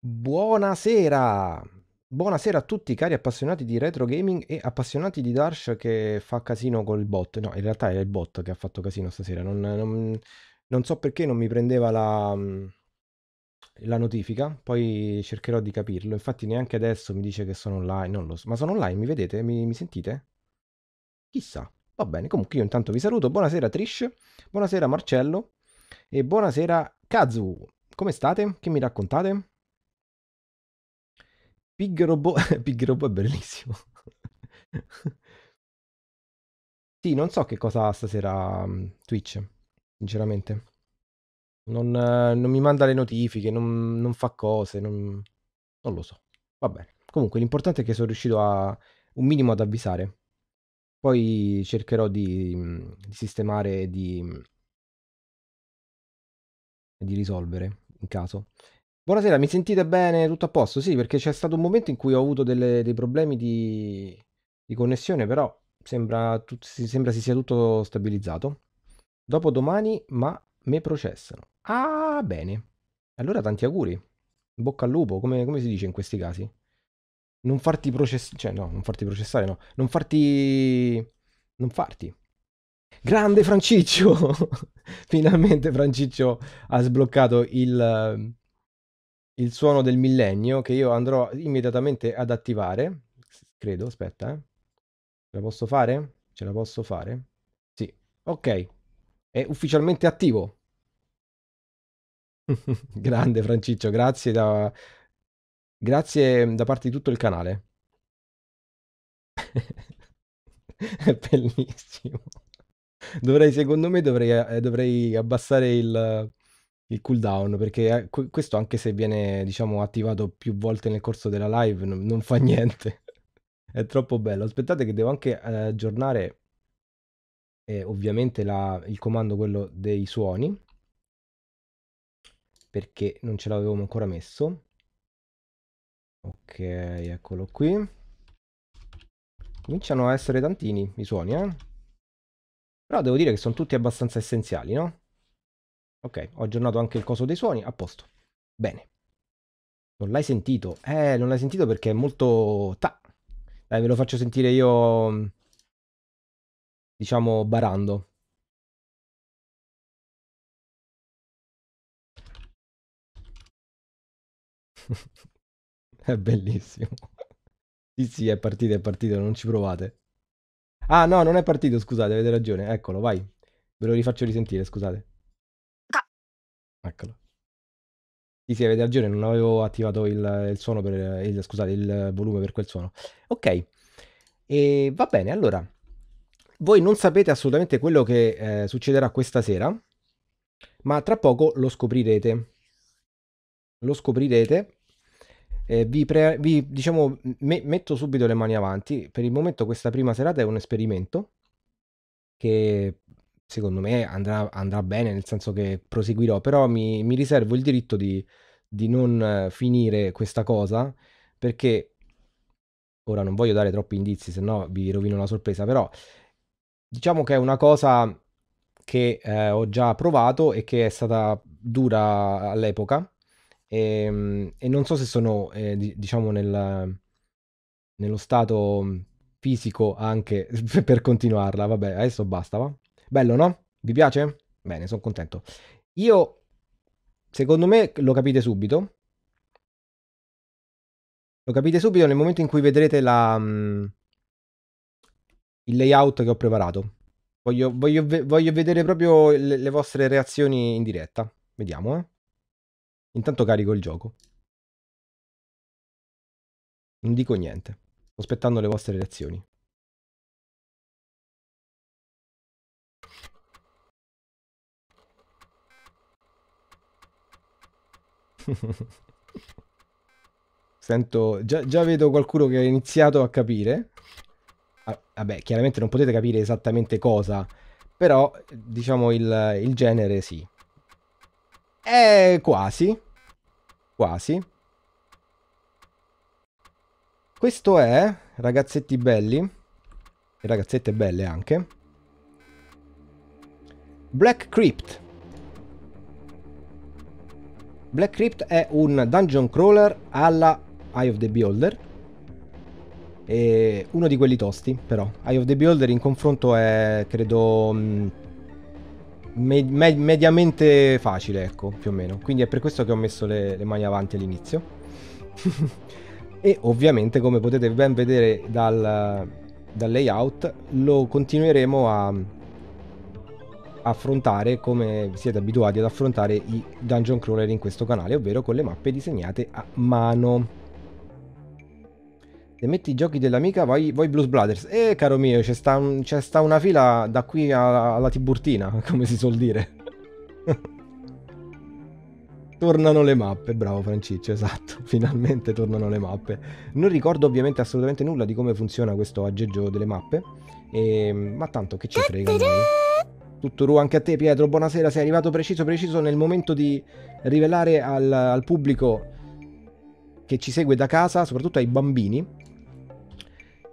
Buonasera! Buonasera a tutti cari appassionati di retro gaming e appassionati di Darsh che fa casino col bot. No, in realtà è il bot che ha fatto casino stasera. Non, non, non so perché non mi prendeva la, la, notifica, poi cercherò di capirlo. Infatti neanche adesso mi dice che sono online, non lo so. Ma sono online, mi vedete? Mi, mi sentite? Chissà. Va bene, comunque io intanto vi saluto. Buonasera Trish, buonasera Marcello e buonasera Kazu. Come state? Che mi raccontate? Pig Robot, Pig Robot è bellissimo. sì, non so che cosa ha stasera mm, Twitch, sinceramente. Non, non mi manda le notifiche, non, non fa cose, non, non lo so. Va bene. Comunque l'importante è che sono riuscito a un minimo ad avvisare. Poi cercherò di, mm, di sistemare e di, mm, di risolvere in caso. Buonasera, mi sentite bene? Tutto a posto? Sì, perché c'è stato un momento in cui ho avuto delle, dei problemi di, di connessione, però sembra, tut, sembra si sia tutto stabilizzato. Dopo domani, ma me processano. Ah, bene. Allora tanti auguri. Bocca al lupo, come, come si dice in questi casi? Non farti processare, cioè no, non farti processare, no. Non farti... Non farti. Grande Franciccio! Finalmente Franciccio ha sbloccato il, il suono del millennio che io andrò immediatamente ad attivare. Credo, aspetta, eh. Ce la posso fare? Ce la posso fare? Sì, ok. È ufficialmente attivo. Grande Franciccio, grazie da... grazie da parte di tutto il canale. È bellissimo. Dovrei, secondo me, dovrei, eh, dovrei abbassare il il cooldown, perché eh, questo anche se viene, diciamo, attivato più volte nel corso della live, non, non fa niente. È troppo bello. Aspettate che devo anche eh, aggiornare eh, ovviamente la, il comando quello dei suoni perché non ce l'avevamo ancora messo. Ok, eccolo qui. Cominciano a essere tantini i suoni, eh? Però devo dire che sono tutti abbastanza essenziali, no? Ok, ho aggiornato anche il coso dei suoni, a posto. Bene. Non l'hai sentito? Eh, non l'hai sentito perché è molto... Ta. Dai, ve lo faccio sentire io... Mm, diciamo, barando. è bellissimo. sì, sì, è partito, è partito, non ci provate. Ah, no, non è partito, scusate, avete ragione. Eccolo, vai. Ve lo rifaccio risentire, scusate. Eccolo. Sì, sì, avete ragione, non avevo attivato il, il suono per il, scusate, il volume per quel suono. Ok, e va bene, allora, voi non sapete assolutamente quello che eh, succederà questa sera, ma tra poco lo scoprirete. Lo scoprirete. Eh, vi, pre- vi diciamo, me- metto subito le mani avanti. Per il momento questa prima serata è un esperimento che secondo me andrà, andrà, bene, nel senso che proseguirò, però mi, mi riservo il diritto di, di, non finire questa cosa perché ora non voglio dare troppi indizi, se no vi rovino la sorpresa, però diciamo che è una cosa che eh, ho già provato e che è stata dura all'epoca e, ehm, e non so se sono eh, diciamo nel, nello stato fisico anche per continuarla, vabbè adesso basta va? Bello, no? Vi piace? Bene, sono contento. Io, secondo me, lo capite subito. Lo capite subito nel momento in cui vedrete la, um, il layout che ho preparato. Voglio, voglio, voglio vedere proprio le, le, vostre reazioni in diretta. Vediamo, eh. Intanto carico il gioco. Non dico niente. Sto aspettando le vostre reazioni. Sento, già, già, vedo qualcuno che ha iniziato a capire. Ah, vabbè, chiaramente non potete capire esattamente cosa, però diciamo il, il genere sì. È quasi. Quasi. Questo è, ragazzetti belli, e ragazzette belle anche, Black Crypt. Black Crypt è un dungeon crawler alla Eye of the Beholder. E uno di quelli tosti, però. Eye of the Beholder in confronto è, credo, mm, me- me- mediamente facile, ecco, più o meno. Quindi è per questo che ho messo le, le mani avanti all'inizio. e ovviamente, come potete ben vedere dal, dal layout, lo continueremo a affrontare come siete abituati ad affrontare i dungeon crawler in questo canale, ovvero con le mappe disegnate a mano. Se metti i giochi dell'amica vai, vai Blues Brothers. Eh, caro mio, c'è sta, sta, una fila da qui alla, alla Tiburtina, come si suol dire. tornano le mappe, bravo Franciccio, esatto, finalmente tornano le mappe. Non ricordo ovviamente assolutamente nulla di come funziona questo aggeggio delle mappe, e, ehm, ma tanto che ci frega. Noi. Tutto ru anche a te Pietro, buonasera, sei arrivato preciso preciso nel momento di rivelare al, al pubblico che ci segue da casa, soprattutto ai bambini,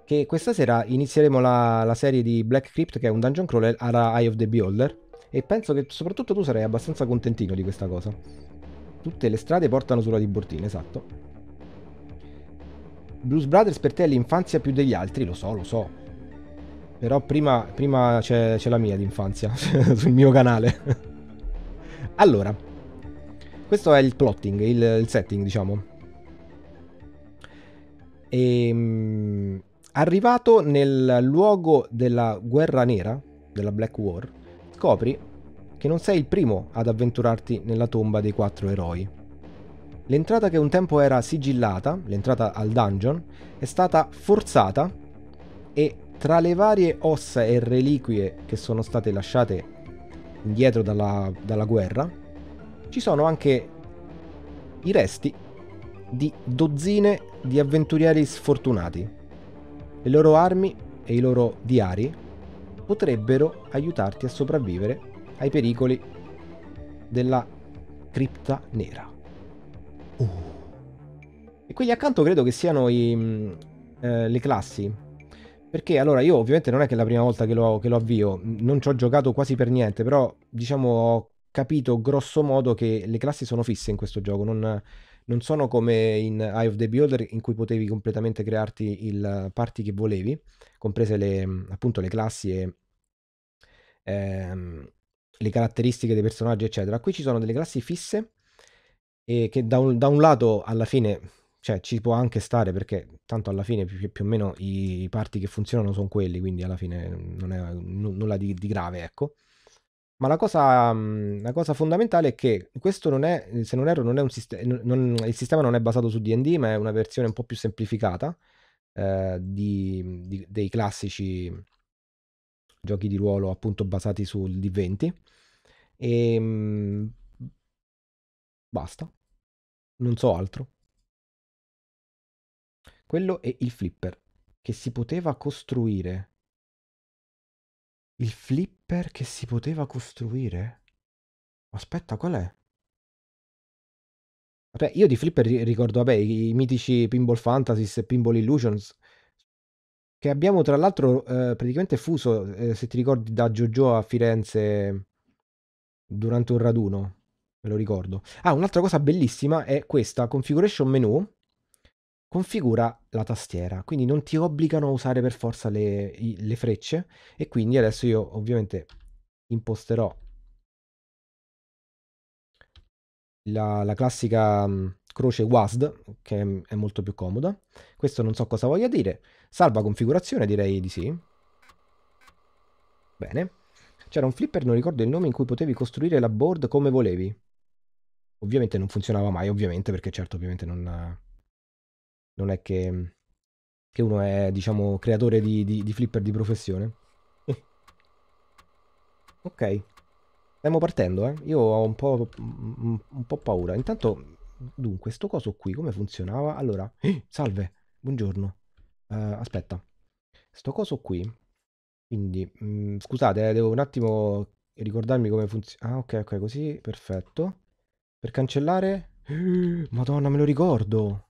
che questa sera inizieremo la, la, serie di Black Crypt che è un dungeon crawler alla Eye of the Beholder e penso che soprattutto tu sarai abbastanza contentino di questa cosa. Tutte le strade portano sulla Tiburtina, esatto. Blues Brothers per te è l'infanzia più degli altri, lo so, lo so. Però prima, prima c'è, la mia d'infanzia sul mio canale. allora, questo è il plotting, il, il setting, diciamo. E, ehm, mh, arrivato nel luogo della guerra nera, della Black War, scopri che non sei il primo ad avventurarti nella tomba dei quattro eroi. L'entrata che un tempo era sigillata, l'entrata al dungeon, è stata forzata e tra le varie ossa e reliquie che sono state lasciate indietro dalla, dalla guerra, ci sono anche i resti di dozzine di avventurieri sfortunati. Le loro armi e i loro diari potrebbero aiutarti a sopravvivere ai pericoli della cripta nera. Uh. E quelli accanto credo che siano i, mm, eh, le classi perché allora io ovviamente non è che è la prima volta che lo, che lo avvio, non ci ho giocato quasi per niente, però diciamo ho capito grosso modo che le classi sono fisse in questo gioco, non, non sono come in Eye of the Builder in cui potevi completamente crearti il party che volevi, comprese le, appunto le classi e ehm, le caratteristiche dei personaggi eccetera. Qui ci sono delle classi fisse e che da un, da un lato alla fine cioè ci può anche stare perché tanto alla fine più, più o meno i, parti che funzionano sono quelli, quindi alla fine mm, non è n- nulla di, di, grave, ecco. Ma la cosa, mm, la cosa, fondamentale è che questo non è, se non erro, non è un sistema, non, il sistema non è basato su D&D, ma è una versione un po' più semplificata eh, di, di, dei classici giochi di ruolo appunto basati sul D20. E mh, basta, non so altro. Quello è il flipper che si poteva costruire. Il flipper che si poteva costruire? Aspetta, qual è? Vabbè, io di flipper ricordo, vabbè, i mitici Pinball Fantasies e Pinball Illusions che abbiamo tra l'altro eh, praticamente fuso, eh, se ti ricordi, da JoJo a Firenze durante un raduno, me lo ricordo. Ah, un'altra cosa bellissima è questa configuration menu configura la tastiera, quindi non ti obbligano a usare per forza le, i, le frecce e quindi adesso io ovviamente imposterò la, la classica mm, croce WASD che è molto più comoda, questo non so cosa voglia dire, salva configurazione direi di sì, bene, c'era un flipper, non ricordo il nome, in cui potevi costruire la board come volevi, ovviamente non funzionava mai, ovviamente perché certo ovviamente non non è che, che uno è, diciamo, creatore di, di, di flipper di professione. ok, stiamo partendo, eh. Io ho un po', un, un po' paura. Intanto, dunque, sto coso qui, come funzionava? Allora, eh, salve, buongiorno. Uh, aspetta, sto coso qui, quindi, mh, mm, scusate, eh, devo un attimo ricordarmi come funziona. Ah, ok, ok, così, perfetto. Per cancellare... Madonna, me lo ricordo.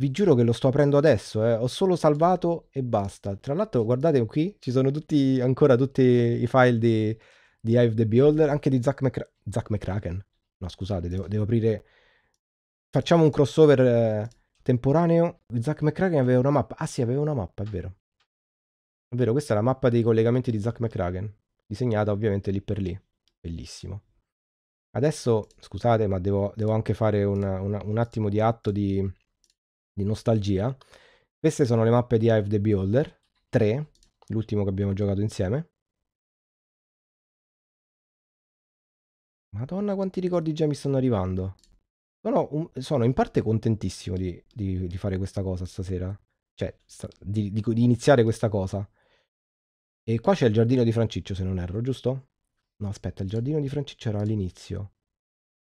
Vi giuro che lo sto aprendo adesso, eh. ho solo salvato e basta. Tra l'altro guardate qui, ci sono tutti, ancora tutti i file di, di Hive the Builder, anche di Zack, McCra- McCracken. No scusate, devo, devo, aprire... Facciamo un crossover eh, temporaneo. Zack McCracken aveva una mappa. Ah sì, aveva una mappa, è vero. È vero, questa è la mappa dei collegamenti di Zack McCracken, disegnata ovviamente lì per lì. Bellissimo. Adesso, scusate, ma devo, devo anche fare una, una, un attimo di atto di di nostalgia. Queste sono le mappe di Hive the Beholder, 3, l'ultimo che abbiamo giocato insieme. Madonna quanti ricordi già mi stanno arrivando. Sono, un, sono in parte contentissimo di, di, di, fare questa cosa stasera. Cioè, sta, di, di iniziare questa cosa. E qua c'è il giardino di Franciccio, se non erro, giusto? No, aspetta, il giardino di Franciccio era all'inizio.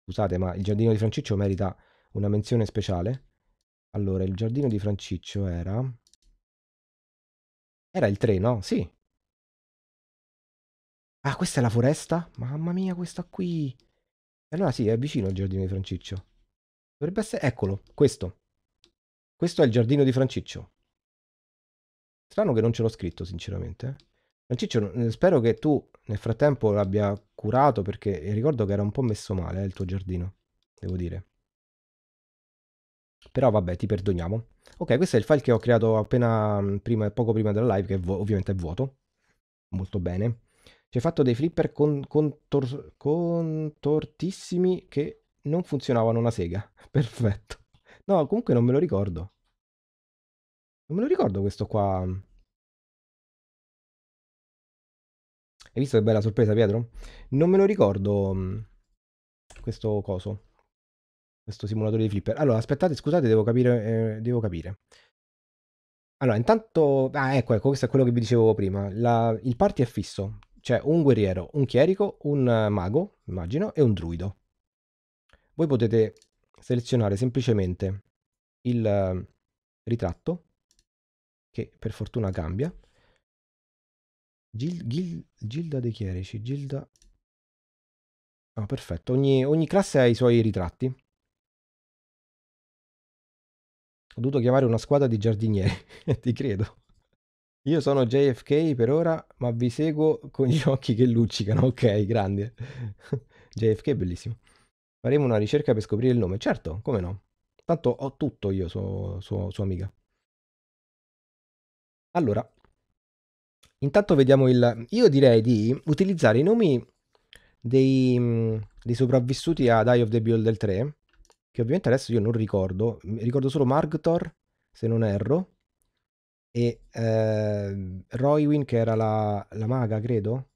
Scusate, ma il giardino di Franciccio merita una menzione speciale. Allora, il giardino di Franciccio era... Era il 3, no? Sì. Ah, questa è la foresta? Mamma mia, questa qui. Allora sì, è vicino al giardino di Franciccio. Dovrebbe essere... Eccolo, questo. Questo è il giardino di Franciccio. Strano che non ce l'ho scritto, sinceramente. Eh. Franciccio, spero che tu nel frattempo l'abbia curato perché ricordo che era un po' messo male eh, il tuo giardino, devo dire. Però vabbè, ti perdoniamo. Ok, questo è il file che ho creato appena mm, prima, poco prima della live, che è ovviamente è vuoto. Molto bene. Ci hai fatto dei flipper con, contor, contortissimi che non funzionavano una sega. Perfetto. No, comunque non me lo ricordo. Non me lo ricordo questo qua. Hai visto che bella sorpresa, Pietro? Non me lo ricordo mm, questo coso questo simulatore di flipper. Allora, aspettate, scusate, devo capire. Eh, devo capire. Allora, intanto, ah, ecco, ecco, questo è quello che vi dicevo prima. La, il party è fisso, c'è un guerriero, un chierico, un mago, immagino, e un druido. Voi potete selezionare semplicemente il ritratto, che per fortuna cambia. Gil, gil, gilda dei chierici, gilda... Ah, perfetto, ogni, ogni classe ha i suoi ritratti. Ho dovuto chiamare una squadra di giardinieri, ti credo. Io sono JFK per ora, ma vi seguo con gli occhi che luccicano. Ok, grande. JFK è bellissimo. Faremo una ricerca per scoprire il nome. Certo, come no. Tanto ho tutto io, sua so, so amica. Allora, intanto vediamo il... Io direi di utilizzare i nomi dei, dei sopravvissuti a Die of the Build 3 che ovviamente adesso io non ricordo, ricordo solo Margtor, se non erro, e eh, Roywin che era la, la maga, credo.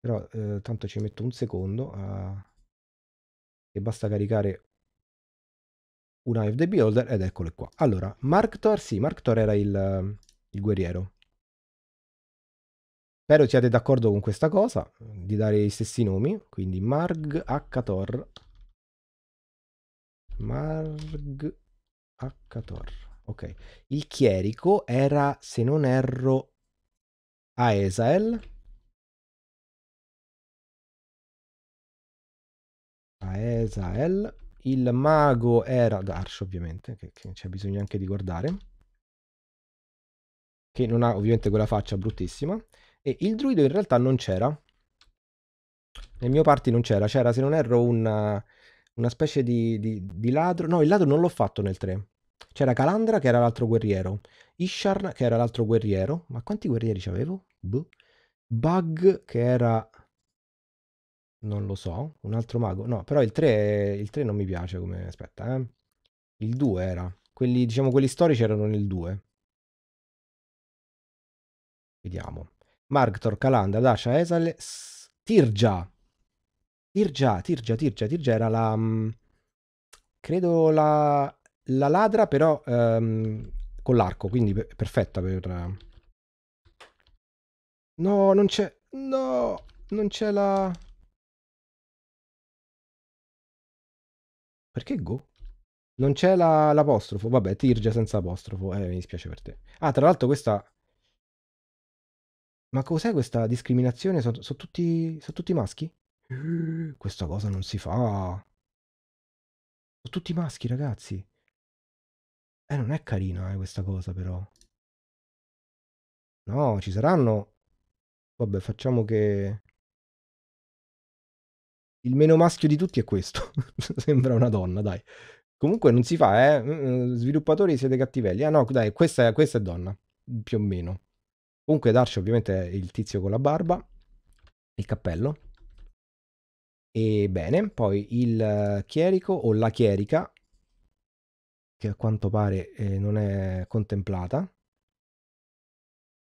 Però eh, tanto ci metto un secondo a... Ah, e basta caricare un Eye of the Beholder ed eccolo qua. Allora, Marktor, sì, Marktor era il, il guerriero. Spero siate d'accordo con questa cosa, di dare gli stessi nomi, quindi Marg H. Marg Htor. Ok. Il chierico era, se non erro, Aesael. Aesael. Il mago era Darsh, ovviamente, che, che c'è bisogno anche di guardare. Che non ha ovviamente quella faccia bruttissima. E il druido in realtà non c'era. Nel mio party non c'era, c'era se non erro un una specie di, di, di ladro. No, il ladro non l'ho fatto nel 3. C'era Calandra che era l'altro guerriero, Isharn che era l'altro guerriero, ma quanti guerrieri c'avevo? Boh. Bug che era... non lo so, un altro mago. No, però il 3, il 3 non mi piace come... aspetta, eh. Il 2 era. Quelli, diciamo, quelli storici erano nel 2. Vediamo. Margtor, Calandra, Dasha, Esale, Stirgia. Tirgia, Tirgia, Tirgia, Tirgia era la... Mm, credo la, la ladra però ehm, con l'arco, quindi per, perfetta per... No, non c'è... No, non c'è la... Perché go? Non c'è l'apostrofo, la, vabbè, Tirgia senza apostrofo, eh, mi dispiace per te. Ah, tra l'altro questa... Ma cos'è questa discriminazione? Sono, sono, tutti, sono tutti maschi? Eh, questa cosa non si fa. Sono tutti maschi, ragazzi. Eh, non è carina, eh, questa cosa, però. No, ci saranno... Vabbè, facciamo che... Il meno maschio di tutti è questo. Sembra una donna, dai. Comunque non si fa, eh. Mm, mm, sviluppatori siete cattivelli. Ah no, dai, questa è, questa è donna, più o meno. Comunque Darsh ovviamente è il tizio con la barba, il cappello. E bene, poi il chierico o la chierica, che a quanto pare eh, non è contemplata.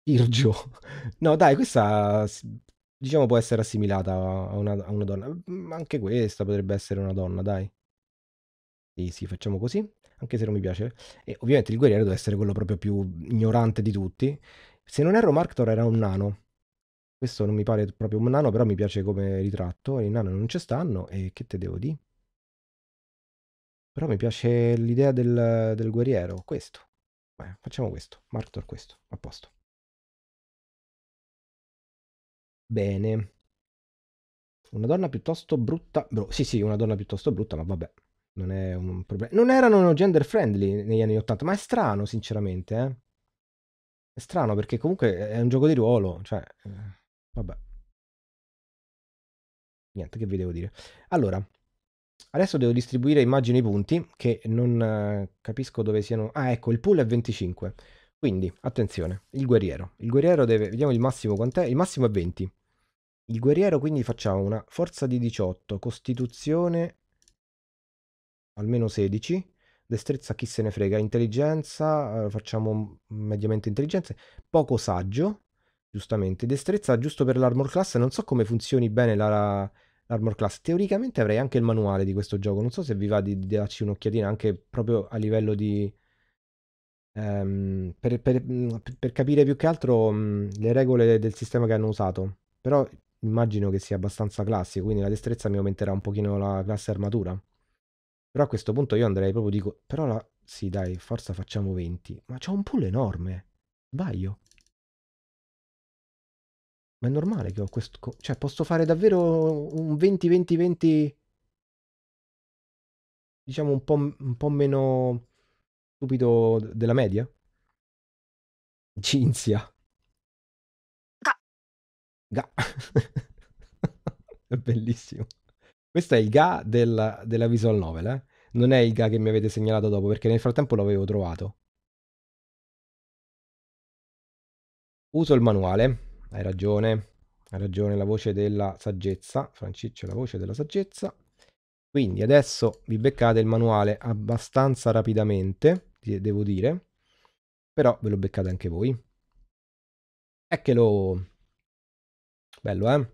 Irgio. No, dai, questa diciamo può essere assimilata a una, a una donna. Ma anche questa potrebbe essere una donna, dai. Sì, sì, facciamo così, anche se non mi piace. E ovviamente il guerriero deve essere quello proprio più ignorante di tutti. Se non erro, Marktor era un nano. Questo non mi pare proprio un nano, però mi piace come ritratto. I nano non ci stanno e che te devo dire? Però mi piace l'idea del, del, guerriero, questo. Beh, facciamo questo, Martor questo, a posto. Bene. Una donna piuttosto brutta. Bro, sì, sì, una donna piuttosto brutta, ma vabbè. Non è un problema. Non erano gender friendly negli anni 80, ma è strano, sinceramente, eh? È strano perché comunque è un gioco di ruolo, cioè... Eh Vabbè. Niente, che vi devo dire. Allora, adesso devo distribuire immagini i punti che non eh, capisco dove siano. Ah, ecco, il pool è 25. Quindi, attenzione, il guerriero. Il guerriero deve... Vediamo il massimo quant'è. Il massimo è 20. Il guerriero quindi facciamo una forza di 18, costituzione almeno 16, destrezza chi se ne frega, intelligenza, eh, facciamo mediamente intelligenza, poco saggio, Giustamente. Destrezza giusto per l'armor class, non so come funzioni bene la, l'armor class. Teoricamente avrei anche il manuale di questo gioco, non so se vi va di, di darci un'occhiatina anche proprio a livello di... Ehm, per, per, mm, per, capire più che altro mh, mm, le regole del sistema che hanno usato. Però immagino che sia abbastanza classico, quindi la destrezza mi aumenterà un pochino la classe armatura. Però a questo punto io andrei proprio dico, però la... Sì, dai, forza facciamo 20. Ma c'è un pool enorme. Sbaglio. Ma è normale che ho questo... Cioè, posso fare davvero un 20-20-20... Diciamo un po', un po' meno stupido della media? Cinzia. Ga. Ga. è bellissimo. Questo è il ga della, della visual novel, eh? Non è il ga che mi avete segnalato dopo, perché nel frattempo l'avevo trovato. Uso il manuale hai ragione, hai ragione, la voce della saggezza, Franciccio è la voce della saggezza. Quindi adesso vi beccate il manuale abbastanza rapidamente, devo dire, però ve lo beccate anche voi. Eccolo! Bello, eh?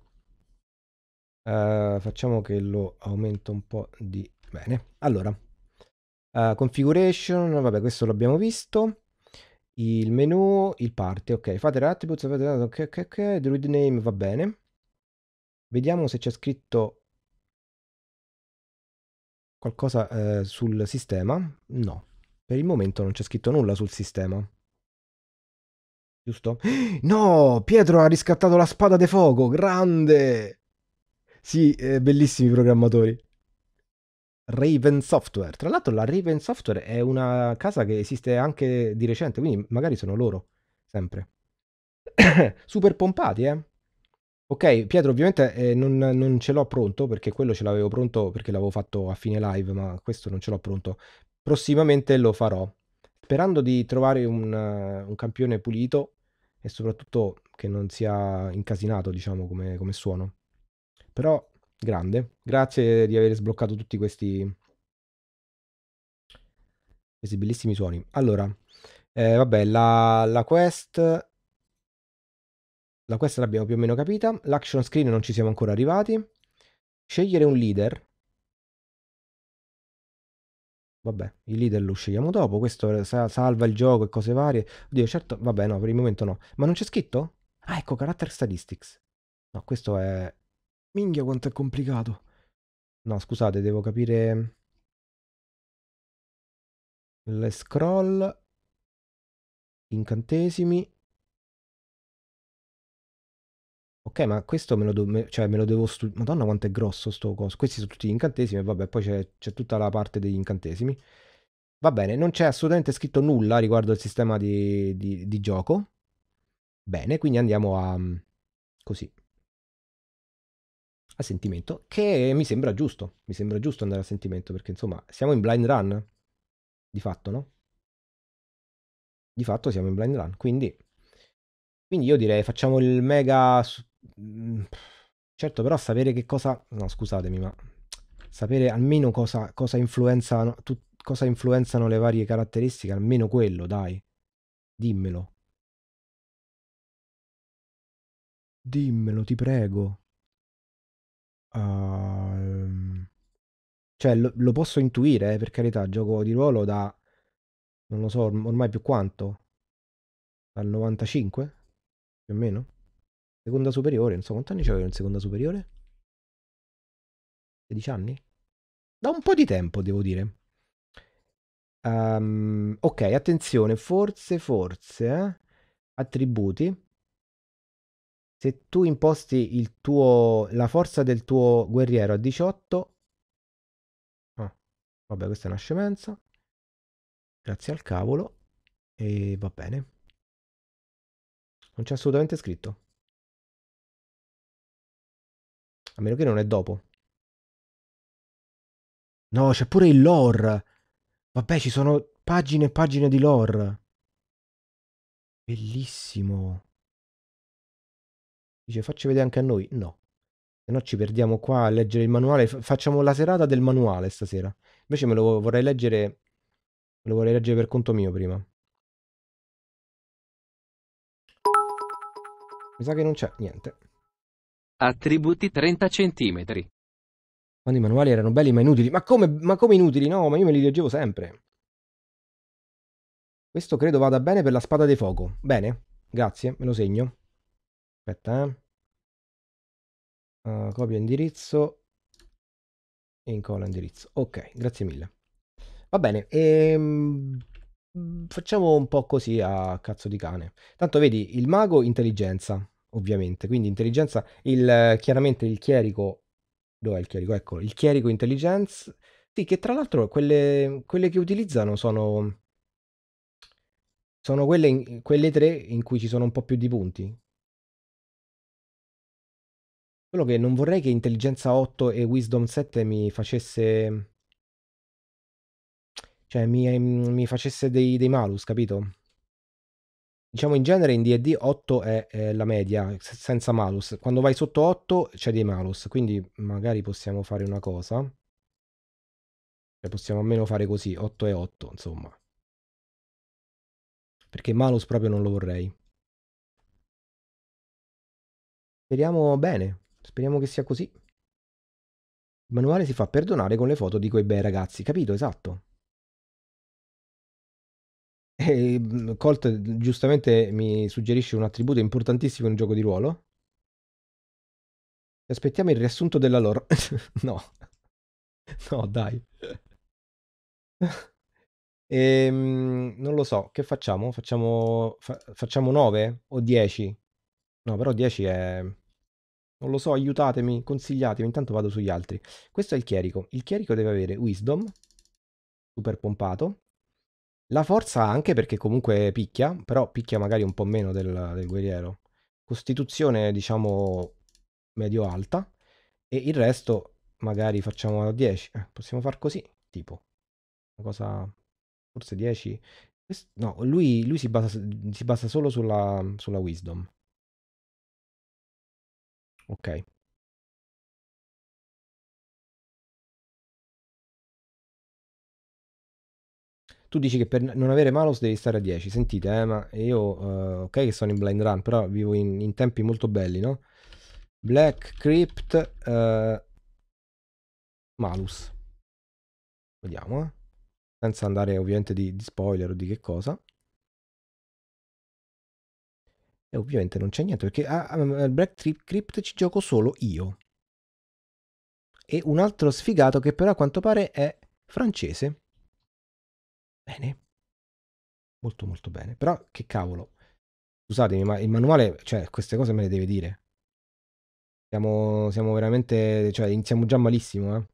Uh, facciamo che lo aumento un po' di... Bene, allora, uh, configuration, vabbè questo l'abbiamo visto il menu, il party, ok, fate l'attribute, ok, ok, ok, druid name va bene. Vediamo se c'è scritto qualcosa eh, sul sistema. No, per il momento non c'è scritto nulla sul sistema. Giusto? No, Pietro ha riscattato la spada de fuoco, grande! Sì, eh, bellissimi programmatori. Raven Software. Tra l'altro la Raven Software è una casa che esiste anche di recente, quindi magari sono loro, sempre. Super pompati, eh? Ok, Pietro, ovviamente eh, non, non, ce l'ho pronto perché quello ce l'avevo pronto perché l'avevo fatto a fine live, ma questo non ce l'ho pronto. Prossimamente lo farò, sperando di trovare un, eh, un campione pulito e soprattutto che non sia incasinato, diciamo, come, come suono. Però Grande. Grazie di aver sbloccato tutti questi, questi bellissimi suoni. Allora, eh, vabbè, la, la quest... La quest l'abbiamo più o meno capita. L'action screen non ci siamo ancora arrivati. Scegliere un leader. Vabbè, il leader lo scegliamo dopo. Questo salva il gioco e cose varie. Oddio, certo, vabbè, no, per il momento no. Ma non c'è scritto? Ah, ecco, character statistics. No, questo è Minchia quanto è complicato. No, scusate, devo capire... Le scroll... Incantesimi... Ok, ma questo me lo, do, cioè me lo devo studiare. Madonna quanto è grosso sto coso. Questi sono tutti gli incantesimi, vabbè, poi c'è tutta la parte degli incantesimi. Va bene, non c'è assolutamente scritto nulla riguardo al sistema di, di, di gioco. Bene, quindi andiamo a... Mm, così a sentimento, che mi sembra giusto, mi sembra giusto andare a sentimento, perché insomma siamo in blind run, di fatto, no? Di fatto siamo in blind run, quindi, quindi io direi facciamo il mega... Mm, certo, però sapere che cosa... No, scusatemi, ma sapere almeno cosa, cosa, influenzano, tu, cosa influenzano le varie caratteristiche, almeno quello, dai, dimmelo. Dimmelo, ti prego. Uh, cioè, lo, lo, posso intuire, eh, per carità, gioco di ruolo da, non lo so, ormai più quanto? Dal 95? Più o meno? Seconda superiore, non so quanti anni c'avevo in seconda superiore? 16 anni? Da un po' di tempo, devo dire. Um, ok, attenzione, forse, forse, eh? attributi. Se tu imposti il tuo, la forza del tuo guerriero a 18... Ah, vabbè, questa è una scemenza. Grazie al cavolo. E va bene. Non c'è assolutamente scritto. A meno che non è dopo. No, c'è pure il lore. Vabbè, ci sono pagine e pagine di lore. Bellissimo. Dice facci vedere anche a noi? No. Se no ci perdiamo qua a leggere il manuale. facciamo la serata del manuale stasera. Invece me lo vorrei leggere. Me Lo vorrei leggere per conto mio prima. Mi sa che non c'è niente. Attributi 30 centimetri. Quando i manuali erano belli ma inutili. Ma come, ma come inutili? No, ma io me li leggevo sempre. Questo credo vada bene per la spada di fuoco. Bene, grazie, me lo segno aspetta eh. Uh, ah, copio indirizzo e incolla indirizzo ok grazie mille va bene ehm, facciamo un po' così a cazzo di cane tanto vedi il mago intelligenza ovviamente quindi intelligenza il chiaramente il chierico dov'è il chierico ecco il chierico intelligence sì che tra l'altro quelle, quelle che utilizzano sono sono quelle, in, quelle tre in cui ci sono un po' più di punti quello che non vorrei che intelligenza 8 e wisdom 7 mi facesse... Cioè mi, ehm, mi facesse dei, dei, malus, capito? Diciamo in genere in D&D 8 è, è, la media, senza malus. Quando vai sotto 8 c'è dei malus, quindi magari possiamo fare una cosa. Cioè possiamo almeno fare così, 8 e 8, insomma. Perché malus proprio non lo vorrei. Speriamo bene. Speriamo che sia così. Il manuale si fa perdonare con le foto di quei bei ragazzi, capito? Esatto. E mm, Colt giustamente mi suggerisce un attributo importantissimo in un gioco di ruolo. Aspettiamo il riassunto della loro... no. No, dai. E, ehm, non lo so, che facciamo? Facciamo, fa, facciamo 9 o 10? No, però 10 è... Non lo so, aiutatemi, consigliatemi, intanto vado sugli altri. Questo è il chierico. Il chierico deve avere wisdom, super pompato. La forza anche perché comunque picchia, però picchia magari un po' meno del, del guerriero. Costituzione, diciamo, medio-alta. E il resto magari facciamo a 10. Eh, possiamo far così, tipo. Una cosa... forse 10. No, lui, lui si, basa, si basa solo sulla, sulla wisdom. Ok. Tu dici che per non avere malus devi stare a 10. Sentite, eh, ma io, eh, ok che sono in blind run, però vivo in, in tempi molto belli, no? Black Crypt eh, malus. Vediamo, eh. Senza andare ovviamente di, di spoiler o di che cosa. E ovviamente non c'è niente, perché a Black Trip Crypt ci gioco solo io. E un altro sfigato che però a quanto pare è francese. Bene. Molto molto bene. Però che cavolo. Scusatemi, ma il manuale, cioè, queste cose me le deve dire. Siamo, siamo veramente, cioè, iniziamo già malissimo, eh.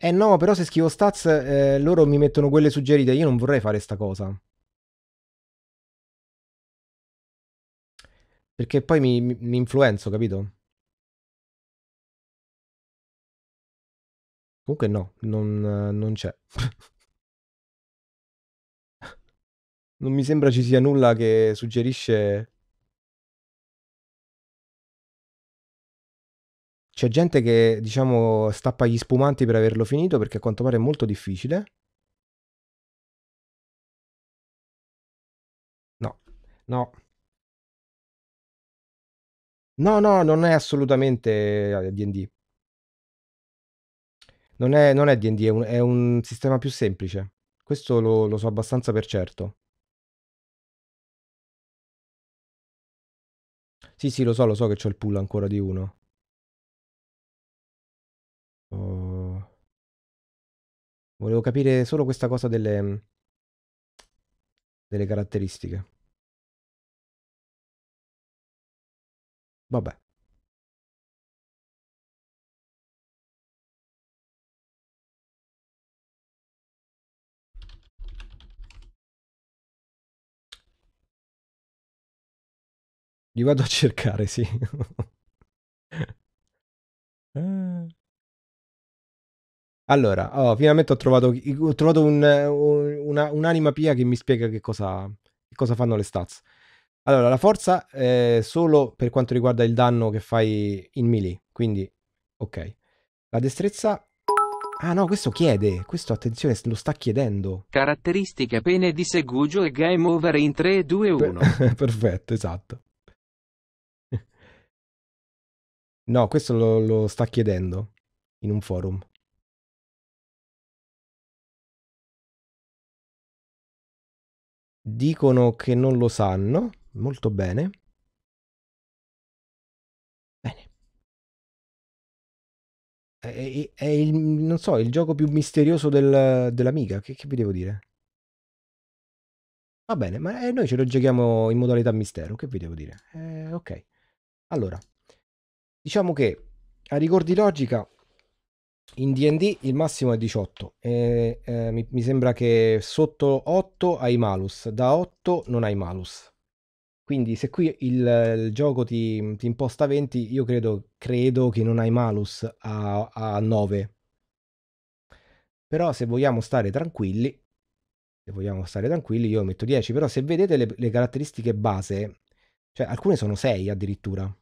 Eh no, però se scrivo stats, eh, loro mi mettono quelle suggerite. Io non vorrei fare sta cosa. Perché poi mi, mi, influenzo, capito? Comunque no, non, non c'è. non mi sembra ci sia nulla che suggerisce C'è gente che, diciamo, stappa gli spumanti per averlo finito perché a quanto pare è molto difficile. No, no. No, no, non è assolutamente D&D. Eh, non è, non è D&D, è un, è un sistema più semplice. Questo lo, lo so abbastanza per certo. Sì, sì, lo so, lo so che c'ho il pull ancora di uno. Volevo capire solo questa cosa delle, mhmm, delle caratteristiche. Vabbè. Li vado a cercare, sì. ah. Allora, oh, finalmente ho trovato, ho trovato un, una, un'anima pia che mi spiega che cosa, che cosa fanno le stats. Allora, la forza è solo per quanto riguarda il danno che fai in melee, quindi ok. La destrezza... Ah no, questo chiede, questo attenzione, lo sta chiedendo. Caratteristiche pene di Segugio e Game Over in 3, 2, 1. Perfetto, esatto. no, questo lo, lo sta chiedendo in un forum. dicono che non lo sanno, molto bene. Bene. È, è il, non so, il gioco più misterioso del, dell'amiga, che, che vi devo dire? Va bene, ma eh, noi ce lo giochiamo in modalità mistero, che vi devo dire? Eh, ok. Allora, diciamo che a ricordi logica in DD il massimo è 18, e, eh, mi, mi, sembra che sotto 8 hai malus, da 8 non hai malus. Quindi se qui il, il gioco ti, ti, imposta 20, io credo, credo, che non hai malus a, a 9. Però se vogliamo stare tranquilli, se vogliamo stare tranquilli io metto 10, però se vedete le, le caratteristiche base, cioè alcune sono 6 addirittura.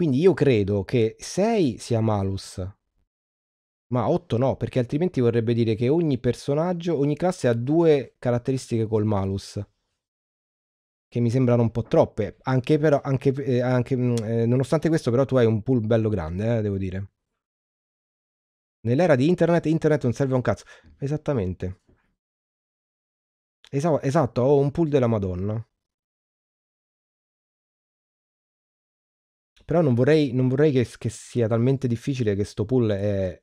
Quindi io credo che 6 sia malus, ma 8 no, perché altrimenti vorrebbe dire che ogni personaggio, ogni classe ha due caratteristiche col malus, che mi sembrano un po' troppe, anche però, anche, eh, anche, mm, eh, nonostante questo però tu hai un pool bello grande, eh, devo dire. Nell'era di internet, internet non serve un cazzo. Esattamente. Esatto, ho un pool della Madonna. Però non vorrei, non vorrei che, che, sia talmente difficile che sto pool è,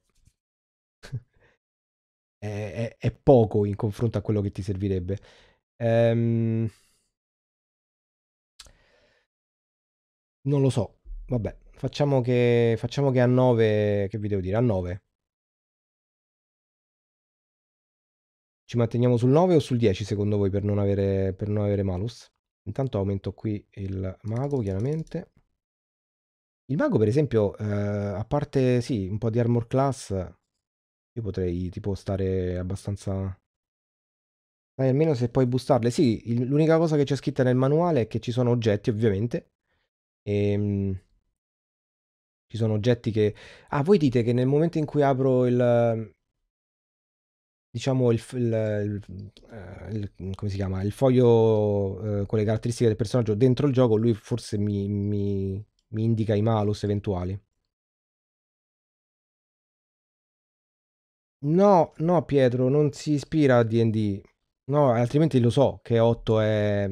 è, è, poco in confronto a quello che ti servirebbe. Ehm... Non lo so. Vabbè, facciamo che, facciamo che a 9, che vi devo dire, a 9. Ci manteniamo sul 9 o sul 10 secondo voi per non avere, per non avere malus? Intanto aumento qui il mago, chiaramente. Il mago, per esempio, eh, a parte sì, un po' di armor class, io potrei tipo stare abbastanza... Dai, almeno se puoi boostarle. Sì, l'unica cosa che c'è scritta nel manuale è che ci sono oggetti, ovviamente. Ehm, ci sono oggetti che... Ah, voi dite che nel momento in cui apro il... Diciamo il, il- il- eh, il- come si chiama? Il foglio eh, con le caratteristiche del personaggio dentro il gioco, lui forse mi, mi mi indica i malus eventuali. No, no Pietro, non si ispira a D&D. No, altrimenti lo so che 8 è,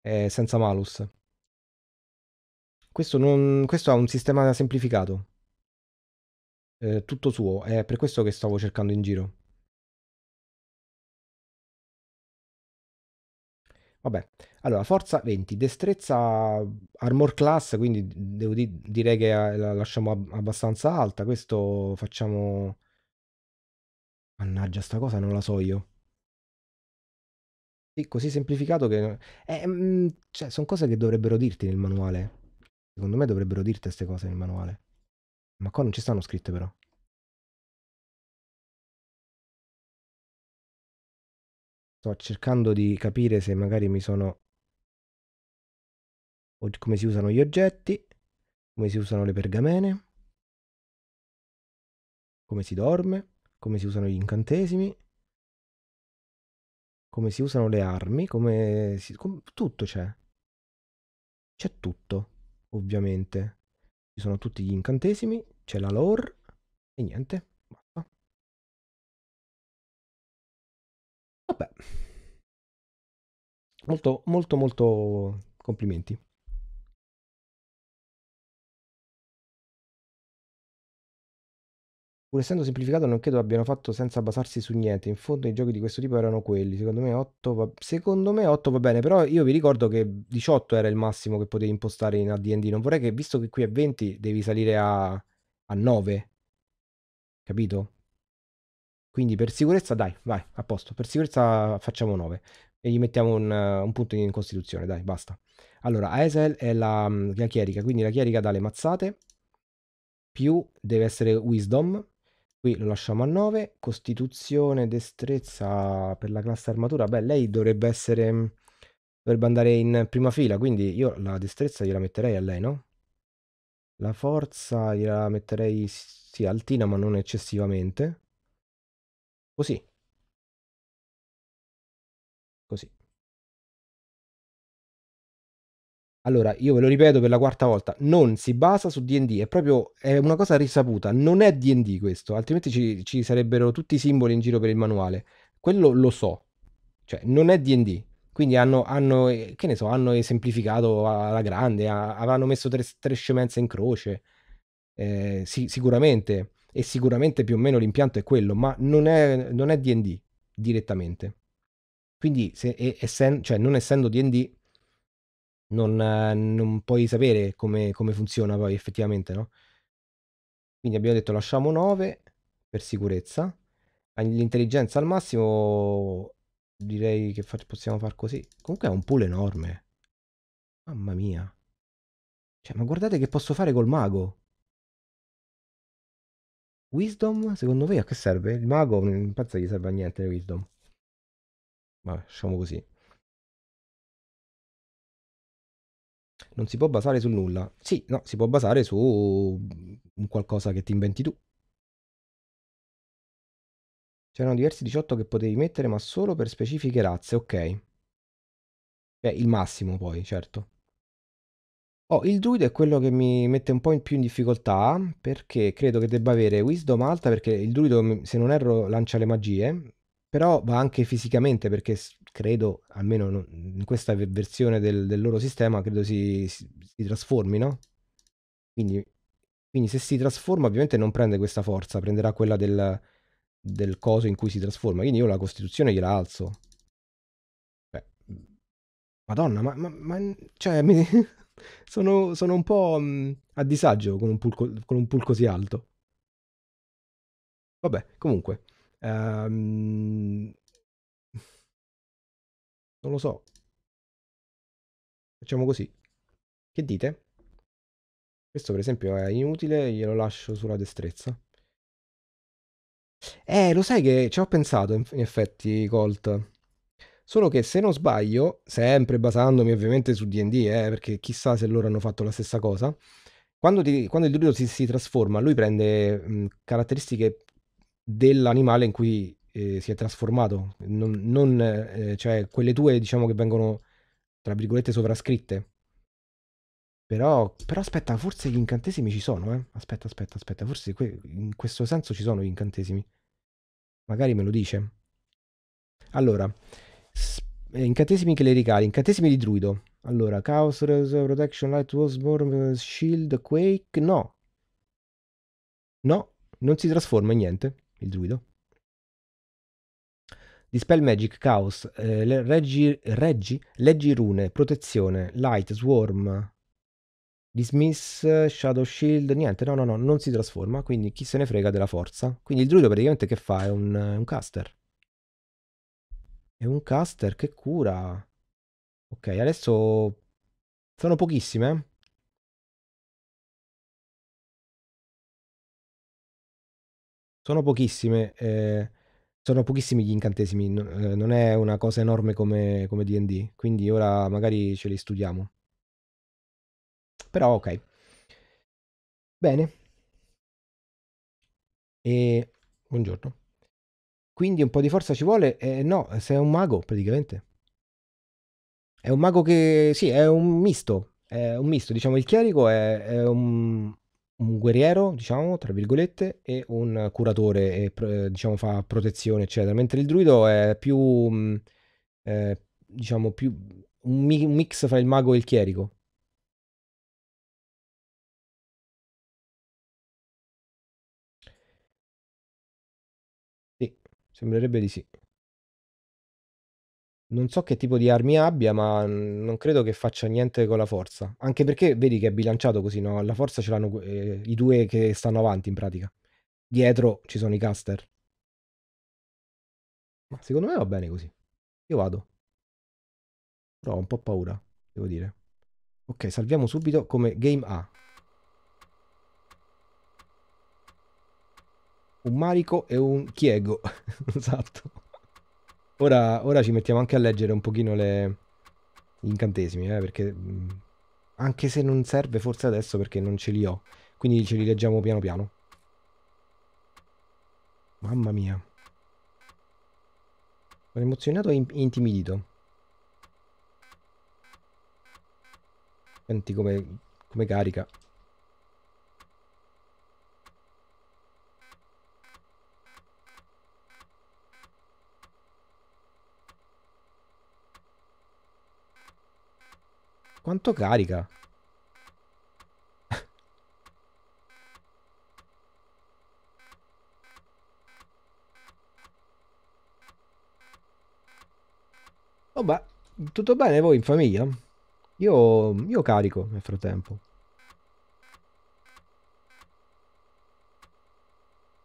è senza malus. Questo, non, questo, ha un sistema semplificato. Eh, tutto suo, è per questo che stavo cercando in giro. Vabbè. Allora, forza 20, destrezza armor class, quindi devo di- direi che eh, la lasciamo ab- abbastanza alta. Questo facciamo... Mannaggia, sta cosa non la so io. È così semplificato che... Eh, mm, cioè, sono cose che dovrebbero dirti nel manuale. Secondo me dovrebbero dirti queste cose nel manuale. Ma qua non ci stanno scritte però. Sto cercando di capire se magari mi sono come si usano gli oggetti, come si usano le pergamene, come si dorme, come si usano gli incantesimi, come si usano le armi, come, si, come tutto c'è. C'è tutto, ovviamente. Ci sono tutti gli incantesimi, c'è la lore e niente. Vabbè. Molto, molto, molto complimenti. Pur essendo semplificato non credo abbiano fatto senza basarsi su niente, in fondo i giochi di questo tipo erano quelli, secondo me 8 va, secondo me 8 va bene, però io vi ricordo che 18 era il massimo che potevi impostare in AD&D, non vorrei che visto che qui è 20 devi salire a, a 9, capito? Quindi per sicurezza dai, vai, a posto, per sicurezza facciamo 9 e gli mettiamo un, un punto in costituzione, dai, basta. Allora, Aesel è la, la chierica, quindi la chierica dà le mazzate, più deve essere Wisdom, Qui lo lasciamo a 9. Costituzione, destrezza per la classe armatura. Beh, lei dovrebbe essere... Mm, dovrebbe andare in prima fila, quindi io la destrezza gliela metterei a lei, no? La forza gliela metterei, sì, altina, ma non eccessivamente. Così. Allora, io ve lo ripeto per la quarta volta, non si basa su D&D, è proprio è una cosa risaputa, non è D&D questo, altrimenti ci, ci sarebbero tutti i simboli in giro per il manuale. Quello lo so, cioè non è D&D, quindi hanno, hanno, eh, che ne so, hanno semplificato alla grande, avranno messo tre, tre scemenze in croce, eh, sì, sicuramente, e sicuramente più o meno l'impianto è quello, ma non è, non è D&D direttamente. Quindi, se, e, essen, cioè, non essendo D&D non, non puoi sapere come, come funziona poi effettivamente, no? Quindi abbiamo detto lasciamo 9 per sicurezza. L'intelligenza al massimo direi che fa possiamo far così. Comunque è un pool enorme. Mamma mia. Cioè, ma guardate che posso fare col mago. Wisdom, secondo voi a che serve? Il mago, non mm, penso gli serve a niente wisdom. Ma lasciamo così. non si può basare su nulla. Sì, no, si può basare su qualcosa che ti inventi tu. C'erano diversi 18 che potevi mettere, ma solo per specifiche razze, ok. Cioè, il massimo poi, certo. Oh, il druido è quello che mi mette un po' in più in difficoltà perché credo che debba avere wisdom alta perché il druido, se non erro, lancia le magie però va anche fisicamente perché credo, almeno in questa versione del, del loro sistema, credo si, si, si trasformi, no? Quindi, quindi, se si trasforma ovviamente non prende questa forza, prenderà quella del, del coso in cui si trasforma, quindi io la costituzione gliela alzo. Beh. Mhmm, Madonna, ma, ma, ma cioè, mi... sono, sono, un po' mhmm, a disagio con un pool, con un pool così alto. Vabbè, comunque. Um, non lo so. Facciamo così. Che dite? Questo per esempio è inutile, glielo lascio sulla destrezza. Eh, lo sai che ci ho pensato in effetti, Colt. Solo che se non sbaglio, sempre basandomi ovviamente su DD, eh, perché chissà se loro hanno fatto la stessa cosa, quando, ti, quando il druido si, si, trasforma, lui prende mh, caratteristiche dell'animale in cui eh, si è trasformato, non, non eh, cioè quelle tue diciamo che vengono tra virgolette sovrascritte. Però, però aspetta, forse gli incantesimi ci sono, eh? Aspetta, aspetta, aspetta, forse que- in questo senso ci sono gli incantesimi. Magari me lo dice. Allora, s- eh, incantesimi clericali, incantesimi di druido. Allora, Chaos, Protection, Light, Wasborn, eh, Shield, Quake, no. No, non si trasforma in niente il druido. Dispel Magic, Chaos, eh, reggi, reggi, leggi rune, protezione, Light, Swarm, Dismiss, Shadow Shield, niente, no, no, no, non si trasforma, quindi chi se ne frega della forza. Quindi il druido praticamente che fa? È un, un caster. È un caster che cura. Ok, adesso sono pochissime. Eh. sono pochissime, eh, sono pochissimi gli incantesimi, no- eh, non è una cosa enorme come, come DD, quindi ora magari ce li studiamo. Però ok. Bene. E buongiorno. Quindi un po' di forza ci vuole? Eh, no, sei un mago praticamente. È un mago che... sì, è un misto. È un misto, diciamo, il chierico è, è un, un guerriero, diciamo, tra virgolette, e un curatore, e diciamo fa protezione, eccetera. Mentre il druido è più, mh, mm, eh, diciamo, più un, mi- mix fra il mago e il chierico. Sì, sembrerebbe di sì. Non so che tipo di armi abbia, ma non credo che faccia niente con la forza. Anche perché vedi che è bilanciato così, no? La forza ce l'hanno eh, i due che stanno avanti in pratica. Dietro ci sono i caster. Ma secondo me va bene così. Io vado. Però ho un po' paura, devo dire. Ok, salviamo subito come game A. Un Marico e un Chiego. esatto. Ora, ora, ci mettiamo anche a leggere un pochino le... gli incantesimi, eh, perché mm, anche se non serve forse adesso perché non ce li ho. Quindi ce li leggiamo piano piano. Mamma mia. Sono emozionato e intimidito. Senti come, come carica. Quanto carica? Oh beh, tutto bene voi in famiglia? Io, io carico nel frattempo.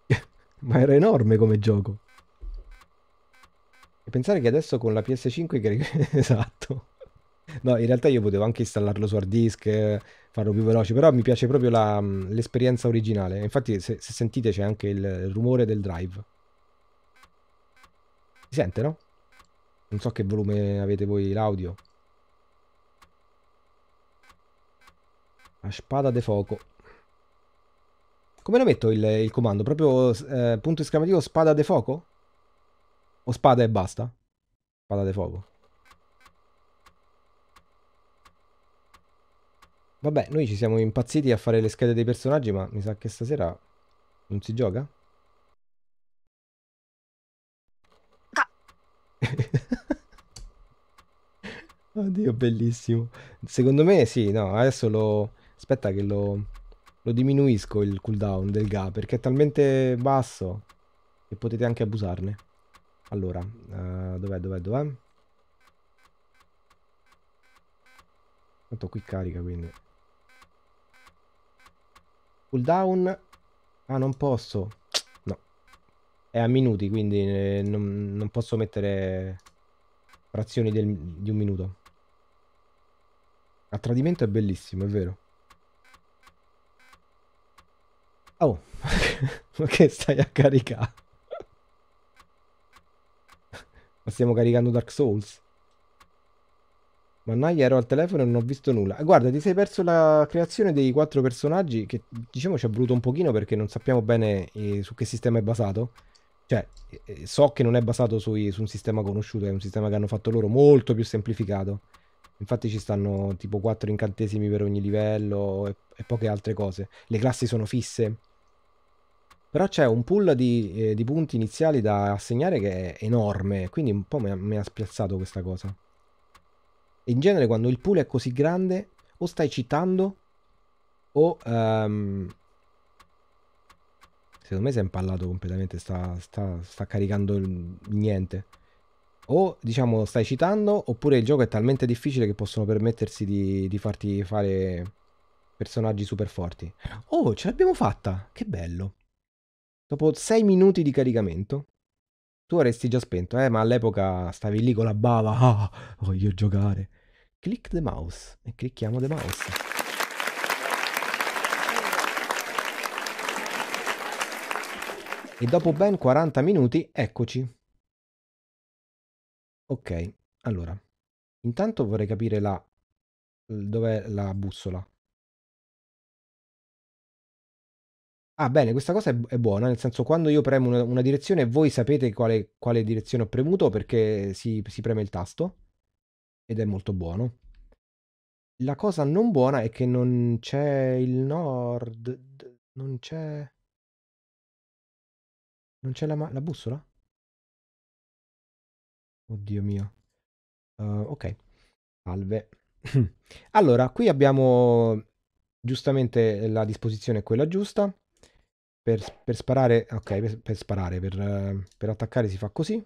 Ma era enorme come gioco. E pensare che adesso con la PS5 esatto. No, in realtà io potevo anche installarlo su hard disk, farlo più veloce, però mi piace proprio la- mm, l'esperienza originale. Infatti, se, se sentite c'è anche il, il rumore del drive. Si sente, no? Non so che volume avete voi l'audio. La spada de fuoco. Come lo metto il, il comando? Proprio eh, punto esclamativo spada de fuoco? O spada e basta? Spada de fuoco. Vabbè, noi ci siamo impazziti a fare le schede dei personaggi, ma mi sa che stasera non si gioca? Ah. Oddio, bellissimo. Secondo me sì, no, adesso lo... Aspetta che lo... lo diminuisco il cooldown del Ga, perché è talmente basso che potete anche abusarne. Allora, uh, dov'è, dov'è, dov'è? Tanto qui carica, quindi... Cooldown. Ah, non posso. No. È a minuti, quindi eh, non, non posso mettere frazioni del, di un minuto. A tradimento è bellissimo, è vero. Oh, ma che stai a caricare? Ma stiamo caricando Dark Souls? Mannaggia, ero al telefono e non ho visto nulla. Guarda, ti sei perso la creazione dei quattro personaggi che diciamo ci è voluto un pochino perché non sappiamo bene eh, su che sistema è basato. Cioè, eh, eh, so che non è basato sui, su un sistema conosciuto, è un sistema che hanno fatto loro molto più semplificato. Infatti ci stanno tipo quattro incantesimi per ogni livello e, e poche altre cose. Le classi sono fisse. Però c'è un pool di, eh, di punti iniziali da assegnare che è enorme, quindi un po' mi ha, mi ha spiazzato questa cosa in genere quando il pool è così grande o stai citando o... Um, secondo me si è impallato completamente, sta, sta, sta caricando niente. O diciamo stai citando oppure il gioco è talmente difficile che possono permettersi di, di farti fare personaggi super forti. Oh, ce l'abbiamo fatta! Che bello! Dopo 6 minuti di caricamento. Tu avresti già spento, eh, ma all'epoca stavi lì con la bava, ah, voglio giocare. Click the mouse e clicchiamo the mouse. E dopo ben 40 minuti, eccoci. Ok, allora, intanto vorrei capire la... dov'è la bussola. Ah bene, questa cosa è, è buona, nel senso quando io premo una, una direzione voi sapete quale, quale direzione ho premuto perché si, si preme il tasto ed è molto buono. La cosa non buona è che non c'è il nord, non c'è... Non c'è la, la bussola? Oddio mio. Uh, ok, salve. allora, qui abbiamo giustamente la disposizione è quella giusta. Per, per sparare, ok, per, per sparare, per, per attaccare si fa così.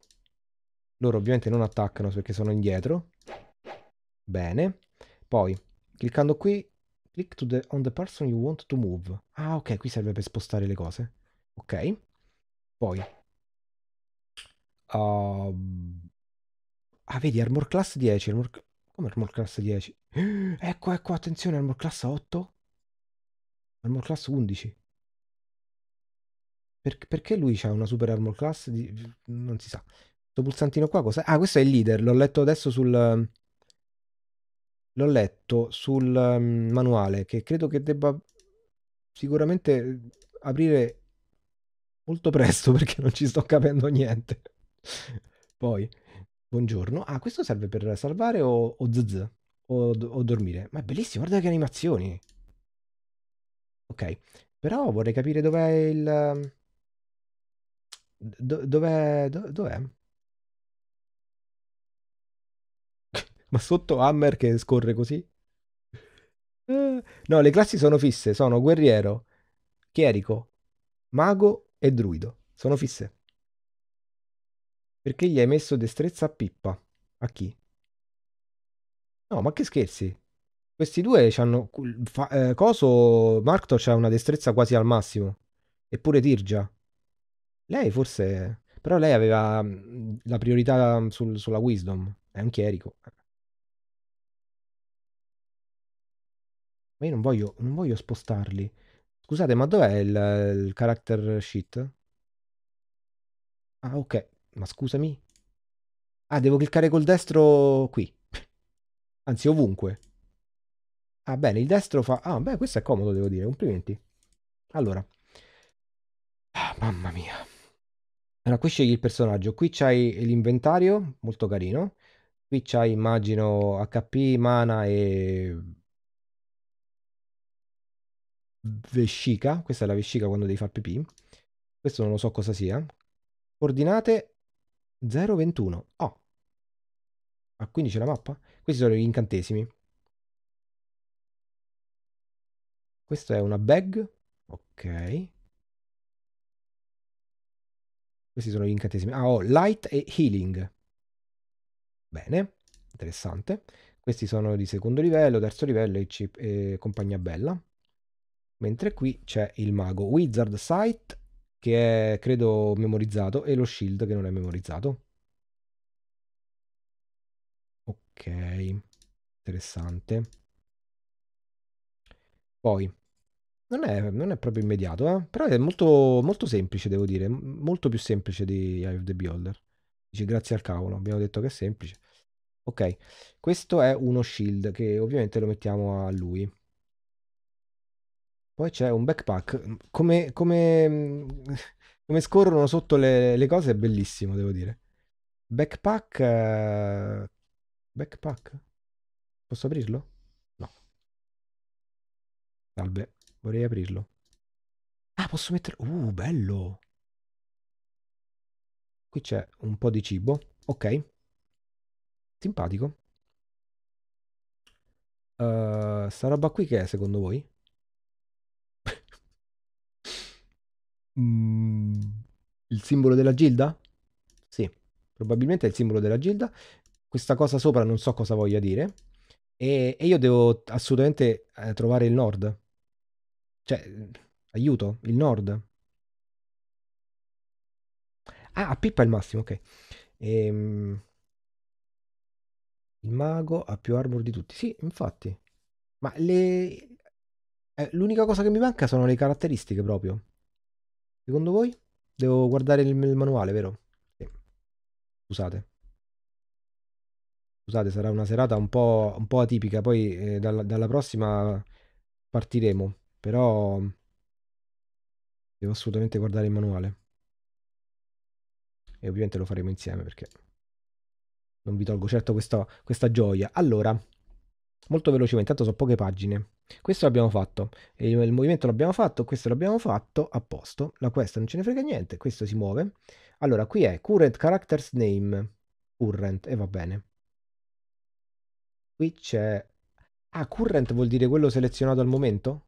Loro ovviamente non attaccano perché sono indietro. Bene. Poi, cliccando qui, click to the, on the person you want to move. Ah, ok, qui serve per spostare le cose. Ok. Poi. Uh, ah, vedi, armor class 10. Armor, come armor class 10? Ecco, ecco, attenzione, armor class 8. Armor class 11. Per, perché lui ha una super armor class? Di, non si sa. Questo pulsantino qua cos'è? Ah, questo è il leader. L'ho letto adesso sul... L'ho letto sul um, manuale che credo che debba sicuramente aprire molto presto perché non ci sto capendo niente. Poi, buongiorno. Ah, questo serve per salvare o, o zzz o, o dormire. Ma è bellissimo, guarda che animazioni. Ok, però vorrei capire dov'è il... Do, dov'è? Do, dov'è? Ma sotto Hammer che scorre così? Ah, no, le classi sono fisse, sono guerriero, chierico, mago e druido. Sono fisse. Perché gli hai messo destrezza a pippa? A chi? No, ma che scherzi? Questi due hanno... eh, coso, Marktor ha una destrezza quasi al massimo. Eppure Tirgia. Lei forse... Però lei aveva mm, la priorità sul- sulla wisdom. È un chierico. Ma io non voglio, non voglio spostarli. Scusate, ma dov'è il, il character sheet? Ah, ok. Ma scusami. Ah, devo cliccare col destro qui. Anzi, ovunque. Ah, bene, il destro fa... Ah, beh, questo è comodo, devo dire. Complimenti. Allora. Ah, mamma mia. Allora, qui scegli il personaggio, qui c'hai l'inventario, molto carino, qui c'hai immagino HP, mana e vescica, questa è la vescica quando devi far pipì, questo non lo so cosa sia, coordinate 0,21, oh, a ah, 15 la mappa? Questi sono gli incantesimi. Questa è una bag, ok, questi sono gli incantesimi. Ah, ho oh, Light e Healing. Bene, interessante. Questi sono di secondo livello, terzo livello e, chip, e compagnia bella. Mentre qui c'è il mago. Wizard Sight, che è, credo, memorizzato, e lo Shield, che non è memorizzato. Ok, interessante. Poi, non è, non è proprio immediato, eh? però è molto, molto semplice, devo dire, molto più semplice di Eye of the Beholder. Dice grazie al cavolo, abbiamo detto che è semplice. Ok, questo è uno shield che ovviamente lo mettiamo a lui. Poi c'è un backpack. Come, come, come scorrono sotto le, le, cose è bellissimo, devo dire. Backpack. Eh... Backpack? Posso aprirlo? No. Salve. Vorrei aprirlo. Ah, posso mettere... Uh, bello! Qui c'è un po' di cibo. Ok. Simpatico. Uh, sta roba qui che è secondo voi? mm, il simbolo della gilda? Sì, probabilmente è il simbolo della gilda. Questa cosa sopra non so cosa voglia dire. E, e io devo assolutamente eh, trovare il nord. Cioè, aiuto, il nord. Ah, a Pippa è il massimo, ok. Ehm... Il mago ha più armor di tutti. Sì, infatti. Ma le... Eh, l'unica cosa che mi manca sono le caratteristiche proprio. Secondo voi? Devo guardare il, il manuale, vero? Sì. Scusate. Scusate, sarà una serata un po', un po atipica, poi eh, dalla, dalla prossima partiremo. Però devo assolutamente guardare il manuale. E ovviamente lo faremo insieme perché non vi tolgo certo questa, questa gioia. Allora, molto velocemente, intanto sono poche pagine. Questo l'abbiamo fatto, il, il movimento l'abbiamo fatto, questo l'abbiamo fatto, a posto. La questa non ce ne frega niente, questo si muove. Allora, qui è current characters name, current, e va bene. Qui c'è... Ah, current vuol dire quello selezionato al momento?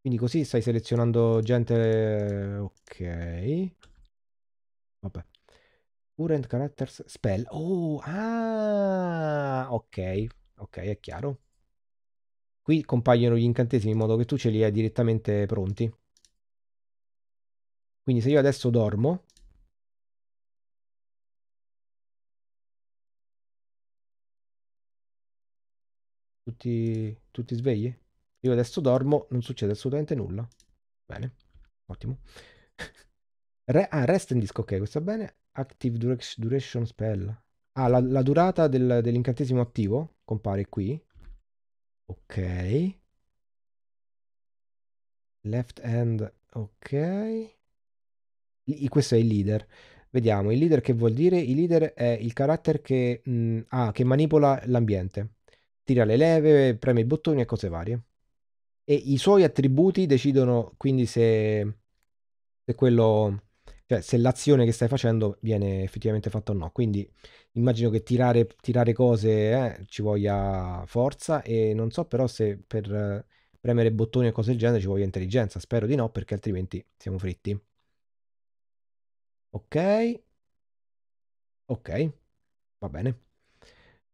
Quindi così stai selezionando gente... Eh, ok. Vabbè. Current characters spell. Oh, ah, ok. Ok, è chiaro. Qui compaiono gli incantesimi in modo che tu ce li hai direttamente pronti. Quindi se io adesso dormo... Tutti, tutti svegli? Io adesso dormo, non succede assolutamente nulla. Bene, ottimo. Re, ah, rest in disco, ok, questo va bene. Active duration spell. Ah, la, la durata del, dell'incantesimo attivo compare qui. Ok. Left hand, ok. I, questo è il leader. Vediamo, il leader che vuol dire? Il leader è il carattere che, mm, ah, che manipola l'ambiente. Tira le leve, preme i bottoni e cose varie e i suoi attributi decidono quindi se, se, quello, cioè se l'azione che stai facendo viene effettivamente fatta o no. Quindi immagino che tirare, tirare cose eh, ci voglia forza e non so però se per premere bottoni e cose del genere ci voglia intelligenza. Spero di no perché altrimenti siamo fritti. Ok. Ok. Va bene.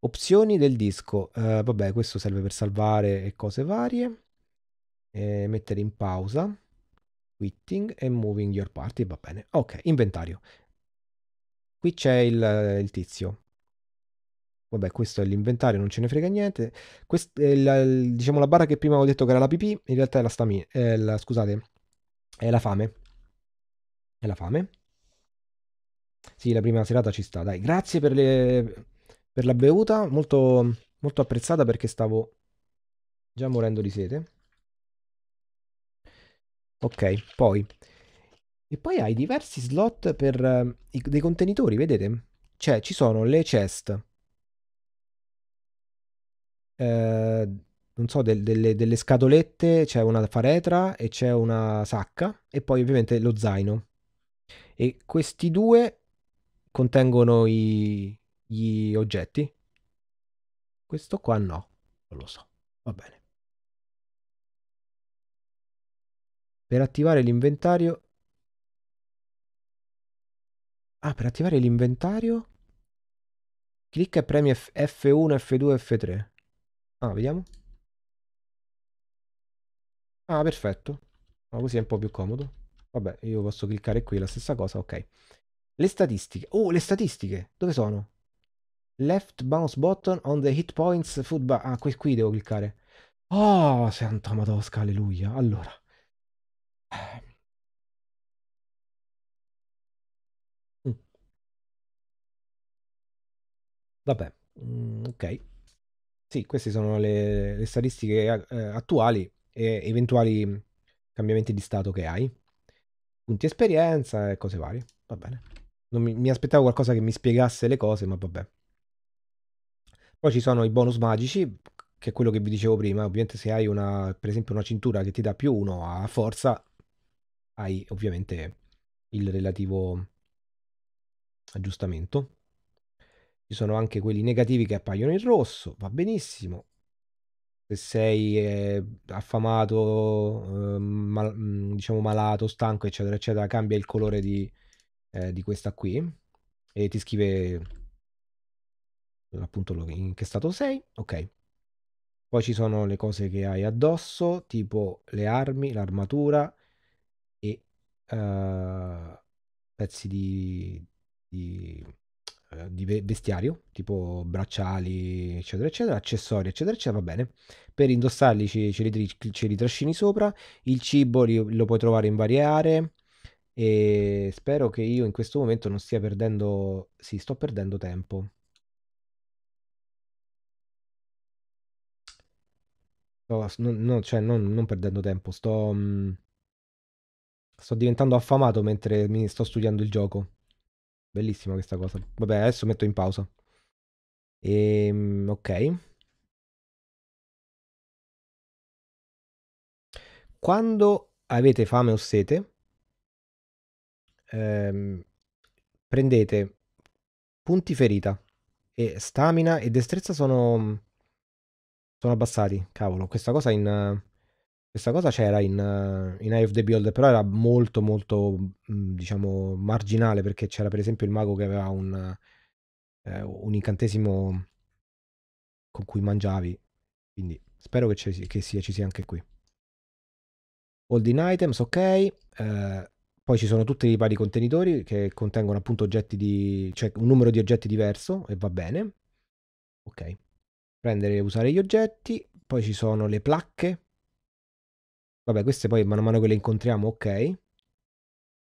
Opzioni del disco. Uh, vabbè, questo serve per salvare cose varie eh, mettere in pausa, quitting e moving your party, va bene. Ok, inventario. Qui c'è il, il tizio, vabbè questo è l'inventario non ce ne frega niente Quest, eh, la, diciamo la barra che prima avevo detto che era la pipì in realtà è la stamina eh, la, scusate è la fame è la fame sì la prima serata ci sta dai grazie per, le, per la bevuta molto, molto apprezzata perché stavo già morendo di sete Ok, poi. E poi hai diversi slot per uh, i, dei contenitori, vedete? Cioè, ci sono le chest. Eh, non so, del, delle, delle, scatolette, c'è una faretra e c'è una sacca e poi ovviamente lo zaino. E questi due contengono i, gli oggetti. Questo qua no, non lo so. Va bene. Per attivare l'inventario... Ah, per attivare l'inventario... Clicca e premi F 1 F2, F3. Ah, vediamo. Ah, perfetto. Ma così è un po' più comodo. Vabbè, io posso cliccare qui, la stessa cosa, ok. Le statistiche. Oh, le statistiche! Dove sono? Left mouse button on the hit points football. Ah, qui, qui devo cliccare. Oh, santa madosca, alleluia. Allora. Mh. Mm. Vabbè, mhmm, Sì, queste sono le le statistiche a eh, attuali e eventuali, mm, cambiamenti di stato che hai. Punti esperienza e cose varie. Va bene. Non mi mi aspettavo qualcosa che mi spiegasse le cose, ma vabbè. Poi ci sono i bonus magici, che è quello che vi dicevo prima. Ovviamente se hai una per esempio una cintura che ti dà più uno a forza hai ovviamente il relativo aggiustamento. Ci sono anche quelli negativi che appaiono in rosso, va benissimo. Se sei eh, affamato, eh, mal, mm, diciamo malato, stanco, eccetera, eccetera, cambia il colore di, eh, di questa qui e ti scrive eh, appunto in che stato sei, ok. Poi ci sono le cose che hai addosso, tipo le armi, l'armatura, eh, pezzi di, di, eh, di, vestiario, tipo bracciali, eccetera, eccetera, accessori, eccetera, eccetera, va bene. Per indossarli ce, ce, li, ce li trascini sopra, il cibo li, lo puoi trovare in varie aree e spero che io in questo momento non stia perdendo, sì, sto perdendo tempo. No, no, cioè non, non, perdendo tempo, sto, mh, mm, Sto diventando affamato mentre mi sto studiando il gioco. Bellissima questa cosa. Vabbè, adesso metto in pausa. Ehm, ok. Quando avete fame o sete, ehm, prendete punti ferita e stamina e destrezza sono, sono abbassati. Cavolo, questa cosa in questa cosa c'era in, eh, in Eye of the Build, però era molto molto, mm, diciamo, marginale perché c'era per esempio il mago che aveva un, eh, un incantesimo con cui mangiavi, quindi spero che, che sia, ci sia anche qui. Holding items, ok. Eh, poi ci sono tutti i vari contenitori che contengono appunto oggetti di... cioè un numero di oggetti diverso e va bene. Ok. Prendere e usare gli oggetti. Poi ci sono le placche Vabbè, queste poi mano a mano che le incontriamo, ok.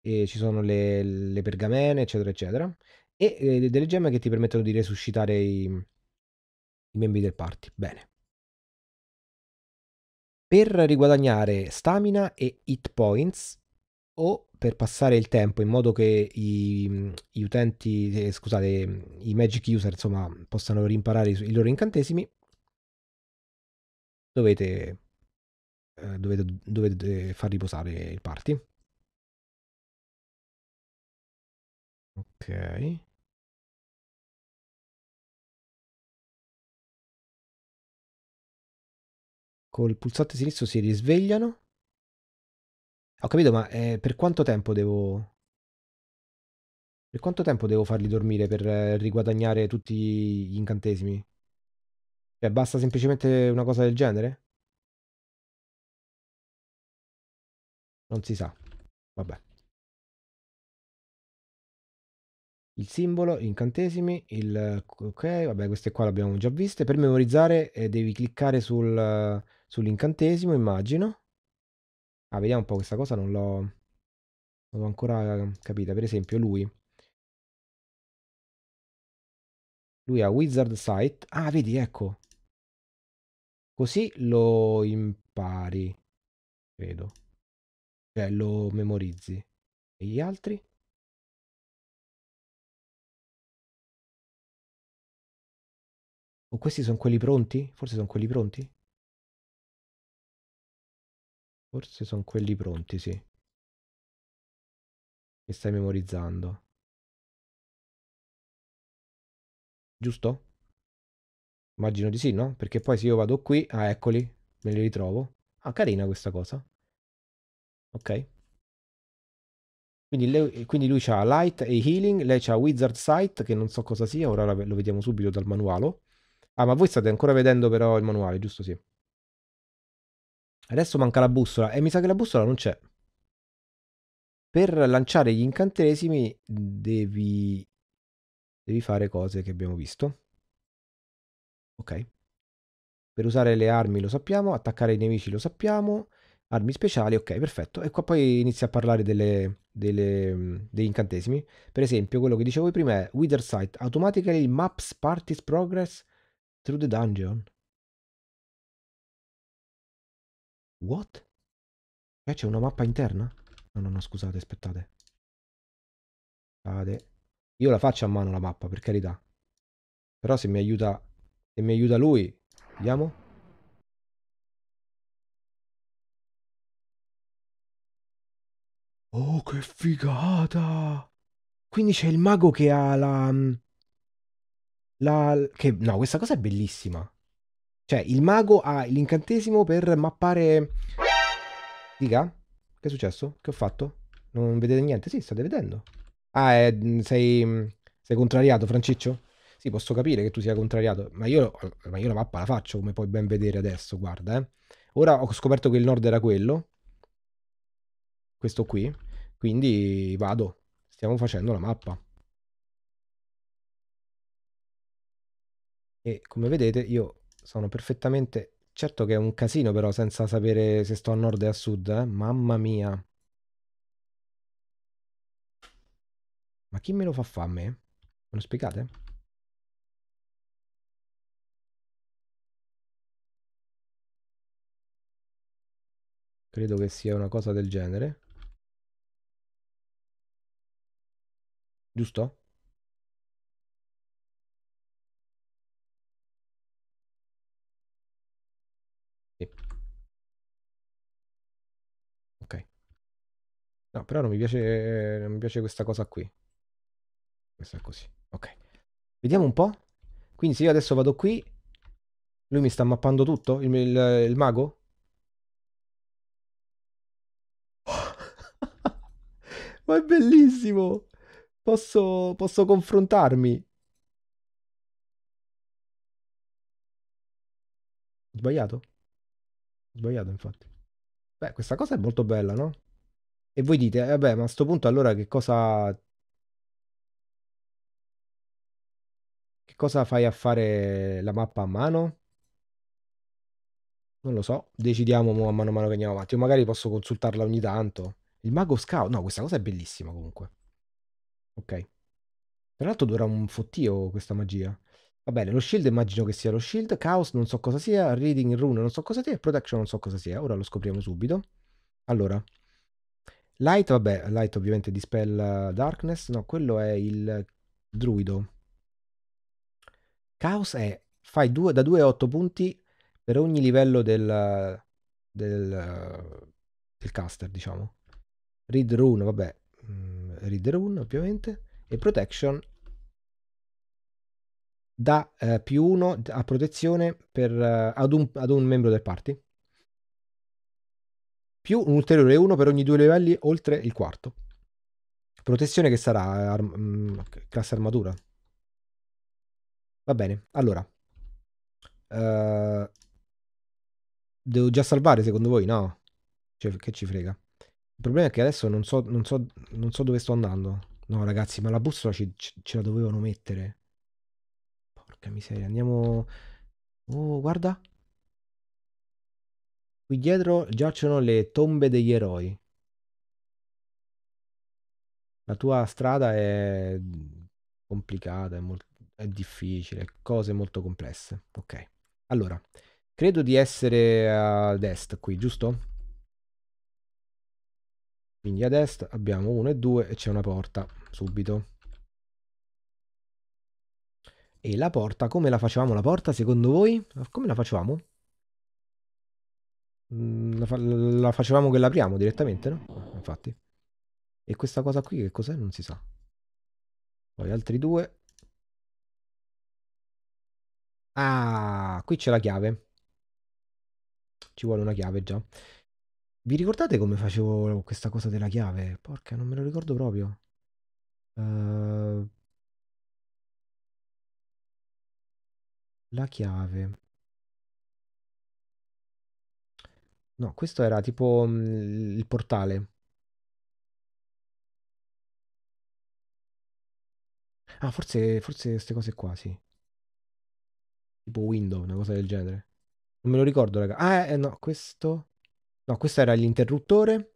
E ci sono le, le pergamene, eccetera, eccetera. E eh, delle gemme che ti permettono di resuscitare i, i membri del party. Bene. Per riguadagnare stamina e hit points o per passare il tempo in modo che i, gli utenti, eh, scusate, i magic user, insomma, possano rimparare i, i loro incantesimi, dovete eh, dovete, dovete far riposare il party. Ok. Col pulsante sinistro si risvegliano. Ho capito, ma eh, per quanto tempo devo... Per quanto tempo devo farli dormire per eh, riguadagnare tutti gli incantesimi? Cioè, basta semplicemente una cosa del genere? Non si sa. Vabbè. Il simbolo, incantesimi, il... ok, vabbè queste qua le abbiamo già viste. Per memorizzare eh, devi cliccare sul, sull'incantesimo, immagino. Ah, vediamo un po' questa cosa, non l'ho ancora capita. Per esempio lui. Lui ha Wizard Sight. Ah, vedi, ecco. Così lo impari, Vedo. Cioè lo memorizzi. E gli altri? O oh, questi sono quelli pronti? Forse sono quelli pronti? Forse sono quelli pronti, sì. Che stai memorizzando. Giusto? Immagino di sì, no? Perché poi se io vado qui, ah eccoli, me li ritrovo. Ah, carina questa cosa. Ok? Quindi, lei, quindi lui ha Light e Healing, lei ha Wizard Sight che non so cosa sia, ora lo vediamo subito dal manuale. Ah, ma voi state ancora vedendo però il manuale, giusto? Sì. Adesso manca la bussola e mi sa che la bussola non c'è. Per lanciare gli incantesimi devi, devi fare cose che abbiamo visto. Ok. Per usare le armi lo sappiamo, attaccare i nemici lo sappiamo, armi speciali, ok, perfetto. E qua poi inizia a parlare delle, delle, mm, degli incantesimi. Per esempio, quello che dicevo prima è Wither Sight automatically maps parties progress through the dungeon. What? Eh, c'è una mappa interna? No, no, no, scusate, aspettate. Aspettate. Io la faccio a mano la mappa, per carità. Però se mi aiuta, se mi aiuta lui, vediamo. Oh, che figata! Quindi c'è il mago che ha la... Mm, la che, no, questa cosa è bellissima. Cioè, il mago ha l'incantesimo per mappare... Dica? Che è successo? Che ho fatto? Non vedete niente? Sì, state vedendo. Ah, è, mm, sei, mm, sei contrariato, Franciccio? Sì, posso capire che tu sia contrariato, ma io, ma io la mappa la faccio, come puoi ben vedere adesso, guarda, eh. Ora ho scoperto che il nord era quello. Questo qui. Quindi vado, stiamo facendo la mappa. E come vedete io sono perfettamente... Certo che è un casino però senza sapere se sto a nord e a sud, eh? Mamma mia. Ma chi me lo fa fa a me? Me lo spiegate? Credo che sia una cosa del genere. giusto Ok. No, però non mi piace, non mi piace questa cosa qui. Questa è così. Ok. Vediamo un po'. Quindi se io adesso vado qui, lui mi sta mappando tutto, il, il, il mago? Ma è bellissimo! Posso, posso confrontarmi. Sbagliato? Sbagliato, infatti. Beh, questa cosa è molto bella, no? E voi dite, eh, vabbè, ma a sto punto allora che cosa... Che cosa fai a fare la mappa a mano? Non lo so, decidiamo a mano a mano che andiamo avanti. O magari posso consultarla ogni tanto. Il mago scout, no, questa cosa è bellissima comunque. Ok. Tra l'altro dura un fottio questa magia. Va bene, lo shield immagino che sia lo shield, chaos non so cosa sia, reading rune non so cosa sia, protection non so cosa sia, ora lo scopriamo subito. Allora, light, vabbè, light ovviamente dispel darkness, no, quello è il druido. Chaos è, fai due, da 2 a 8 punti per ogni livello del, del, del caster, diciamo. Read rune, vabbè, mm, reader 1 ovviamente e protection da eh, più 1 a protezione per, eh, ad, un, ad, un, membro del party più un ulteriore 1 per ogni due livelli oltre il quarto protezione che sarà eh, arm mm, classe armatura va bene allora eh, devo già salvare secondo voi no cioè, che ci frega il problema è che adesso non so, non so, non so dove sto andando. No, ragazzi, ma la bussola ci, ce la dovevano mettere. Porca miseria, andiamo... Oh, guarda. Qui dietro giacciono le tombe degli eroi. La tua strada è complicata, è, molto, è difficile, cose molto complesse. Ok. Allora, credo di essere ad est qui, giusto? Quindi a destra abbiamo 1 e 2 e c'è una porta, subito. E la porta, come la facevamo la porta secondo voi? Come la facevamo? Mm, la, fa la facevamo che l'apriamo direttamente, no? Infatti. E questa cosa qui che cos'è? Non si sa. Poi altri due. Ah, qui c'è la chiave. Ci vuole una chiave già. Vi ricordate come facevo questa cosa della chiave? Porca, non me lo ricordo proprio. Uh... La chiave. No, questo era tipo mh, mm, il portale. Ah, forse, forse queste cose qua, sì. Tipo window, una cosa del genere. Non me lo ricordo, raga. Ah, eh, no, questo... No, questo era l'interruttore.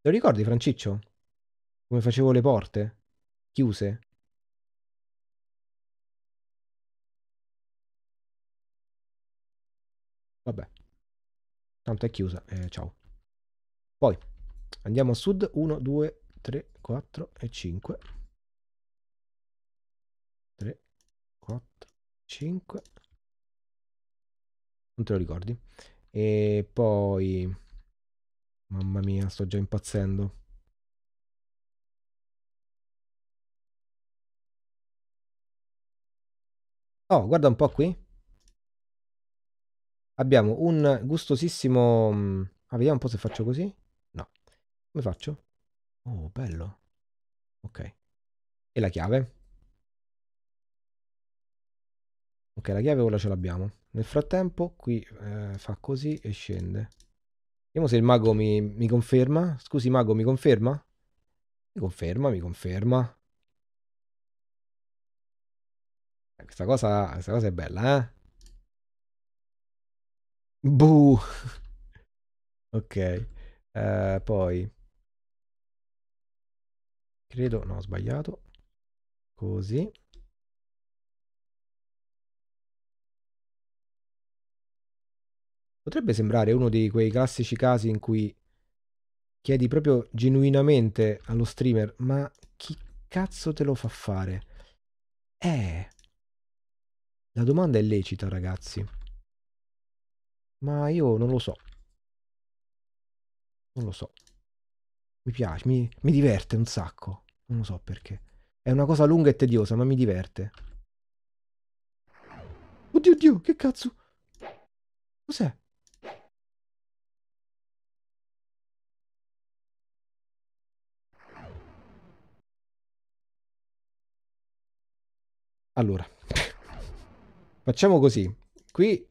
Lo ricordi, Franciccio? Come facevo le porte? Chiuse. Vabbè. Tanto è chiusa. Eh, ciao. Poi andiamo a sud. 1, 2, 3, 4 e 5. 3, 4, 5. Non te lo ricordi. E poi... Mamma mia, sto già impazzendo. Oh, guarda un po' qui. Abbiamo un gustosissimo... Mm, ah, vediamo un po' se faccio così. No. Come faccio? Oh, bello. Ok. E la chiave? Ok, la chiave ora ce l'abbiamo. Nel frattempo qui eh, fa così e scende. Vediamo se il mago mi, mi conferma. Scusi, mago, mi conferma? Mi conferma, mi conferma. Eh, questa cosa, questa cosa è bella, eh? Buh! ok. Uh, poi... Credo... No, ho sbagliato. Così. Potrebbe sembrare uno di quei classici casi in cui chiedi proprio genuinamente allo streamer, ma chi cazzo te lo fa fare? Eh, la domanda è lecita, ragazzi. Ma io non lo so. Non lo so. Mi piace, mi, mi diverte un sacco. Non lo so perché. È una cosa lunga e tediosa, ma mi diverte. Oddio, oddio, che cazzo? Cos'è? Allora, facciamo così. Qui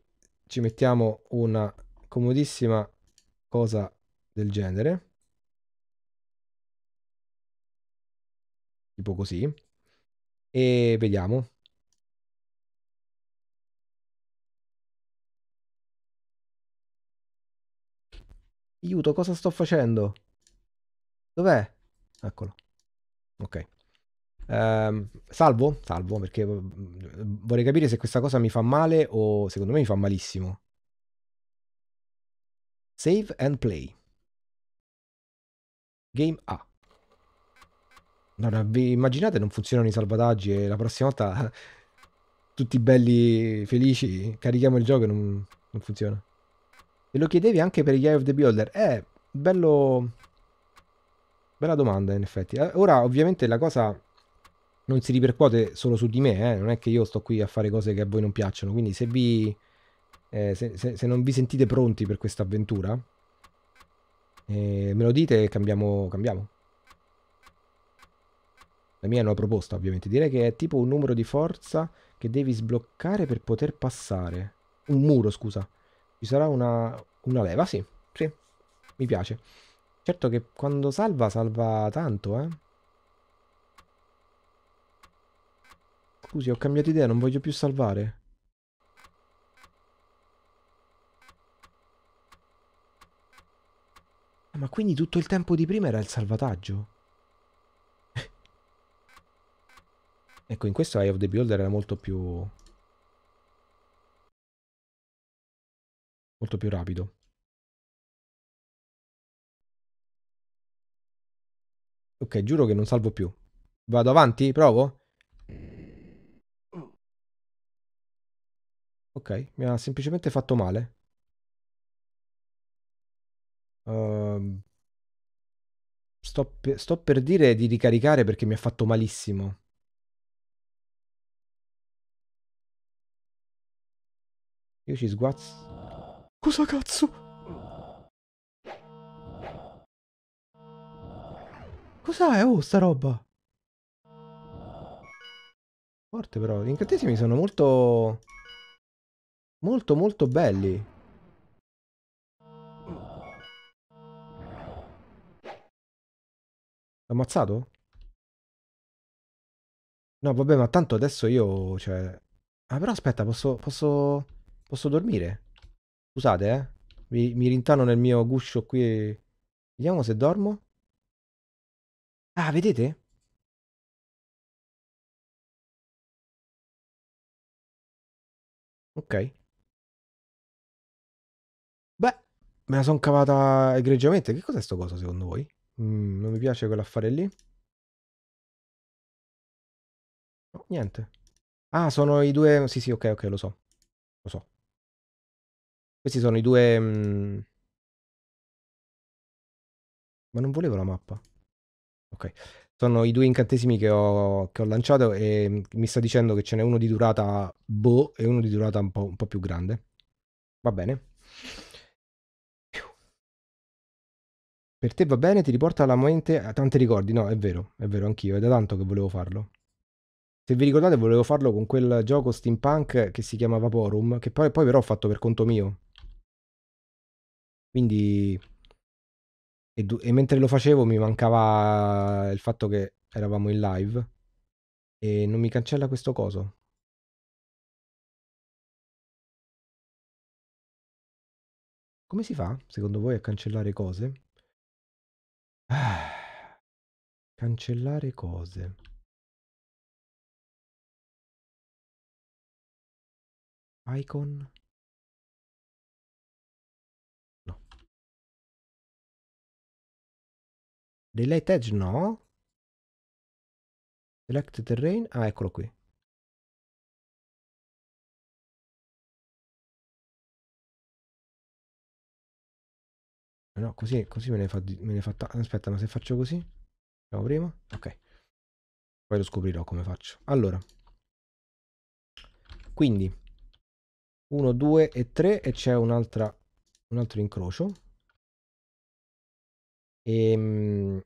ci mettiamo una comodissima cosa del genere. Tipo così. E vediamo. Aiuto, cosa sto facendo? Dov'è? Eccolo. Ok. Eh, salvo? Salvo, perché mm, vorrei capire se questa cosa mi fa male o secondo me mi fa malissimo. Save and play. Game A. No, no, vi immaginate non funzionano i salvataggi e la prossima volta tutti belli felici carichiamo il gioco e non, non funziona. E lo chiedevi anche per gli Eye of the Builder. Eh, bello... Bella domanda in effetti. Eh, ora ovviamente la cosa non si ripercuote solo su di me, eh? non è che io sto qui a fare cose che a voi non piacciono, quindi se vi... Eh, se, se, se, non vi sentite pronti per questa avventura, eh, me lo dite e cambiamo, cambiamo. La mia è una proposta, ovviamente. Direi che è tipo un numero di forza che devi sbloccare per poter passare. Un muro, scusa. Ci sarà una, una leva, sì. Sì, mi piace. Certo che quando salva, salva tanto, eh. Scusi, ho cambiato idea, non voglio più salvare. Ma quindi tutto il tempo di prima era il salvataggio? ecco, in questo Eye of the Builder era molto più... molto più rapido. Ok, giuro che non salvo più. Vado avanti? Provo? ok, mi ha semplicemente fatto male. Uh, sto, per, sto per dire di ricaricare perché mi ha fatto malissimo. Io ci sguazzo. Cosa cazzo? Cos'è? Eh, oh, sta roba. Forte però. Gli incantesimi sono molto... Molto molto belli. L'ho ammazzato? No, vabbè, ma tanto adesso io, cioè... Ah, però aspetta, posso... posso... posso dormire? Scusate, eh. Mi, mi rintano nel mio guscio qui e... Vediamo se dormo. Ah, vedete? Ok. me la sono cavata egregiamente. Che cos'è sto coso secondo voi? Mm, non mi piace quell'affare lì. No, niente. Ah, sono i due... Sì, sì, ok, ok, lo so. Lo so. Questi sono i due... Mm. Ma non volevo la mappa. Ok. Sono i due incantesimi che ho, che ho, lanciato e mm, mi sta dicendo che ce n'è uno di durata boh e uno di durata un po', un po più grande. Va bene. Per te va bene, ti riporta alla mente a eh, tanti ricordi. No, è vero, è vero, anch'io, è da tanto che volevo farlo. Se vi ricordate, volevo farlo con quel gioco steampunk che si chiama Vaporum, che poi, poi però ho fatto per conto mio. Quindi... E, e mentre lo facevo mi mancava il fatto che eravamo in live e non mi cancella questo coso. Come si fa, secondo voi, a cancellare cose? Cancellare cose. Icon? No. Delete edge no? Select terrain? Ah, eccolo qui. No, così, così me ne fa... Me ne fa Aspetta, ma se faccio così? Facciamo prima? Ok. Poi lo scoprirò come faccio. Allora. Quindi. 1, 2 e 3 e c'è un'altra... Un altro incrocio. E... Ehm,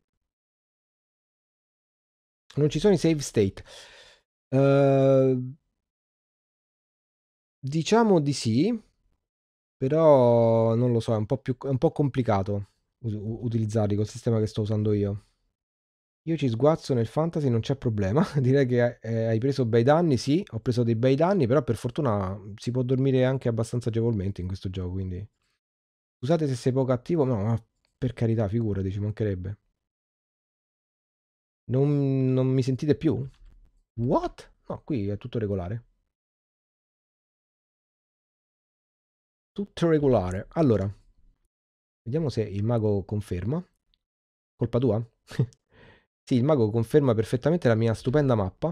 non ci sono i save state. Uh, diciamo di sì. Però non lo so, è un po', più, è un po complicato utilizzarli col sistema che sto usando io. Io ci sguazzo nel fantasy, non c'è problema. Direi che eh, hai preso bei danni, sì, ho preso dei bei danni, però per fortuna si può dormire anche abbastanza agevolmente in questo gioco, quindi... Scusate se sei poco attivo, no, ma per carità, figurati, ci mancherebbe. Non, non mi sentite più? What? No, qui è tutto regolare. Tutto regolare. Allora, vediamo se il mago conferma. Colpa tua? sì, il mago conferma perfettamente la mia stupenda mappa.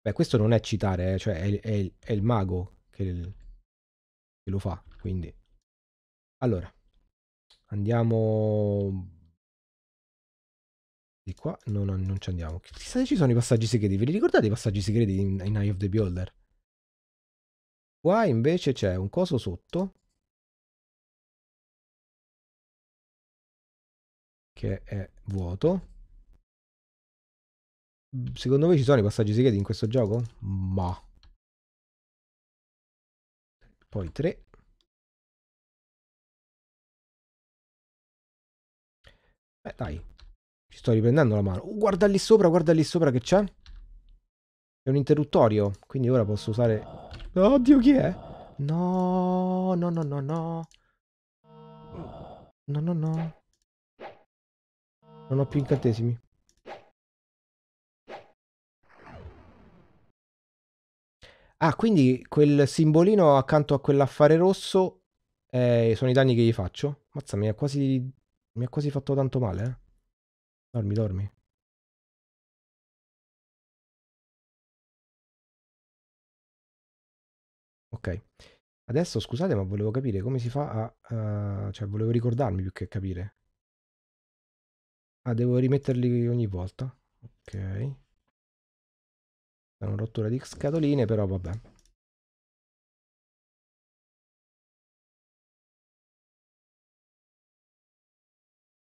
Beh, questo non è citare, eh, cioè è, è, è, il mago che, il, che lo fa, quindi... Allora, andiamo di qua no, non ci andiamo. Chissà ci sono i passaggi segreti. Vi ricordate i passaggi segreti in, in Eye of the Beholder? Qua invece c'è un coso sotto che è vuoto. Secondo voi ci sono i passaggi segreti in questo gioco? Ma. Poi 3. Eh dai, ci sto riprendendo la mano. Oh, guarda lì sopra, guarda lì sopra che c'è. È un interruttorio, quindi ora posso usare Oddio, chi è? No, no, no, no, no. No, no, no. Non ho più incantesimi. Ah, quindi quel simbolino accanto a quell'affare rosso eh, sono i danni che gli faccio? Mazza, mi ha quasi, quasi fatto tanto male, eh? Dormi, dormi. Ok. Adesso scusate, ma volevo capire come si fa a... Uh, cioè, volevo ricordarmi più che capire. Ah, devo rimetterli ogni volta. Ok. È una rottura di scatoline, però vabbè.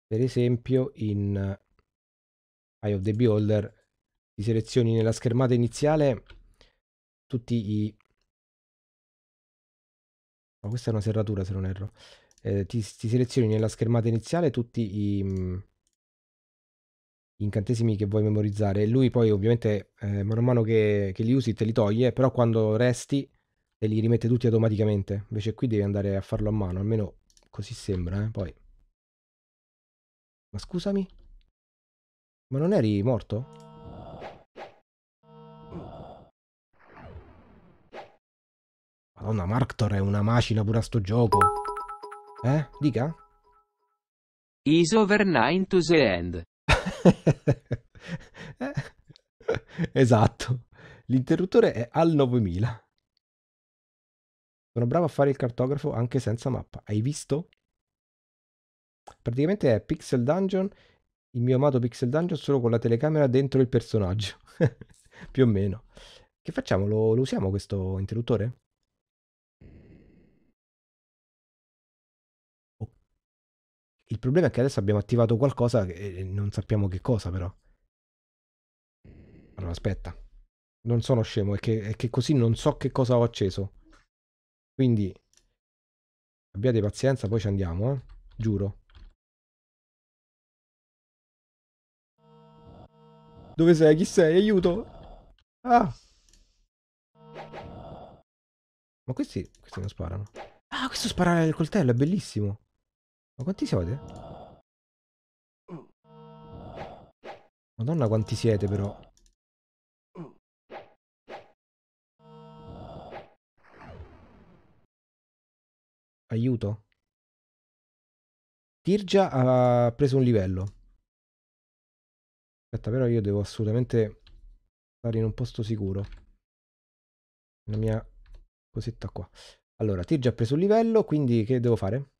Per esempio in Eye of the Beholder ti selezioni nella schermata iniziale tutti i ma questa è una serratura se non erro, eh, ti, ti, selezioni nella schermata iniziale tutti i mh, mm, incantesimi che vuoi memorizzare e lui poi ovviamente eh, a mano che, che, li usi te li toglie, però quando resti te li rimette tutti automaticamente, invece qui devi andare a farlo a mano, almeno così sembra, eh, poi. Ma scusami? Ma non eri morto? Madonna, Marktor è una macina pure a sto gioco. Eh? Dica? Is over 9 to the end. Eh? esatto. L'interruttore è al 9000. Sono bravo a fare il cartografo anche senza mappa. Hai visto? Praticamente è Pixel Dungeon, il mio amato Pixel Dungeon, solo con la telecamera dentro il personaggio. Più o meno. Che facciamo? Lo, lo usiamo questo interruttore? Il problema è che adesso abbiamo attivato qualcosa e eh, eh, non sappiamo che cosa però. Allora aspetta. Non sono scemo, è che, è che così non so che cosa ho acceso. Quindi abbiate pazienza, poi ci andiamo, eh. Giuro. Dove sei? Chi sei? Aiuto! Ah! Ma questi, questi non sparano. Ah, questo spara il coltello, è bellissimo. Ma quanti siete? Madonna quanti siete però. Aiuto. Tirgia ha preso un livello. Aspetta, però io devo assolutamente stare in un posto sicuro. La mia cosetta qua. Allora, Tirgia ha preso un livello, quindi che devo fare?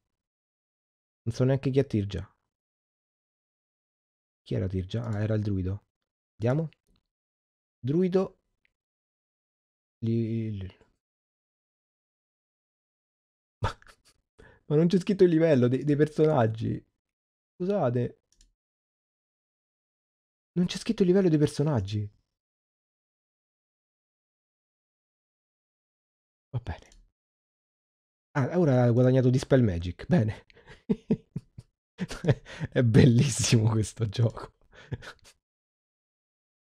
Non so neanche chi è Tirgia. Chi era Tirgia? Ah, era il druido. Andiamo. Druido. Lil... Ma non c'è scritto il livello dei, dei personaggi. Scusate. Non c'è scritto il livello dei personaggi. Va bene. Ah, ora ha guadagnato di Spell Magic. Bene. è bellissimo questo gioco.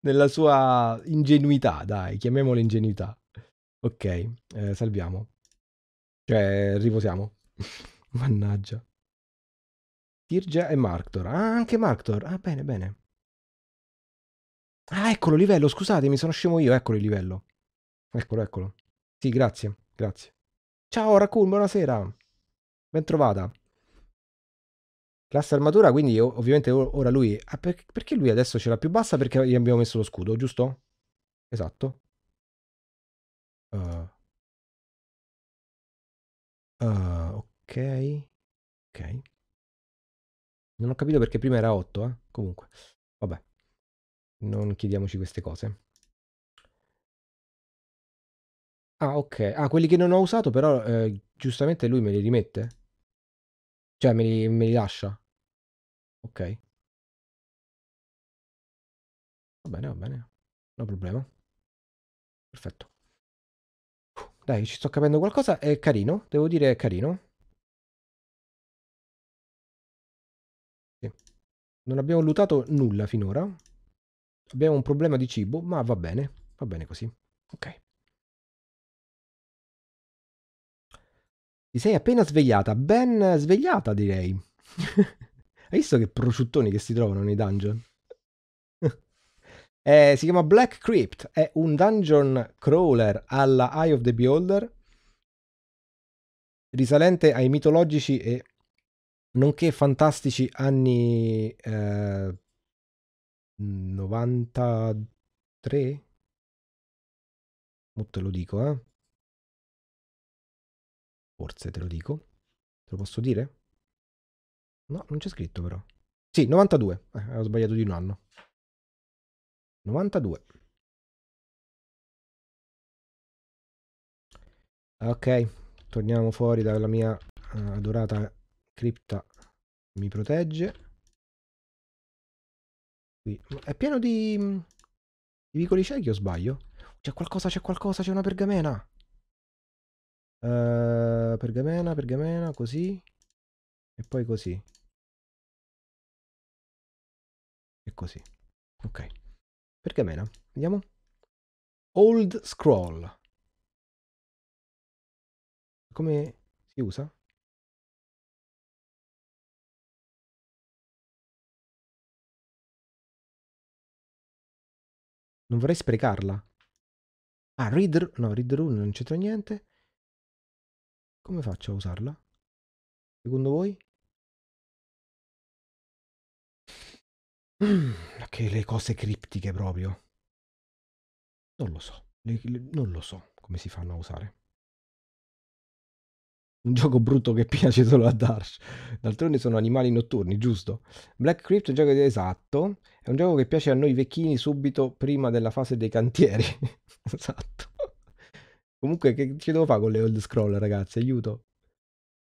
Nella sua ingenuità, dai, chiamiamolo ingenuità. Ok, eh, salviamo. Cioè, riposiamo. Mannaggia. Tirgia e Marktor. Ah, anche Marktor. Ah, bene, bene. Ah, eccolo, livello, scusate, mi sono scemo io. Eccolo il livello. Eccolo, eccolo. Sì, grazie, grazie. Ciao, Raccoon, buonasera. Bentrovata. Classe armatura, quindi ovviamente ora lui... Ah, per, perché lui adesso ce l'ha più bassa? Perché gli abbiamo messo lo scudo, giusto? Esatto. Uh. Uh, ok. Ok. Non ho capito perché prima era 8, eh? Comunque. Vabbè. Non chiediamoci queste cose. Ah, ok. Ah, quelli che non ho usato però eh, giustamente lui me li rimette? Cioè me li me li lascia? Ok. Va bene, va bene. No problema. Perfetto. Dai, ci sto capendo qualcosa, è carino, devo dire è carino. Sì. Non abbiamo lootato nulla finora. Abbiamo un problema di cibo, ma va bene, va bene così. Ok. Ti sei appena svegliata, ben svegliata direi. Hai visto che prosciuttoni che si trovano nei dungeon? eh, si chiama Black Crypt, è un dungeon crawler alla Eye of the Beholder, risalente ai mitologici e nonché fantastici anni eh, 93? Mo te lo dico, eh. Forse te lo dico. Te lo posso dire? No, non c'è scritto però. Sì, 92. Eh, ho sbagliato di un anno. 92. Ok, torniamo fuori dalla mia eh, adorata cripta. Mi protegge. Qui. È pieno di... Mm, di vicoli ciechi o sbaglio? C'è qualcosa, c'è qualcosa, c'è una pergamena. Eh, pergamena, pergamena, così. E poi così. E così. Ok. Pergamena. Vediamo. Old Scroll. Come si usa? Non vorrei sprecarla. Ah, read, No, read 1 non c'entra niente. Come faccio a usarla? Secondo voi? che le cose criptiche proprio. Non lo so, le, le, non lo so come si fanno a usare. Un gioco brutto che piace solo a Darsh. D'altronde sono animali notturni, giusto? Black Crypt è un gioco di esatto. È un gioco che piace a noi vecchini subito prima della fase dei cantieri. esatto. Comunque, che ci devo fare con le old scroll, ragazzi? Aiuto.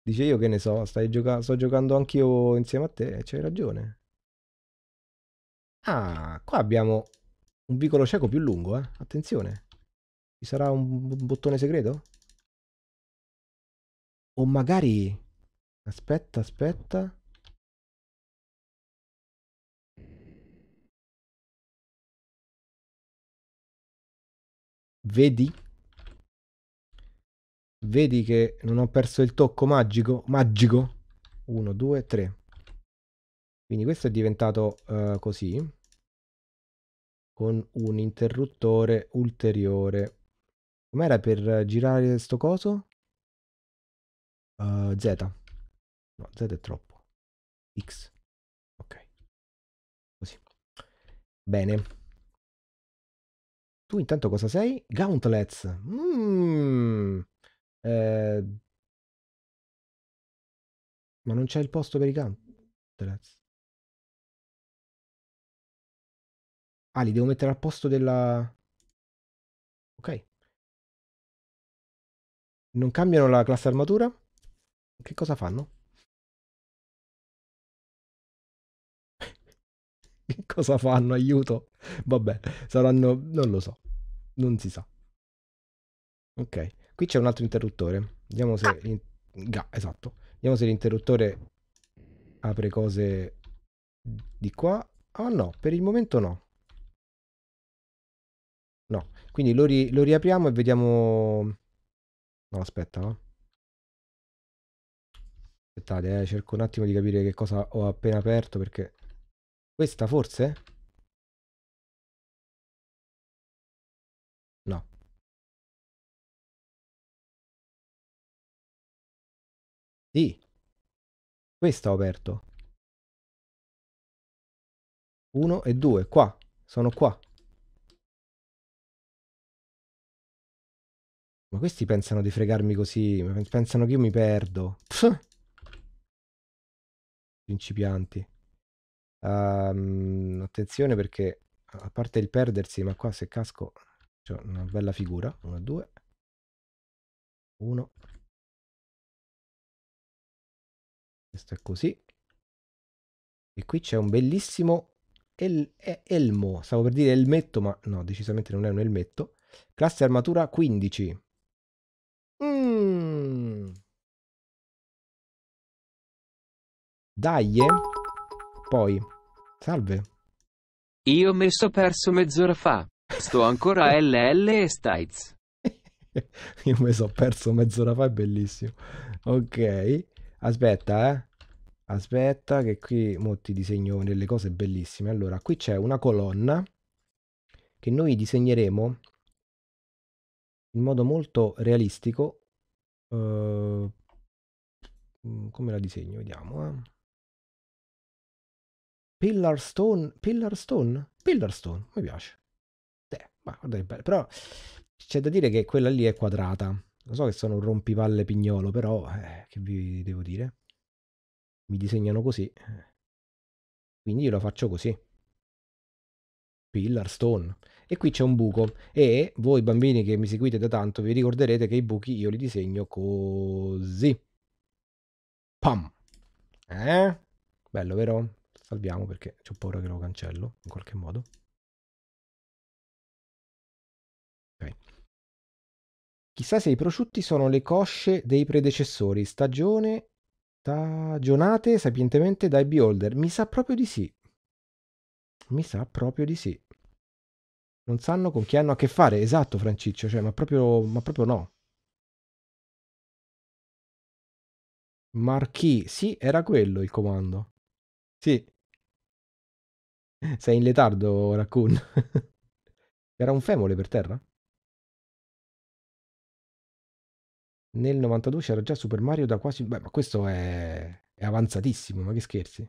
Dice io che ne so, stai gioca- sto giocando anch'io insieme a te, c'hai ragione. Ah, qua abbiamo un vicolo cieco più lungo, eh. Attenzione. Ci sarà un bottone segreto? O magari... Aspetta, aspetta. Vedi? Vedi che non ho perso il tocco magico. Magico. 1, 2, 3. Quindi questo è diventato uh, così. Con un interruttore ulteriore. Com'era per girare sto coso? Uh, Z. No, Z è troppo. X. Ok. Così. Bene. Tu intanto cosa sei? Gauntlets. Mmm. Eh, ma non c'è il posto per i Cantelez. Ah, li devo mettere al posto della... Ok. Non cambiano la classe armatura? Che cosa fanno? che cosa fanno? Aiuto. Vabbè, saranno... non lo so. Non si sa. Ok. Qui c'è un altro interruttore. Vediamo se... Ah. In... Ga, esatto. Vediamo se l'interruttore apre cose di qua. Ah no, per il momento no. No, quindi lo, ri... lo riapriamo e vediamo... No, aspetta, no? Aspettate, eh, cerco un attimo di capire che cosa ho appena aperto perché... Questa forse? Sì. Questo ho aperto. 1 e 2, qua. Sono qua. Ma questi pensano di fregarmi così, pensano che io mi perdo. Pff. Principianti. Um, attenzione perché, a parte il perdersi, ma qua se casco c'è una bella figura. 1, 2. 1, questo è così e qui c'è un bellissimo el elmo stavo per dire elmetto ma no decisamente non è un elmetto classe armatura 15 mm. Dai, eh. poi salve io mi sono perso mezz'ora fa sto ancora LL e Stites io mi sono perso mezz'ora fa è bellissimo ok Aspetta, eh. Aspetta, che qui mo ti disegno delle cose bellissime. Allora, qui c'è una colonna che noi disegneremo in modo molto realistico. Uh, come la disegno? Vediamo, eh. Pillar Stone, Pillar Stone, Pillar Stone, mi piace. Eh, ma guarda che bello. Però c'è da dire che quella lì è quadrata. Lo so che sono un rompipalle pignolo, però eh, che vi devo dire? Mi disegnano così. Eh. Quindi io lo faccio così. Pillar stone. E qui c'è un buco. E voi bambini che mi seguite da tanto vi ricorderete che i buchi io li disegno così. Pam. Eh? Bello, vero? Salviamo perché ho paura che lo cancello in qualche modo. Chissà se i prosciutti sono le cosce dei predecessori, stagione, stagionate sapientemente dai beholder. Mi sa proprio di sì. Mi sa proprio di sì. Non sanno con chi hanno a che fare, esatto Franciccio, cioè, ma proprio, ma proprio no. Marchi, sì, era quello il comando. Sì. Sei in letardo, Raccoon. Era un femore per terra? Nel 92 c'era già Super Mario da quasi... Beh, ma questo è, è avanzatissimo, ma che scherzi?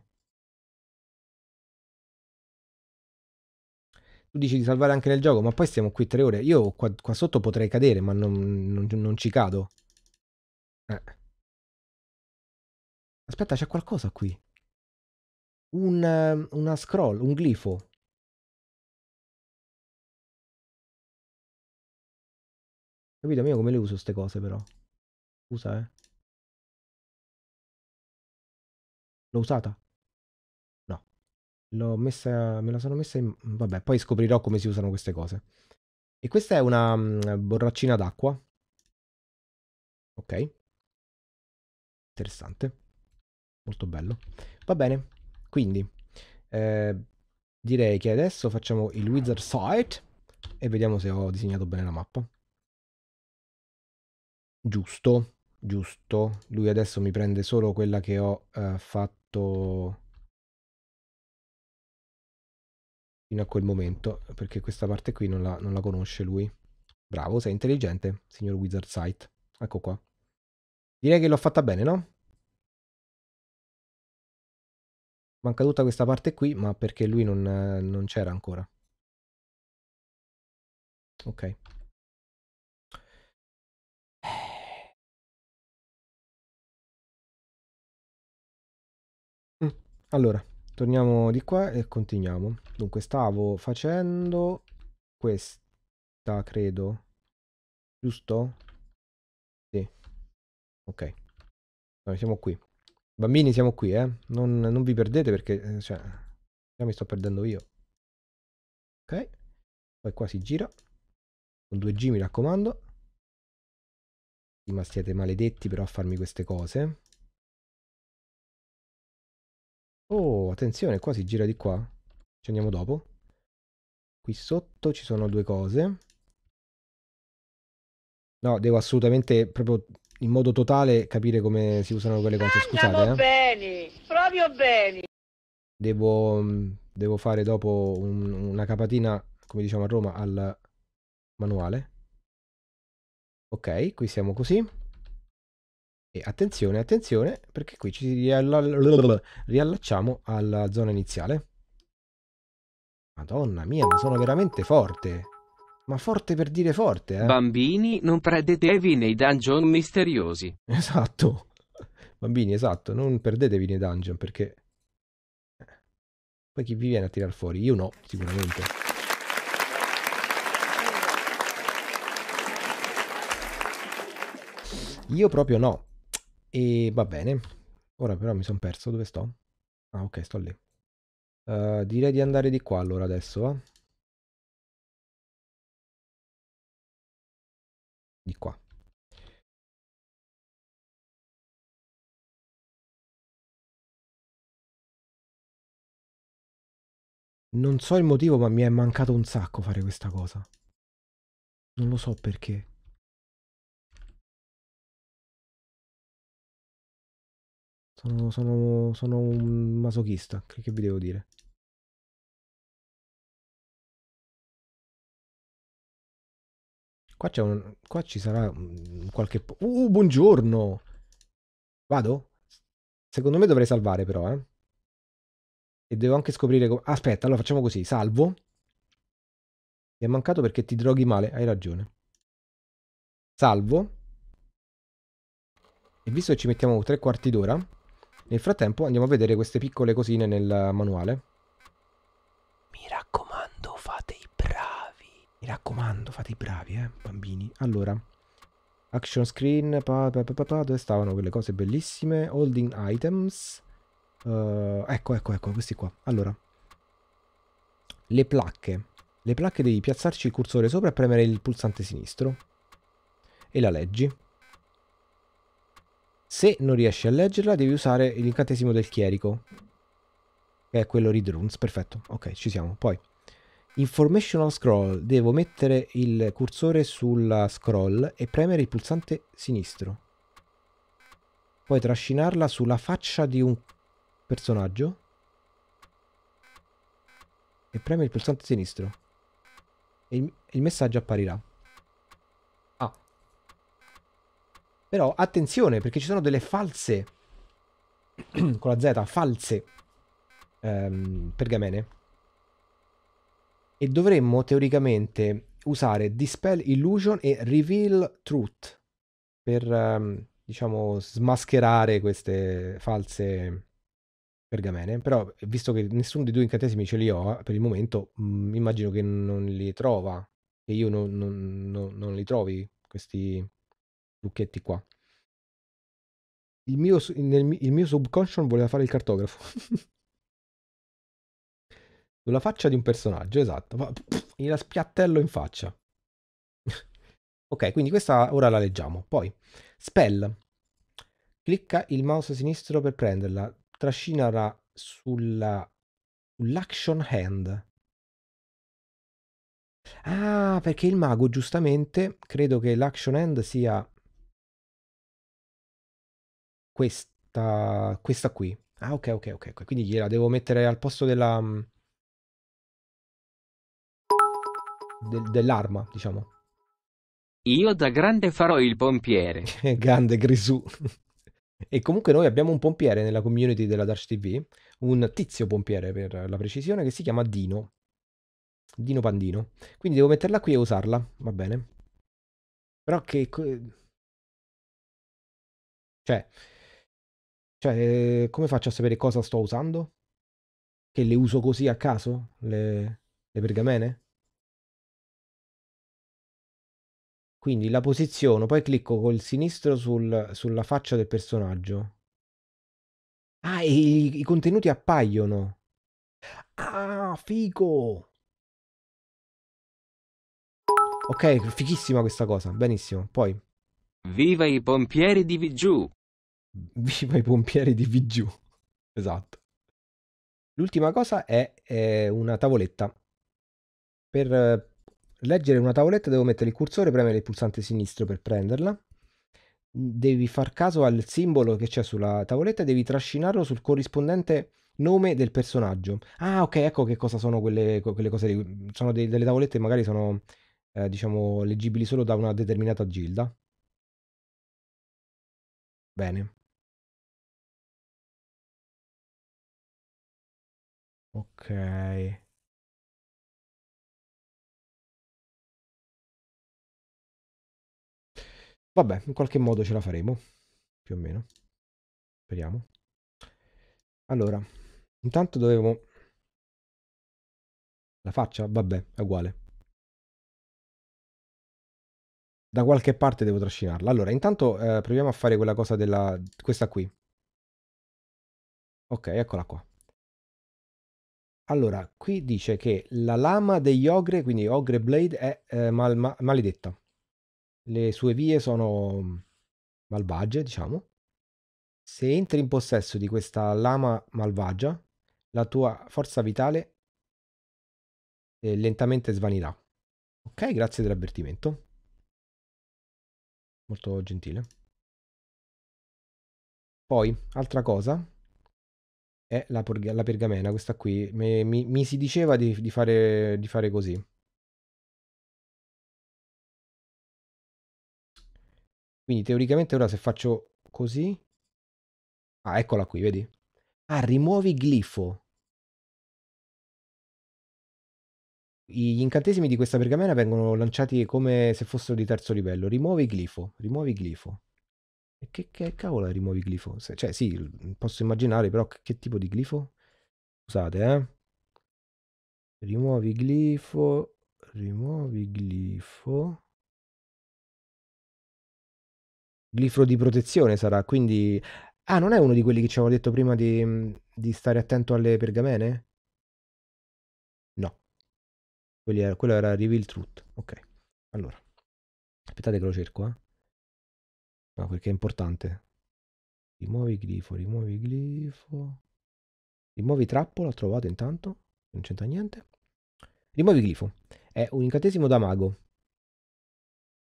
Tu dici di salvare anche nel gioco, ma poi stiamo qui tre ore. Io qua, qua sotto potrei cadere, ma non, non, non ci cado. Eh. Aspetta, c'è qualcosa qui. Un, eh, una scroll, un glifo. Capito? mio come le uso queste cose però. Scusa, eh. L'ho usata? No. L'ho messa, me la sono messa in... Vabbè, poi scoprirò come si usano queste cose. E questa è una um, borraccina d'acqua. Ok. Interessante. Molto bello. Va bene. Quindi, eh, direi che adesso facciamo il wizard Site e vediamo se ho disegnato bene la mappa. Giusto giusto? Lui adesso mi prende solo quella che ho eh, fatto fino a quel momento, perché questa parte qui non la, non la conosce lui. Bravo, sei intelligente, signor Wizard Sight. Ecco qua. Direi che l'ho fatta bene, no? Manca tutta questa parte qui, ma perché lui non, non c'era ancora. Ok. Allora, torniamo di qua e continuiamo. Dunque, stavo facendo questa, credo. Giusto? Sì. Ok. Allora, siamo qui. Bambini, siamo qui, eh. Non, non vi perdete perché, eh, cioè, già mi sto perdendo io. Ok. Poi qua si gira. Con 2G mi raccomando. ma siete maledetti però a farmi queste cose. Oh, attenzione, qua si gira di qua. Ci andiamo dopo. Qui sotto ci sono due cose. No, devo assolutamente proprio in modo totale capire come si usano quelle cose. Scusate. Andiamo eh. bene, proprio bene. Devo, mm, devo fare dopo un, una capatina, come diciamo a Roma, al manuale. Ok, qui siamo così. E attenzione, attenzione, perché qui ci riallacciamo alla zona iniziale. Madonna mia, ma sono veramente forte. Ma forte per dire forte, eh. Bambini, non perdetevi nei dungeon misteriosi. Esatto. Bambini, esatto, non perdetevi nei dungeon perché... Eh, poi chi vi viene a tirar fuori? Io no, sicuramente. Io proprio no. E va bene. Ora però mi sono perso. Dove sto? Ah, ok, sto lì. Uh, direi di andare di qua allora adesso, va? Eh. Di qua. Non so il motivo, ma mi è mancato un sacco fare questa cosa. Non lo so perché. Sono, sono, sono un masochista, che vi devo dire? Qua, c'è un, qua ci sarà mm, qualche... Uh, buongiorno! Vado? Secondo me dovrei salvare però, eh. E devo anche scoprire... come. Aspetta, allora facciamo così. Salvo. Mi è mancato perché ti droghi male. Hai ragione. Salvo. E visto che ci mettiamo tre quarti d'ora... Nel frattempo andiamo a vedere queste piccole cosine nel manuale. Mi raccomando, fate i bravi. Mi raccomando, fate i bravi, eh, bambini. Allora, action screen, pa, pa, pa, pa dove stavano quelle cose bellissime? Holding items. Uh, ecco, ecco, ecco, questi qua. Allora, le placche. Le placche devi piazzarci il cursore sopra e premere il pulsante sinistro. E la leggi. Se non riesci a leggerla devi usare l'incantesimo del chierico. Che è quello Read Runes, perfetto. Ok, ci siamo. Poi, Informational Scroll. Devo mettere il cursore sulla scroll e premere il pulsante sinistro. Poi trascinarla sulla faccia di un personaggio. E premere il pulsante sinistro. E il messaggio apparirà. Però attenzione perché ci sono delle false, con la Z, false ehm, pergamene. E dovremmo teoricamente usare Dispel Illusion e Reveal Truth per, ehm, diciamo, smascherare queste false pergamene. Però, visto che nessuno dei due incantesimi ce li ho eh, per il momento, mh, mm, immagino che non li trova, che io non, non, non, non li trovi questi buchetti qua. Il mio, nel, il mio subconscio voleva fare il cartografo. Sulla faccia di un personaggio, esatto. Mi la spiattello in faccia. ok, quindi questa ora la leggiamo. Poi, spell. Clicca il mouse sinistro per prenderla. Trascinala sulla, sull'action hand. Ah, perché il mago giustamente credo che l'action hand sia questa, questa qui. Ah, ok, ok, ok. Quindi gliela devo mettere al posto della... Mm, del, dell'arma, diciamo. Io da grande farò il pompiere. grande Grisù. e comunque noi abbiamo un pompiere nella community della Dash TV, un tizio pompiere per la precisione, che si chiama Dino. Dino Pandino. Quindi devo metterla qui e usarla, va bene. Però che... Cioè, cioè, eh, come faccio a sapere cosa sto usando? Che le uso così a caso? Le, le pergamene? Quindi la posiziono, poi clicco col sinistro sul, sulla faccia del personaggio. Ah, e i, i contenuti appaiono. Ah, figo! Ok, fighissima questa cosa, benissimo. Poi. Viva i pompieri di Vigiù! Viva i pompieri di Vigiù. Esatto. L'ultima cosa è, è una tavoletta. Per eh, leggere una tavoletta devo mettere il cursore e premere il pulsante sinistro per prenderla. Devi far caso al simbolo che c'è sulla tavoletta e devi trascinarlo sul corrispondente nome del personaggio. Ah, ok, ecco che cosa sono quelle, quelle cose. Di, sono dei, delle tavolette che magari sono, eh, diciamo, leggibili solo da una determinata gilda. Bene. Ok. Vabbè, in qualche modo ce la faremo, più o meno. Speriamo. Allora, intanto dovevo... La faccia? Vabbè, è uguale. Da qualche parte devo trascinarla. Allora, intanto eh, proviamo a fare quella cosa della... questa qui. Ok, eccola qua. Allora, qui dice che la lama degli ogre, quindi Ogre Blade, è eh, mal, ma, maledetta. Le sue vie sono mm, malvagie, diciamo. Se entri in possesso di questa lama malvagia, la tua forza vitale eh, lentamente svanirà. Ok, grazie dell'avvertimento. Molto gentile. Poi, altra cosa, è la, porg- la pergamena, questa qui. Mi, mi, mi si diceva di, di, fare, di fare così. Quindi teoricamente ora se faccio così... Ah, eccola qui, vedi? Ah, rimuovi glifo. Gli incantesimi di questa pergamena vengono lanciati come se fossero di terzo livello. Rimuovi glifo, rimuovi glifo. E che, che cavolo rimuovi glifo? Cioè, sì, posso immaginare, però che, che tipo di glifo? Scusate, eh. Rimuovi glifo, rimuovi glifo. Glifo di protezione sarà, quindi... Ah, non è uno di quelli che ci avevo detto prima di, di stare attento alle pergamene? No. Quelli era, quello era Reveal Truth. Ok, allora. Aspettate che lo cerco, eh. No, perché è importante. Rimuovi glifo, rimuovi glifo. Rimuovi trappola, ho trovato intanto. Non c'entra niente. Rimuovi glifo. È un incantesimo da mago.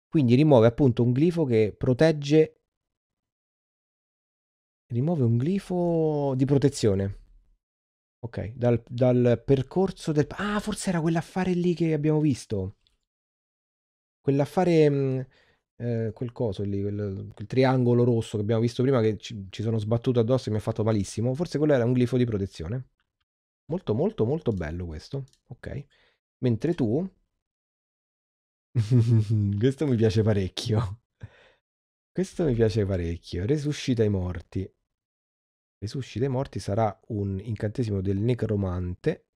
Quindi rimuove appunto un glifo che protegge... Rimuove un glifo di protezione. Ok, dal, dal percorso del... Ah, forse era quell'affare lì che abbiamo visto. Quell'affare mm, eh, quel coso lì, quel, quel, triangolo rosso che abbiamo visto prima che ci, ci sono sbattuto addosso e mi ha fatto malissimo, forse quello era un glifo di protezione. Molto molto molto bello questo, ok. Mentre tu... questo mi piace parecchio. Questo mi piace parecchio. Resuscita i morti. Resuscita i morti sarà un incantesimo del necromante.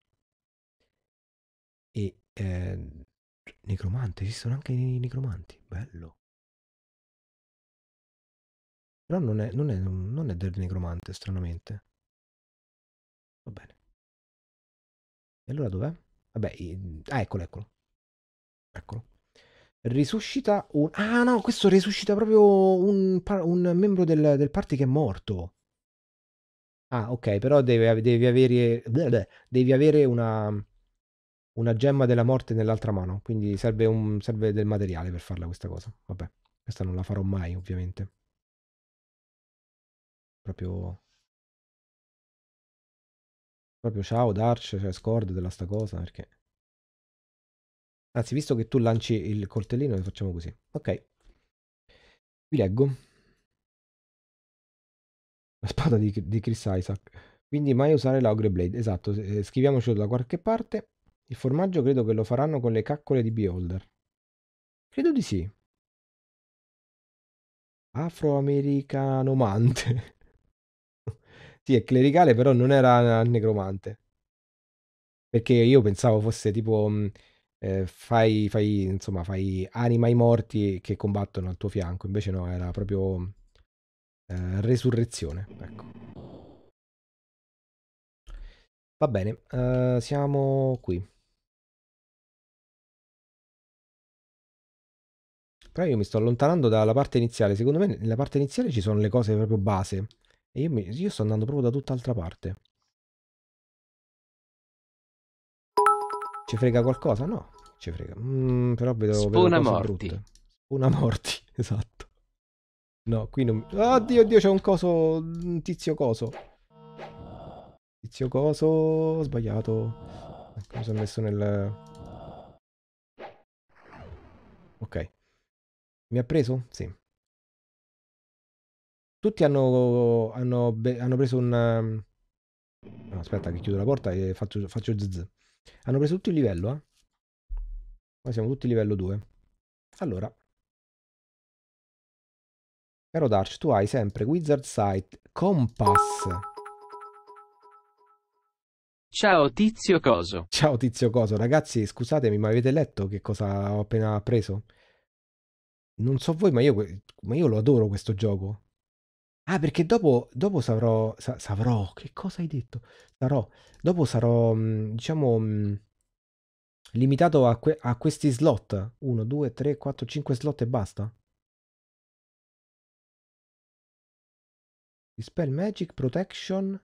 E... Eh, necromante, sono anche i necromanti. Bello. Però non è non è non è del necromante, stranamente. Va bene. E allora dov'è? Vabbè ah eccolo, eccolo. Eccolo. Risuscita un ah no, questo risuscita proprio un un membro del del party che è morto. Ah ok, però deve devi avere devi avere una una gemma della morte nell'altra mano, quindi serve un serve del materiale per farla questa cosa. Vabbè, questa non la farò mai ovviamente proprio proprio ciao Darch, cioè scorda della sta cosa perché anzi visto che tu lanci il coltellino facciamo così ok vi leggo la spada di, di Chris Isaac quindi mai usare l'Augre Blade esatto eh, schiviamocelo da qualche parte il formaggio credo che lo faranno con le caccole di Beholder credo di sì afroamericanomante sì, è clericale, però non era necromante. Perché io pensavo fosse tipo mhmm, eh, fai, fai, insomma, fai anima ai morti che combattono al tuo fianco, invece no, era proprio eh, resurrezione, ecco. Va bene, eh, siamo qui. Però io mi sto allontanando dalla parte iniziale. Secondo me nella parte iniziale ci sono le cose proprio base. E io, mi, io sto andando proprio da tutt'altra parte. Ci frega qualcosa? No, ci frega. Mm, però vedo, Spuna vedo cose morti. brutte. Spuna morti, esatto. No, qui non... Oddio, oddio, c'è un coso... Un tizio coso. Tizio coso... sbagliato. mi sono messo nel... Ok. Mi ha preso? Sì tutti hanno, hanno, hanno preso un... Ehm, no, aspetta che chiudo la porta e faccio, faccio zzz. Hanno preso tutto il livello, eh? Noi siamo tutti livello 2. Allora. Caro Darch, tu hai sempre Wizard Sight, Compass. Ciao Tizio Coso. Ciao Tizio Coso. Ragazzi, scusatemi, ma avete letto che cosa ho appena preso? Non so voi, ma io, ma io lo adoro questo gioco. Ah, perché dopo dopo savrò sa savrò, che cosa hai detto? Sarò dopo sarò, mm, diciamo, mm, limitato a que a questi slot? 1, 2, 3, 4, 5 slot e basta? Dispel Magic, Protection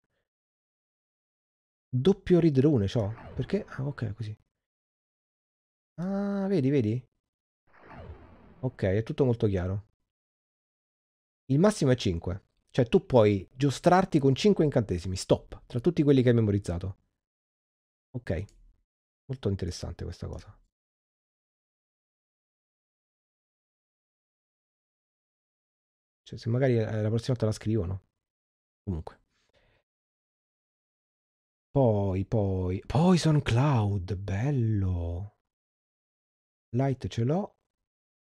Doppio read-rune c'ho, perché ah ok, così. Ah, vedi, vedi? Ok, è tutto molto chiaro. Il massimo è 5. Cioè tu puoi giostrarti con 5 incantesimi, stop, tra tutti quelli che hai memorizzato. Ok, molto interessante questa cosa. Cioè, se magari eh, la prossima volta la scrivono. Comunque. Poi, poi, Poison Cloud, bello. Light ce l'ho.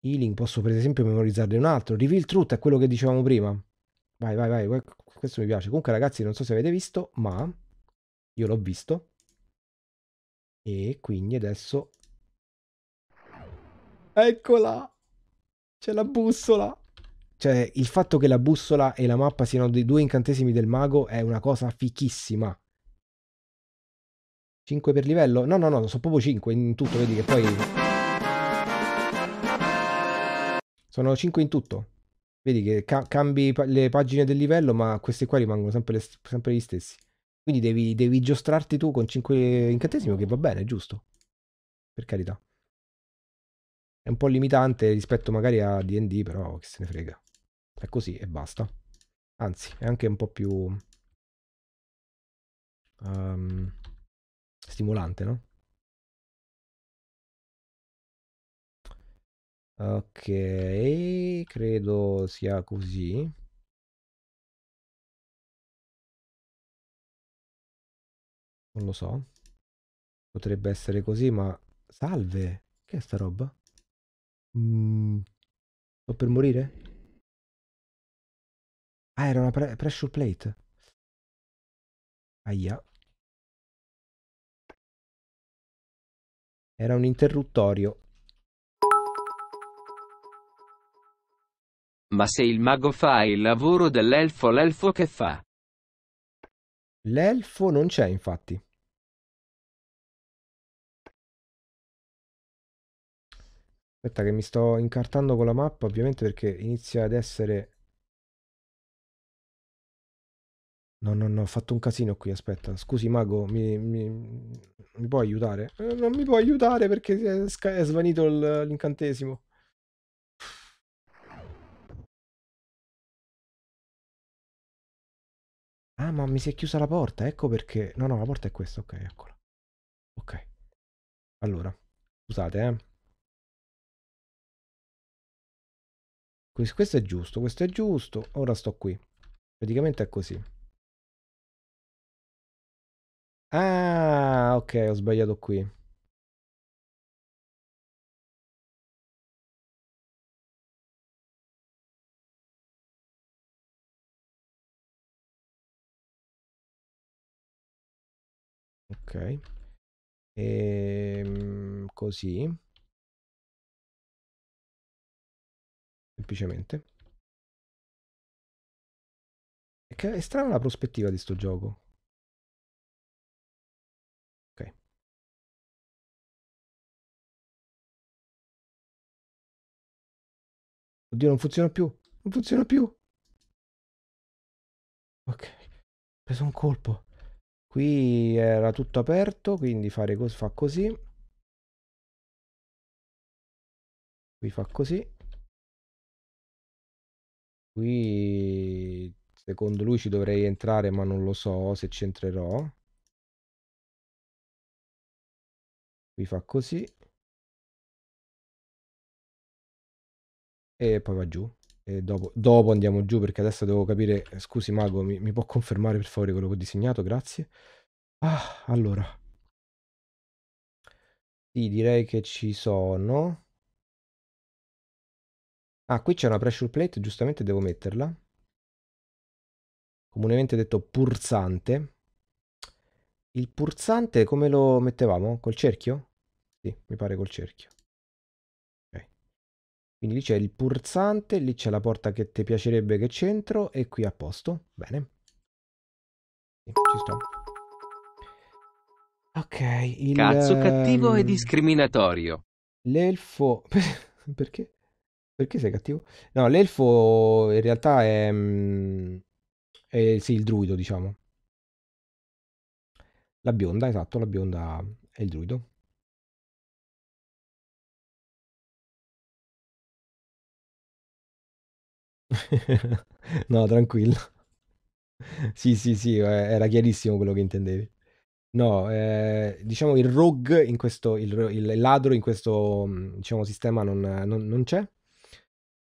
Healing posso per esempio memorizzarne un altro. Reveal Truth è quello che dicevamo prima. Vai, vai, vai, questo mi piace. Comunque ragazzi, non so se avete visto, ma io l'ho visto. E quindi adesso... Eccola! C'è la bussola! Cioè, il fatto che la bussola e la mappa siano dei due incantesimi del mago è una cosa fichissima. 5 per livello? No, no, no, sono proprio 5 in tutto, vedi che poi... Sono 5 in tutto. Vedi che ca- cambi pa- le pagine del livello, ma queste qua rimangono sempre, le st- sempre gli stessi. Quindi devi, devi giostrarti tu con 5 incantesimi, che va bene, giusto? Per carità. È un po' limitante rispetto magari a DD, però che se ne frega. È così e basta. Anzi, è anche un po' più... Um, stimolante, no? ok credo sia così non lo so potrebbe essere così ma salve che è sta roba mm. sto per morire ah era una pre pressure plate aia era un interruttorio ma se il mago fa il lavoro dell'elfo, l'elfo che fa? L'elfo non c'è, infatti. Aspetta che mi sto incartando con la mappa, ovviamente, perché inizia ad essere... No, no, no, ho fatto un casino qui, aspetta. Scusi, mago, mi, mi, mi puoi aiutare? Eh, non mi può aiutare perché è, è svanito l'incantesimo. Ah, ma mi si è chiusa la porta, ecco perché. No, no, la porta è questa, ok, eccola. Ok. Allora, scusate, eh. Questo è giusto, questo è giusto. Ora sto qui. Praticamente è così. Ah, ok, ho sbagliato qui. ok e, ehm, così semplicemente è, che è strana la prospettiva di sto gioco ok oddio non funziona più non funziona più ok ho preso un colpo qui era tutto aperto quindi fare cos fa così qui fa così qui secondo lui ci dovrei entrare ma non lo so se ci entrerò qui fa così e poi va giù Dopo, dopo, andiamo giù perché adesso devo capire. Eh, scusi, Mago, mi, mi, può confermare per favore quello che ho disegnato? Grazie. Ah, allora. Sì, direi che ci sono. Ah, qui c'è una pressure plate, giustamente devo metterla. Comunemente detto pulsante. Il pulsante come lo mettevamo? Col cerchio? Sì, mi pare col cerchio. Quindi lì c'è il pulsante, lì c'è la porta che ti piacerebbe che c'entro e qui a posto. Bene. Ci sto. Ok, il... Cazzo cattivo e ehm, discriminatorio. L'elfo... Perché? Perché sei cattivo? No, l'elfo in realtà è... Mm, è sì, il druido, diciamo. La bionda, esatto, la bionda è il druido. No, tranquillo. Sì, sì, sì, eh, era chiarissimo quello che intendevi. No, ehm, diciamo il rogue in questo il il ladro in questo, mm, diciamo sistema non non non c'è.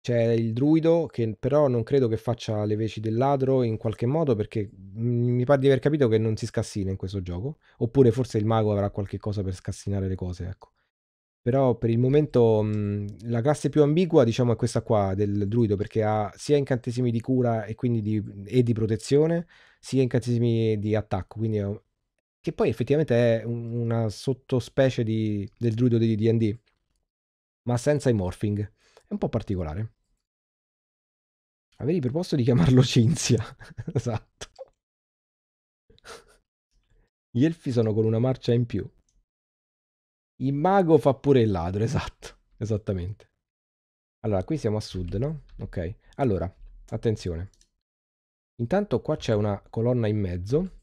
C'è il druido che però non credo che faccia le veci del ladro in qualche modo perché, mm, mi pare di aver capito che non si scassina in questo gioco, oppure forse il mago avrà qualche cosa per scassinare le cose, ecco. Però per il momento mh, mhmm, la classe più ambigua diciamo è questa qua del druido perché ha sia incantesimi di cura e quindi di, mhmm, e di protezione sia incantesimi di attacco, quindi è che poi effettivamente è una sottospecie di, del druido di D&D ma senza i morphing. È un po' particolare. Avevi proposto di chiamarlo Cinzia. esatto. Gli elfi sono con una marcia in più. Il mago fa pure il ladro, esatto, esattamente. Allora, qui siamo a sud, no? Ok, allora, attenzione. Intanto qua c'è una colonna in mezzo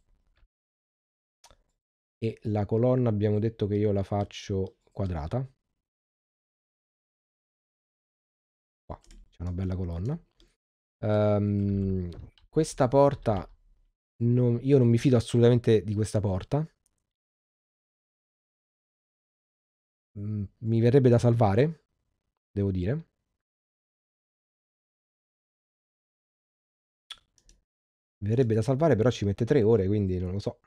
e la colonna abbiamo detto che io la faccio quadrata. Qua c'è una bella colonna. Um, questa porta, non, io non mi fido assolutamente di questa porta Mm, mi verrebbe da salvare, devo dire. Mi verrebbe da salvare, però ci mette 3 ore, quindi non lo so.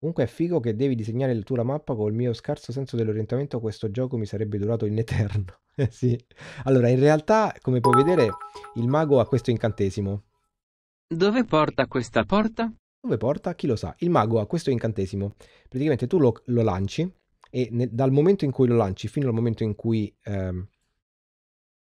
Comunque è figo che devi disegnare tu la mappa col mio scarso senso dell'orientamento, questo gioco mi sarebbe durato in eterno. Eh sì. Allora, in realtà, come puoi vedere, il mago ha questo incantesimo. Dove porta questa porta? Dove porta? Chi lo sa. Il mago ha questo incantesimo. Praticamente tu lo, lo lanci e nel, dal momento in cui lo lanci fino al momento in cui ehm,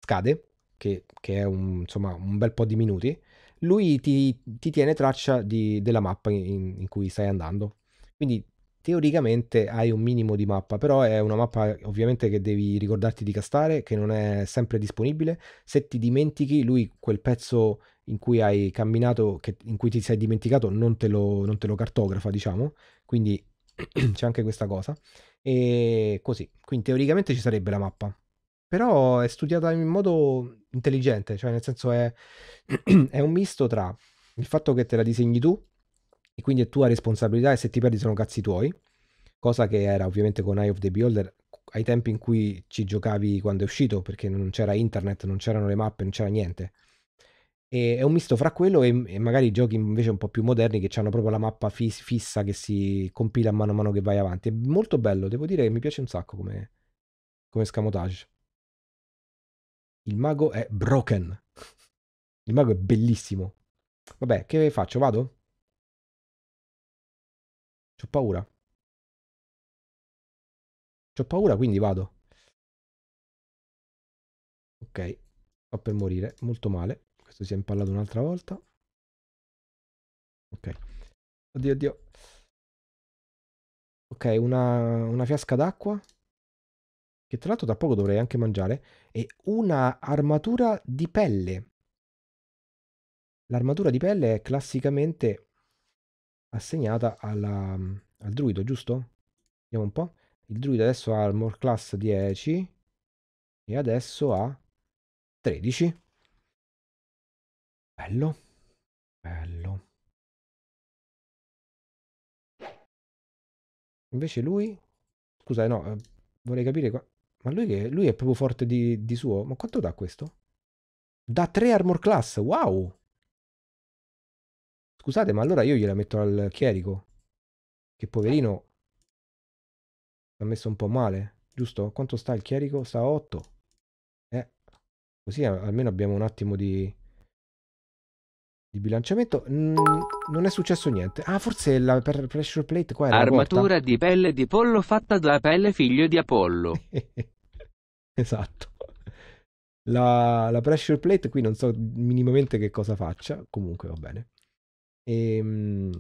scade, che, che è un, insomma, un, bel po' di minuti, lui ti, ti tiene traccia di, della mappa in, in, cui stai andando. Quindi teoricamente hai un minimo di mappa, però è una mappa ovviamente che devi ricordarti di castare, che non è sempre disponibile. Se ti dimentichi, lui quel pezzo in cui hai camminato, che, in cui ti sei dimenticato, non te lo, non te lo cartografa, diciamo. Quindi c'è anche questa cosa e così. Quindi teoricamente ci sarebbe la mappa. Però è studiata in modo intelligente, cioè nel senso è, è un misto tra il fatto che te la disegni tu e quindi è tua responsabilità e se ti perdi sono cazzi tuoi, cosa che era ovviamente con Eye of the Beholder ai tempi in cui ci giocavi quando è uscito, perché non c'era internet, non c'erano le mappe, non c'era niente. E è un misto fra quello e, e magari giochi invece un po' più moderni che hanno proprio la mappa fis- fissa che si compila mano a mano che vai avanti. È molto bello, devo dire che mi piace un sacco come, come scamotage. Il mago è broken. Il mago è bellissimo. Vabbè, che faccio? Vado? C'ho paura. C'ho paura, quindi vado. Ok, sto per morire, molto male. Questo si è impallato un'altra volta. Ok. Oddio, oddio. Ok, una, una fiasca d'acqua. Che tra l'altro da poco dovrei anche mangiare. E una armatura di pelle. L'armatura di pelle è classicamente assegnata alla, al druido, giusto? Vediamo un po'. Il druido adesso ha armor class 10 e adesso ha 13. Bello. Bello. Invece lui... Scusa, no, eh, vorrei capire qua... Ma lui, che, lui è proprio forte di, di suo? Ma quanto dà questo? Da 3 armor class, wow! Scusate, ma allora io gliela metto al chierico. Che poverino... L'ha messo un po' male, giusto? Quanto sta il chierico? Sta a 8. Eh, così almeno abbiamo un attimo di di bilanciamento mm, non è successo niente ah forse la per pressure plate qua è armatura di pelle di pollo fatta da pelle figlio di Apollo esatto la, la, pressure plate qui non so minimamente che cosa faccia comunque va bene ehm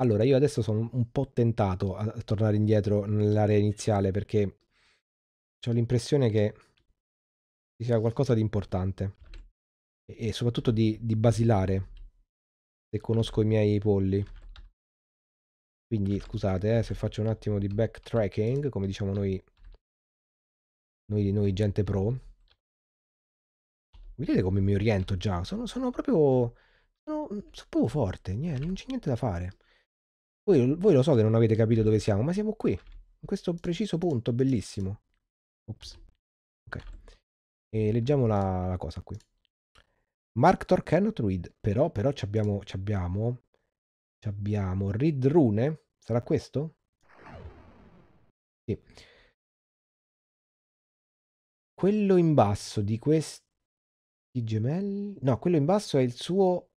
allora, io adesso sono un po' tentato a tornare indietro nell'area iniziale perché ho l'impressione che ci sia qualcosa di importante e soprattutto di, di basilare se conosco i miei polli. Quindi scusate eh, se faccio un attimo di backtracking, come diciamo noi, noi, noi gente pro. Vedete come mi oriento già? Sono, sono proprio... Sono, sono, proprio forte, niente, non c'è niente da fare. Voi, voi, lo so che non avete capito dove siamo, ma siamo qui. In questo preciso punto, bellissimo. Ops. Ok. E leggiamo la, la cosa qui. Mark Torkenot Reed, però, però ci abbiamo, ci abbiamo, ci abbiamo Reed Rune, sarà questo? Sì. Quello in basso di questi gemelli, no, quello in basso è il suo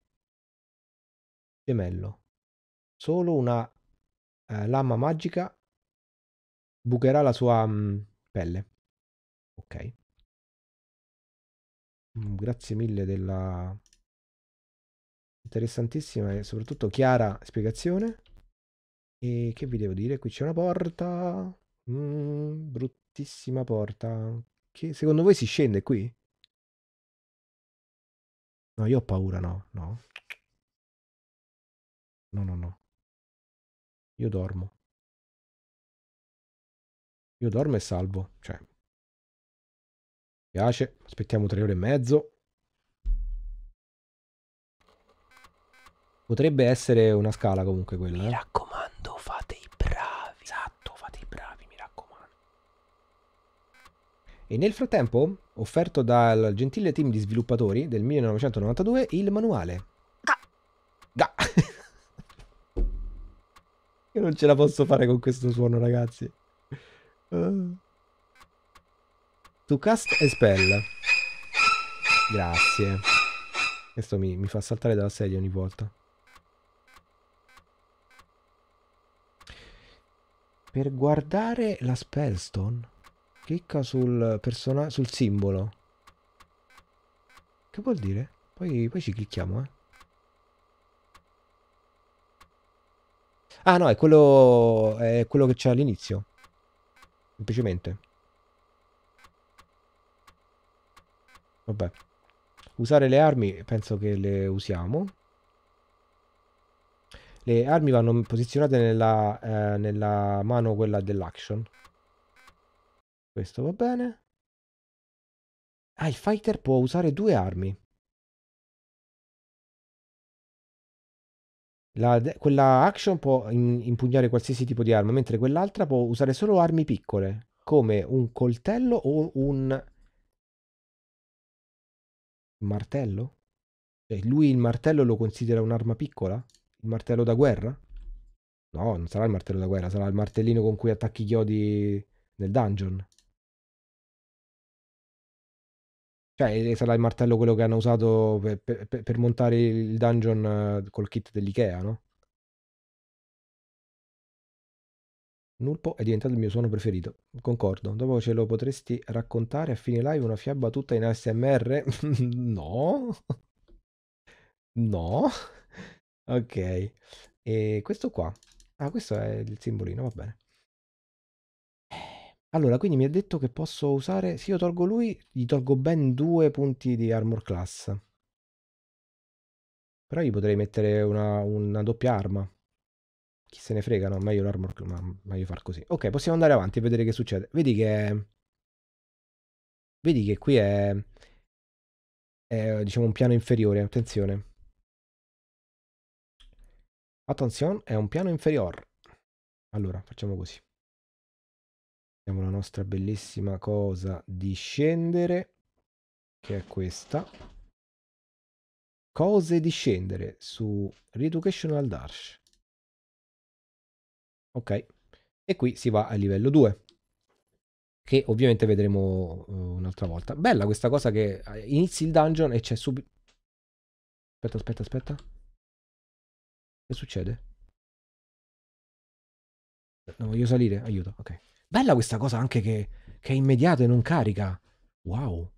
gemello, solo una eh, lama magica bucherà la sua mh, mm, pelle. Ok. Mm, grazie mille della interessantissima e soprattutto chiara spiegazione. E che vi devo dire? Qui c'è una porta. Mm, bruttissima porta. Che secondo voi si scende qui? No, io ho paura, no, no. No, no, no. Io dormo. Io dormo e salvo, cioè Piace, aspettiamo tre ore e mezzo. Potrebbe essere una scala comunque quella. Mi eh. raccomando, fate i bravi. Esatto, fate i bravi, mi raccomando. E nel frattempo, offerto dal gentile team di sviluppatori del 1992, il manuale. Ga. Ga. Io non ce la posso fare con questo suono, ragazzi. Uh. To cast e spell. Grazie. Questo mi, mi, fa saltare dalla sedia ogni volta. Per guardare la spellstone, clicca sul, sul simbolo. Che vuol dire? Poi, poi ci clicchiamo, eh. Ah no, è quello, è quello che c'è all'inizio. Semplicemente. Vabbè. Usare le armi, penso che le usiamo. Le armi vanno posizionate nella, eh, nella mano quella dell'action. Questo va bene. Ah, il fighter può usare due armi. La, quella action può in, impugnare qualsiasi tipo di arma, mentre quell'altra può usare solo armi piccole, come un coltello o un martello? Cioè, lui il martello lo considera un'arma piccola? Il martello da guerra? No, non sarà il martello da guerra, sarà il martellino con cui attacchi i chiodi nel dungeon. Cioè, eh, sarà il martello quello che hanno usato per, per, per montare il dungeon eh, col kit dell'Ikea, no? Nulpo è diventato il mio suono preferito. Concordo. Dopo ce lo potresti raccontare a fine live una fiaba tutta in ASMR? no. no. ok. E questo qua. Ah, questo è il simbolino, va bene. Allora, quindi mi ha detto che posso usare... Se io tolgo lui, gli tolgo ben due punti di armor class. Però gli potrei mettere una, una doppia arma. Chi se ne frega, no? Meglio l'armor, ma meglio far così. Ok, possiamo andare avanti e vedere che succede. Vedi che... Vedi che qui è... è diciamo un piano inferiore, attenzione. Attenzione, è un piano inferiore. Allora, facciamo così. Abbiamo la nostra bellissima cosa di scendere, che è questa. Cose di scendere su Reeducational Dash ok e qui si va al livello 2 che ovviamente vedremo uh, un'altra volta bella questa cosa che eh, inizi il dungeon e c'è subito aspetta aspetta aspetta che succede? non voglio salire aiuto ok bella questa cosa anche che, che è immediato e non carica wow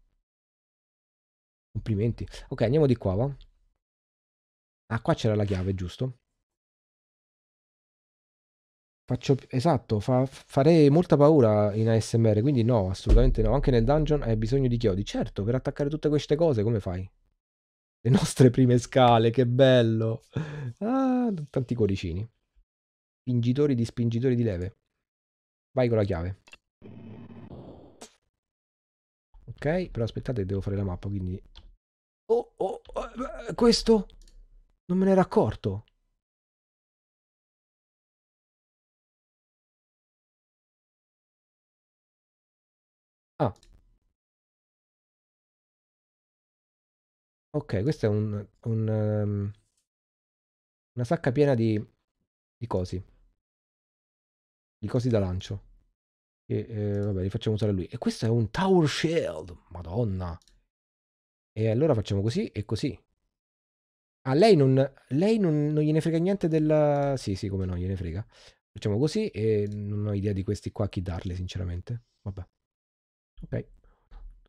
complimenti ok andiamo di qua va ah qua c'era la chiave giusto Faccio, esatto, fa, farei molta paura in ASMR, quindi no, assolutamente no. Anche nel dungeon hai bisogno di chiodi. Certo, per attaccare tutte queste cose come fai? Le nostre prime scale, che bello! Ah, tanti cuoricini. Spingitori di spingitori di leve. Vai con la chiave. Ok, però aspettate, devo fare la mappa, quindi... Oh, oh, eh, questo? Non me ne ero accorto. Ah. Ok, questo è un, un, um, una sacca piena di, di cosi. Di cosi da lancio. E, eh, vabbè, li facciamo usare lui. E questo è un Tower Shield. Madonna. E allora facciamo così e così. Ah, lei non, lei non, non gliene frega niente della... Sì, sì, come no, gliene frega. Facciamo così e non ho idea di questi qua chi darle, sinceramente. Vabbè. Ok.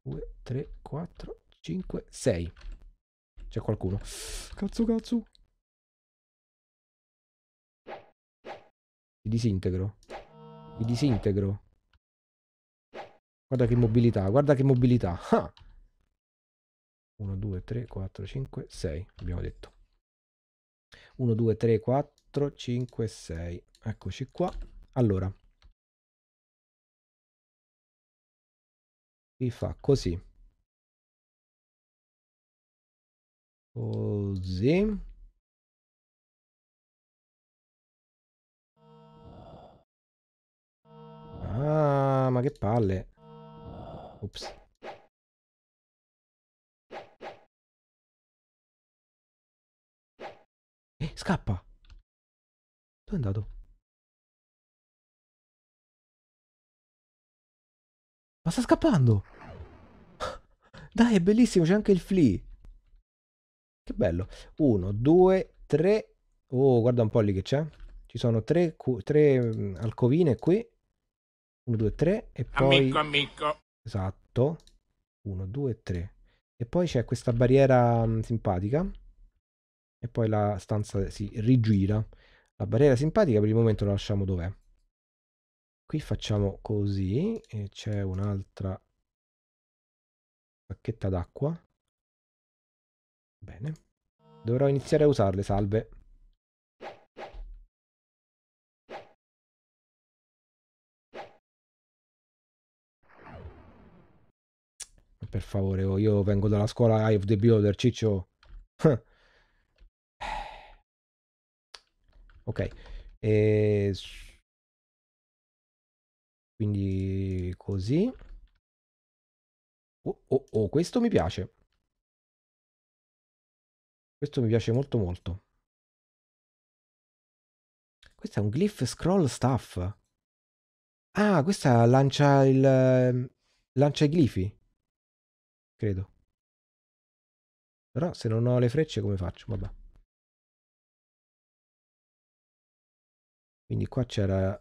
2, 3, 4, 5, 6. C'è qualcuno. Cazzo, cazzo. Mi disintegro. Mi disintegro. Guarda che mobilità, guarda che mobilità. 1, 2, 3, 4, 5, 6. Abbiamo detto. 1, 2, 3, 4, 5, 6. Eccoci qua. Allora, fa così così ah ma che palle ops eh, scappa dove è andato Ma sta scappando! Dai, è bellissimo, c'è anche il flea. Che bello. Uno, due, tre. Oh, guarda un po' lì che c'è. Ci sono tre, tre mm, alcovine qui. Uno, due, tre. E poi... Amico, amico. Esatto. Uno, due, tre. E poi c'è questa barriera mm, simpatica. E poi la stanza si rigira. La barriera simpatica per il momento la lasciamo dov'è qui facciamo così e c'è un'altra bacchetta d'acqua bene dovrò iniziare a usarle salve per favore oh, io vengo dalla scuola Eye of the Builder ciccio ok e quindi così. Oh, oh, oh, questo mi piace. Questo mi piace molto molto. Questo è un glyph scroll stuff Ah, questa lancia il... Ehm, lancia i glifi. Credo. Però se non ho le frecce come faccio? Vabbè. Quindi qua c'era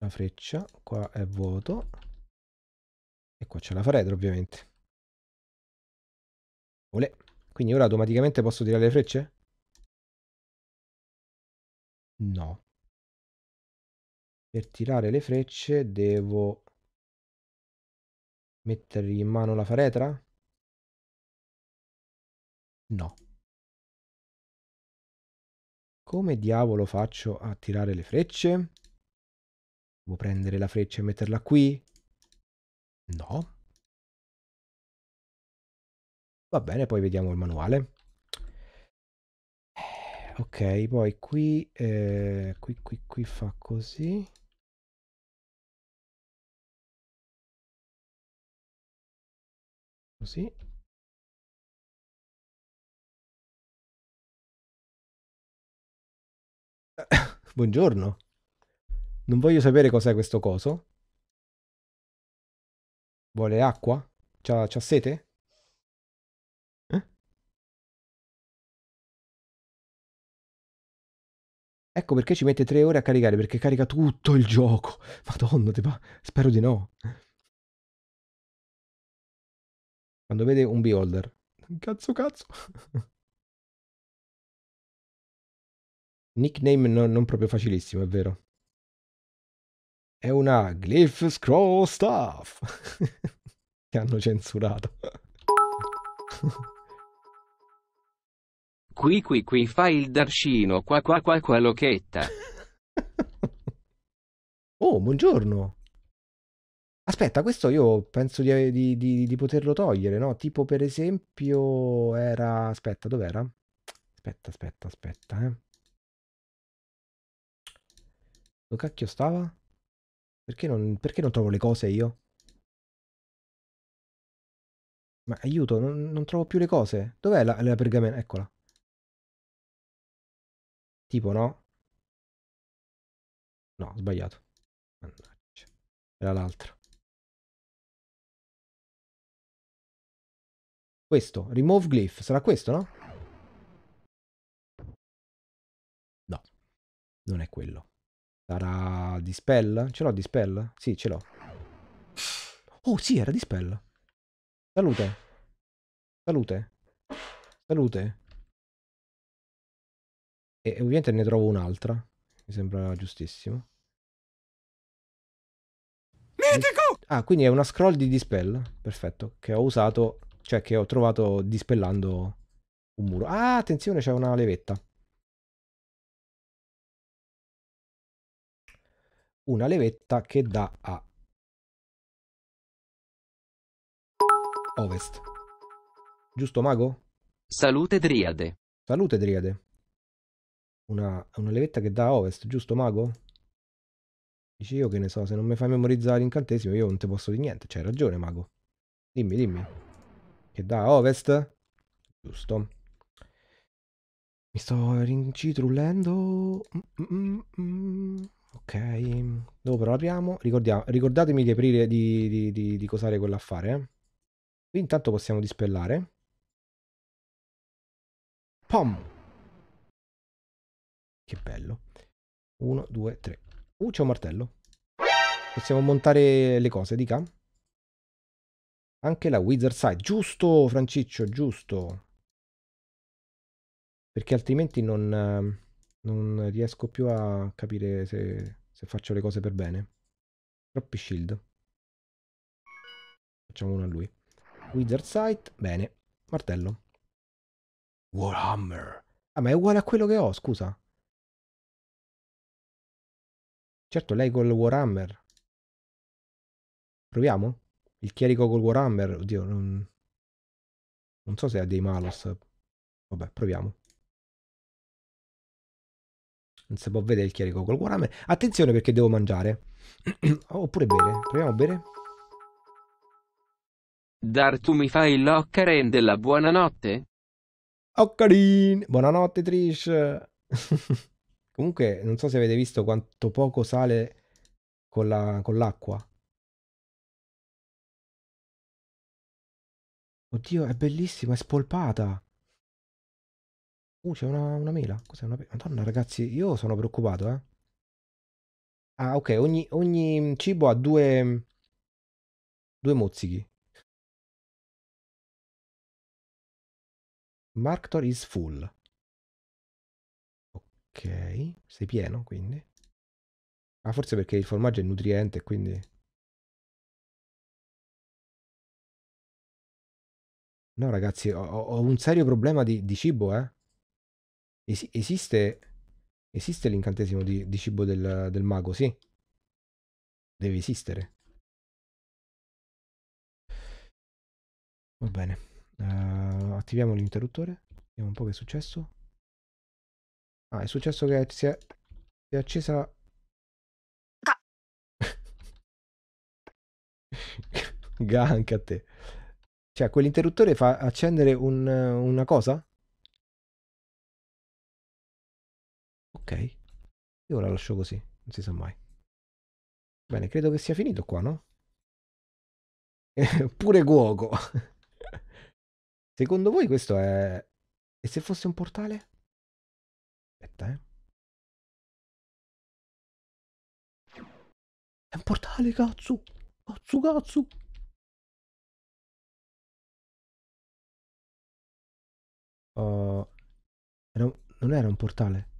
la freccia, qua è vuoto e qua c'è la faredra ovviamente. Olè. Quindi ora automaticamente posso tirare le frecce? No. Per tirare le frecce devo mettergli in mano la faretra? No. Come diavolo faccio a tirare le frecce? Devo prendere la freccia e metterla qui? No. Va bene, poi vediamo il manuale. Eh, ok, poi qui, eh, qui, qui, qui fa così. Così. Buongiorno. Non voglio sapere cos'è questo coso. Vuole acqua? C'ha, c'ha sete? Eh? Ecco perché ci mette tre ore a caricare, perché carica tutto il gioco. Madonna, te pa... spero di no. Quando vede un beholder. Cazzo cazzo. Nickname no, non proprio facilissimo, è vero è una Glyph Scroll Staff che hanno censurato. qui qui qui fai il darcino, qua qua qua qua l'occhetta. oh, buongiorno. Aspetta, questo io penso di, di, di, di, poterlo togliere, no? Tipo per esempio era... Aspetta, dov'era? Aspetta, aspetta, aspetta, eh. Dove cacchio stava? Perché non, perché non trovo le cose io? Ma aiuto, non, non trovo più le cose. Dov'è la, la pergamena? Eccola. Tipo no? No, sbagliato. Mannaggia. Era l'altro. Questo, remove glyph, sarà questo, no? No, non è quello. Sarà Dispel? Ce l'ho Dispel? Sì, ce l'ho. Oh, sì, era Dispel. Salute. Salute. Salute. E, ovviamente ne trovo un'altra. Mi sembra giustissimo. Mitico! Ah, quindi è una scroll di Dispel. Perfetto. Che ho usato, cioè che ho trovato dispellando un muro. Ah, attenzione, c'è una levetta. una levetta che dà a ovest. Giusto, mago? Salute Driade. Salute Driade. Una, una levetta che dà a ovest, giusto, mago? Dici io che ne so, se non mi fai memorizzare l'incantesimo io non ti posso di niente. C'hai ragione, mago. Dimmi, dimmi. Che dà a ovest? Giusto. Mi sto rincitrullendo. Mm, mm, mm. mm. Ok, dopo lo apriamo. Ricordiamo, ricordatemi di aprire, di, di, di, di cosare quell'affare. Eh? Qui intanto possiamo dispellare. Pom! Che bello. 1, 2, 3. Uh, c'è un martello. Possiamo montare le cose, dica. Anche la Wizard Side. Giusto, Franciccio, giusto. Perché altrimenti non non riesco più a capire se, se faccio le cose per bene. Troppi shield. Facciamo uno a lui. Wizard Sight, bene. Martello. Warhammer. Ah, ma è uguale a quello che ho, scusa. Certo, lei col Warhammer. Proviamo? Il chierico col Warhammer. Oddio, non... Non so se ha dei malos. Vabbè, proviamo. Non si può vedere il chierico col guarame. Attenzione perché devo mangiare. Oh, oppure bere. Proviamo a bere. Dar tu mi fai l'Occaren della buonanotte? Occarin! Buonanotte Trish! Comunque non so se avete visto quanto poco sale con l'acqua. Oddio, è bellissima, è spolpata. Uh, c'è una, una mela. Cos'è una mela? Madonna, ragazzi, io sono preoccupato, eh. Ah, ok, ogni, ogni mm, cibo ha due... Mm, due mozzichi. Marktor is full. Ok, sei pieno quindi. Ah, forse perché il formaggio è nutriente, quindi... No, ragazzi, ho, ho un serio problema di, di cibo, eh. Es- esiste, esiste l'incantesimo di, di cibo del, del mago, sì? Deve esistere. Va bene. Uh, attiviamo l'interruttore. Vediamo un po' che è successo. Ah, è successo che si è, si è accesa... Ga. Ga anche a te. Cioè, quell'interruttore fa accendere un, una cosa? ok io ora la lascio così non si sa mai bene credo che sia finito qua no? pure cuoco secondo voi questo è e se fosse un portale? aspetta eh è un portale cazzo cazzo cazzo Uh, era un, non era un portale.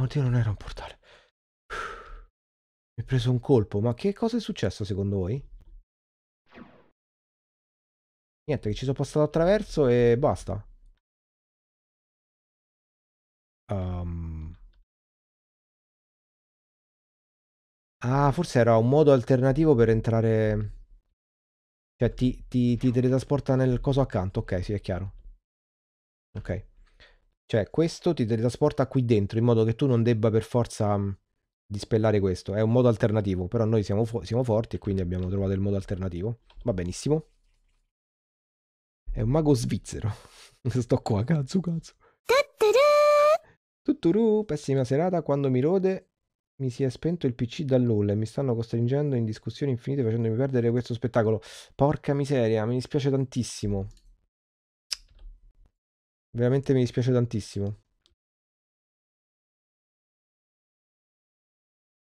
Oddio, non era un portale. Mi è preso un colpo. Ma che cosa è successo secondo voi? Niente, che ci sono passato attraverso e basta. Um... Ah, forse era un modo alternativo per entrare... Cioè, ti, ti, ti teletrasporta nel coso accanto. Ok, sì, è chiaro. Ok. Cioè, questo ti teletrasporta qui dentro in modo che tu non debba per forza dispellare questo. È un modo alternativo, però noi siamo, fo siamo forti e quindi abbiamo trovato il modo alternativo. Va benissimo. È un mago svizzero. Sto qua, cazzo, cazzo. Tutturù, pessima serata, quando mi rode mi si è spento il PC da nulla e mi stanno costringendo in discussioni infinite facendomi perdere questo spettacolo. Porca miseria, mi dispiace tantissimo. Veramente mi dispiace tantissimo.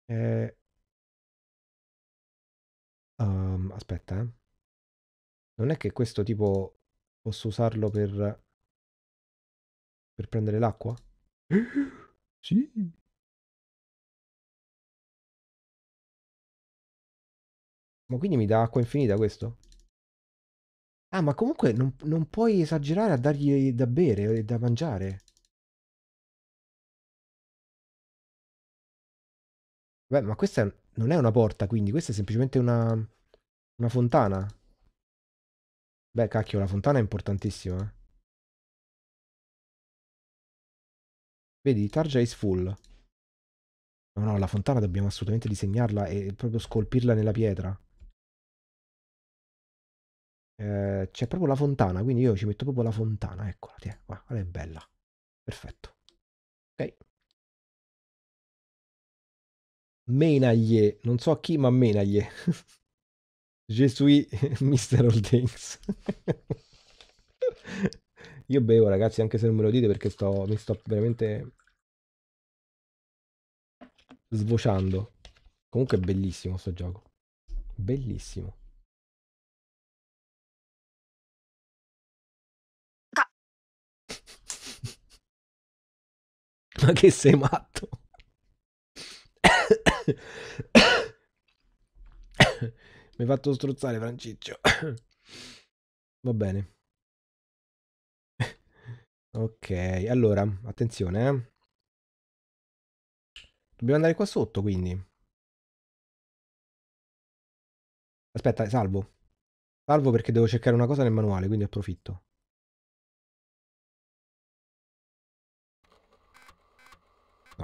Eh... Um, aspetta, eh. Non è che questo tipo posso usarlo per... Per prendere l'acqua? sì. Ma quindi mi dà acqua infinita questo? Ah, ma comunque non, non puoi esagerare a dargli da bere e da mangiare. Beh, ma questa non è una porta, quindi questa è semplicemente una, una fontana. Beh, cacchio, la fontana è importantissima. Eh. Vedi, Tarja is full. No, no, la fontana dobbiamo assolutamente disegnarla e proprio scolpirla nella pietra. Eh, c'è proprio la fontana, quindi io ci metto proprio la fontana, eccola, tiè, qua, guarda è bella, perfetto. Ok. Menaglie, non so a chi, ma menaglie. Gesui, mister All Things. io bevo ragazzi, anche se non me lo dite perché sto, mi sto veramente svociando. Comunque è bellissimo sto gioco. Bellissimo. ma che sei matto? Mi hai fatto strozzare, Franciccio. Va bene. Ok, allora, attenzione, eh. Dobbiamo andare qua sotto, quindi. Aspetta, salvo. Salvo perché devo cercare una cosa nel manuale, quindi approfitto.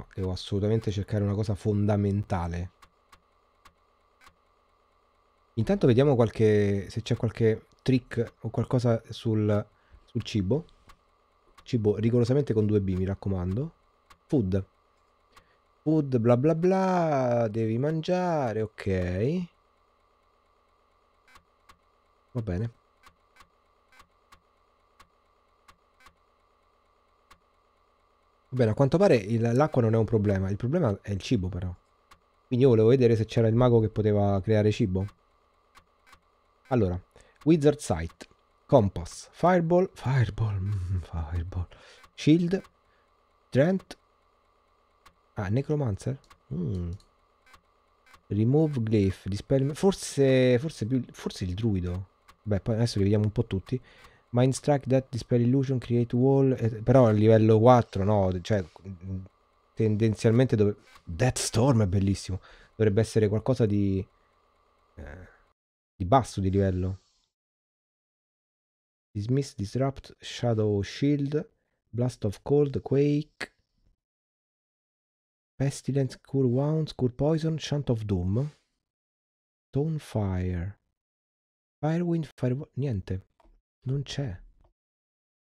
No, devo assolutamente cercare una cosa fondamentale. Intanto vediamo qualche, se c'è qualche trick o qualcosa sul, sul cibo. Cibo rigorosamente con due b mi raccomando. Food. Food, bla bla bla, devi mangiare, ok. Va bene. Bene, a quanto pare l'acqua non è un problema, il problema è il cibo però. Quindi io volevo vedere se c'era il mago che poteva creare cibo. Allora, Wizard Sight, Compass, Fireball, Fireball, mm, Fireball, Shield, Trent, ah, Necromancer, mm. Remove Glyph, Dispel, forse, forse, più, forse il Druido. Beh, adesso li vediamo un po' tutti. Mind Strike, Death, Dispel Illusion, Create Wall, eh, però a livello 4 no, cioè mm, tendenzialmente dove... Death Storm è bellissimo, dovrebbe essere qualcosa di, eh, di basso di livello. Dismiss, Disrupt, Shadow Shield, Blast of Cold, Quake, Pestilence, Cure Wounds, Cure Poison, Shunt of Doom, Stone Fire, Firewind, Fire... niente. Non c'è.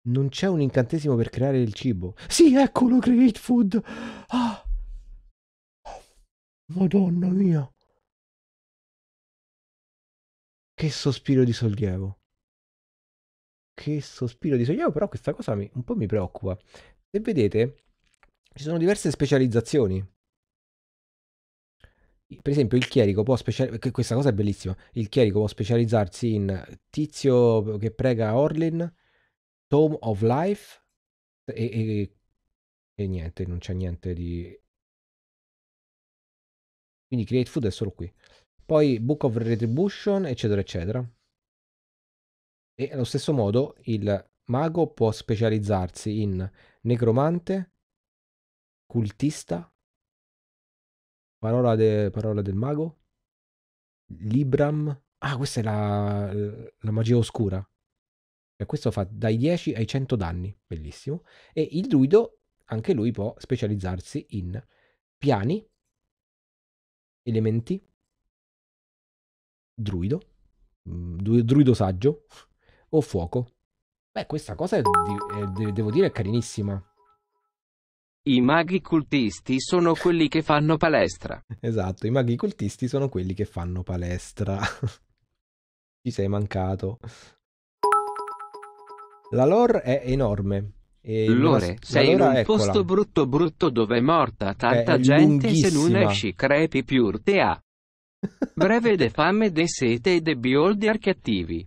Non c'è un incantesimo per creare il cibo. Sì, eccolo, create food. Ah. Madonna mia. Che sospiro di sollievo. Che sospiro di sollievo, però questa cosa mi, un po' mi preoccupa. Se vedete, ci sono diverse specializzazioni per esempio il chierico può specializzarsi, questa cosa è bellissima, il chierico può specializzarsi in tizio che prega Orlin, Tome of Life e, e, e niente, non c'è niente di... Quindi Create Food è solo qui. Poi Book of Retribution, eccetera, eccetera. E allo stesso modo il mago può specializzarsi in necromante, cultista, Parola, de- parola del mago? Libram? Ah, questa è la, la magia oscura. E questo fa dai 10 ai 100 danni, bellissimo. E il druido, anche lui può specializzarsi in piani, elementi, druido, mm, druido saggio o fuoco. Beh, questa cosa è, è, devo dire è carinissima. I maghi cultisti sono quelli che fanno palestra. Esatto, i maghi cultisti sono quelli che fanno palestra. Ci sei mancato. La lore è enorme. E Lore, una... sei in un eccola. posto brutto brutto dove è morta tanta è gente se non esci crepi più urtea. Breve de fame de sete e de biolder archiattivi.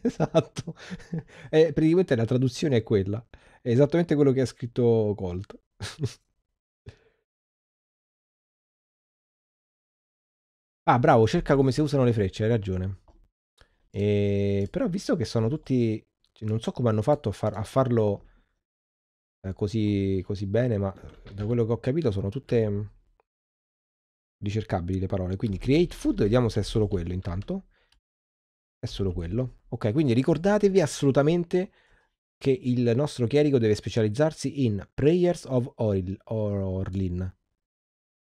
Esatto, è, eh, praticamente la traduzione è quella. È esattamente quello che ha scritto Colt. ah, bravo, cerca come si usano le frecce, hai ragione. E... Però visto che sono tutti... Cioè, non so come hanno fatto a, far... a farlo eh, così... così bene, ma eh, da quello che ho capito sono tutte mm, ricercabili le parole. Quindi create food, vediamo se è solo quello intanto. È solo quello. Ok, quindi ricordatevi assolutamente che il nostro chierico deve specializzarsi in Prayers of Oril, or Orlin,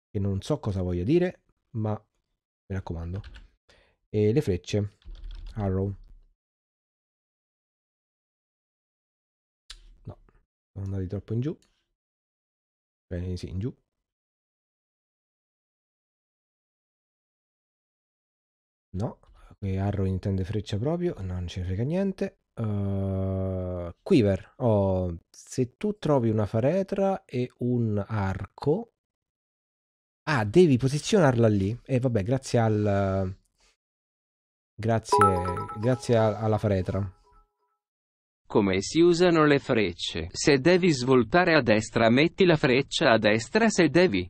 che non so cosa voglia dire, ma mi raccomando. E le frecce, Arrow. No, sono andati troppo in giù. Bene, sì, in giù. No, arrow intende freccia proprio, non ci frega niente. Uh, quiver. Oh, se tu trovi una faretra e un arco... Ah, devi posizionarla lì. E eh, vabbè, grazie al... Grazie, grazie a, alla faretra. Come si usano le frecce? Se devi svoltare a destra metti la freccia a destra, se devi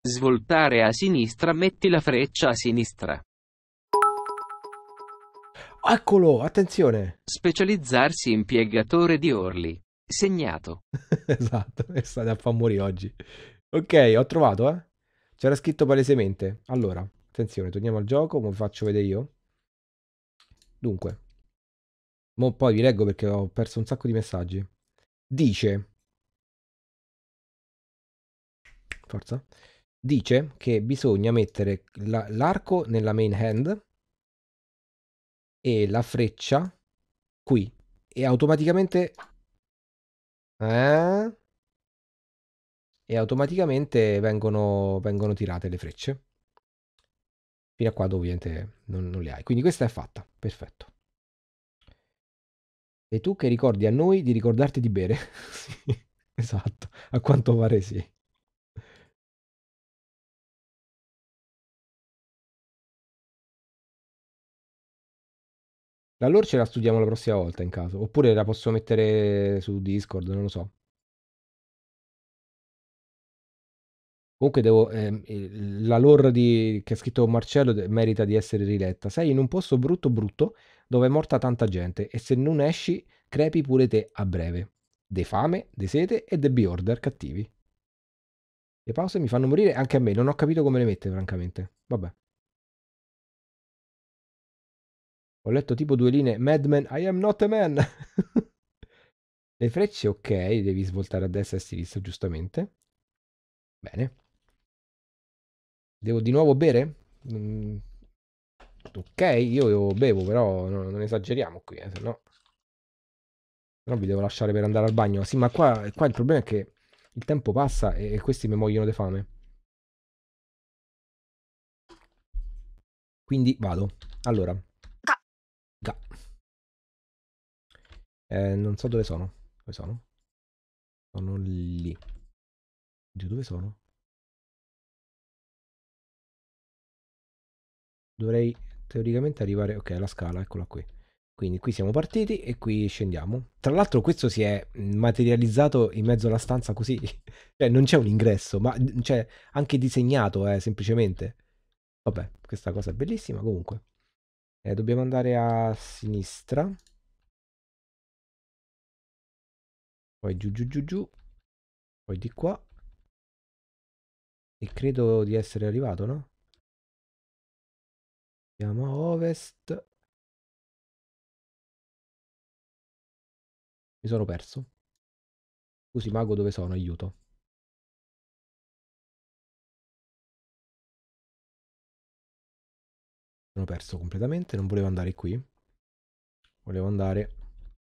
svoltare a sinistra metti la freccia a sinistra. Eccolo, attenzione. Specializzarsi in piegatore di orli. Segnato. esatto, è stato a fa oggi. Ok, ho trovato, eh. C'era scritto palesemente. Allora, attenzione, torniamo al gioco, come faccio vedere io. Dunque. Mo poi vi leggo perché ho perso un sacco di messaggi. Dice Forza. Dice che bisogna mettere l'arco nella main hand e la freccia qui e automaticamente eh? e automaticamente vengono, vengono tirate le frecce fino a quando ovviamente non, non le hai quindi questa è fatta perfetto e tu che ricordi a noi di ricordarti di bere sì, esatto a quanto pare sì La lore ce la studiamo la prossima volta in caso, oppure la posso mettere su Discord, non lo so. Comunque devo, eh, la lore di- che ha scritto Marcello merita di essere riletta. Sei in un posto brutto brutto dove è morta tanta gente e se non esci crepi pure te a breve. De fame, de sete e de beorder cattivi. Le pause mi fanno morire anche a me, non ho capito come le mette francamente. Vabbè. Ho letto tipo due linee. Madman, I am not a man. Le frecce, ok, devi svoltare a destra e a sinistra, giustamente. Bene. Devo di nuovo bere? Mm. Ok, io bevo, però non, non esageriamo qui, eh, se no... Però vi devo lasciare per andare al bagno. Sì, ma qua, qua il problema è che il tempo passa e, e questi mi muoiono di fame. Quindi vado. Allora, Eh, non so dove sono. Dove sono? Sono lì. Oddio, dove sono? Dovrei teoricamente arrivare... Ok, la scala, eccola qui. Quindi qui siamo partiti e qui scendiamo. Tra l'altro questo si è materializzato in mezzo alla stanza così. cioè non c'è un ingresso, ma c'è cioè, anche disegnato, eh, semplicemente. Vabbè, questa cosa è bellissima comunque. Eh, dobbiamo andare a sinistra. poi giù giù giù giù poi di qua e credo di essere arrivato no? andiamo a ovest mi sono perso scusi mago dove sono aiuto sono perso completamente non volevo andare qui volevo andare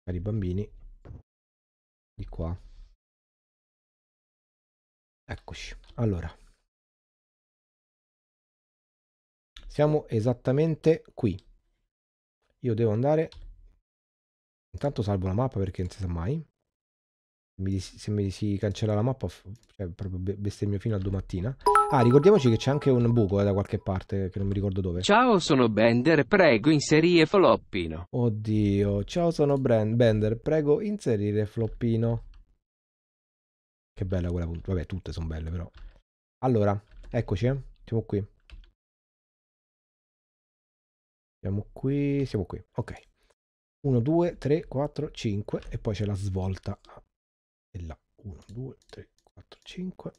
per i bambini di qua eccoci allora siamo esattamente qui io devo andare intanto salvo la mappa perché non si sa mai se mi si cancella la mappa cioè proprio bestemmio fino a domattina Ah, ricordiamoci che c'è anche un buco eh, da qualche parte, che non mi ricordo dove. Ciao, sono Bender, prego inserire floppino. Oddio, ciao, sono Brand Bender, prego inserire floppino. Che bella quella punta. Vabbè, tutte sono belle però. Allora, eccoci, eh. Siamo qui. Siamo qui, siamo qui. Ok. 1, 2, 3, 4, 5 e poi c'è la svolta. E là. 1, 2, 3, 4, 5.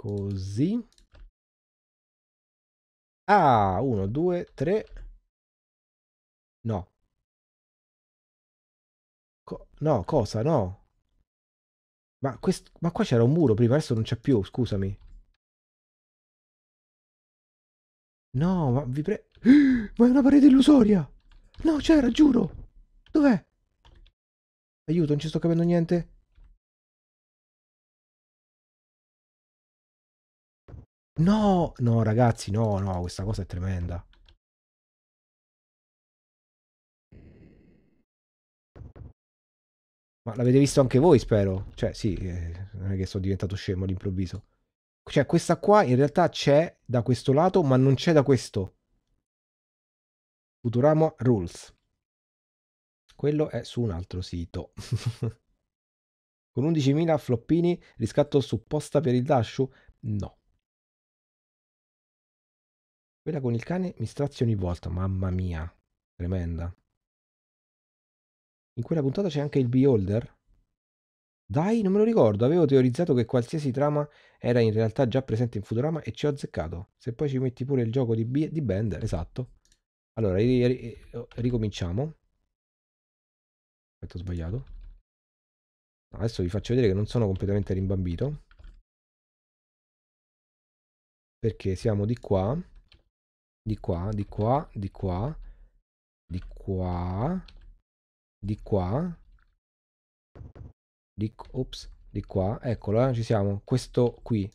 Così. Ah, 1, 2, 3. No. Co no, cosa? No. Ma, ma qua c'era un muro prima, adesso non c'è più, scusami. No, ma vi prego... Ma è una parete illusoria! No, c'era, giuro! Dov'è? Aiuto, non ci sto capendo niente. No, no ragazzi, no, no, questa cosa è tremenda. Ma l'avete visto anche voi, spero. Cioè, sì, eh, non è che sono diventato scemo all'improvviso. Cioè, questa qua in realtà c'è da questo lato, ma non c'è da questo. Futurama Rules. Quello è su un altro sito. Con 11.000 floppini, riscatto su posta per il Dashu? No. Quella con il cane mi strazia ogni volta, mamma mia, tremenda. In quella puntata c'è anche il Beholder? Dai, non me lo ricordo, avevo teorizzato che qualsiasi trama era in realtà già presente in Futurama e ci ho azzeccato. Se poi ci metti pure il gioco di, B- di Bender, esatto. Allora, ri- ri- oh, ricominciamo. Aspetta, ho sbagliato. Adesso vi faccio vedere che non sono completamente rimbambito. Perché siamo di qua di qua, di qua, di qua, di qua, di qua, di, ops, di qua, eccolo, eh, ci siamo, questo qui,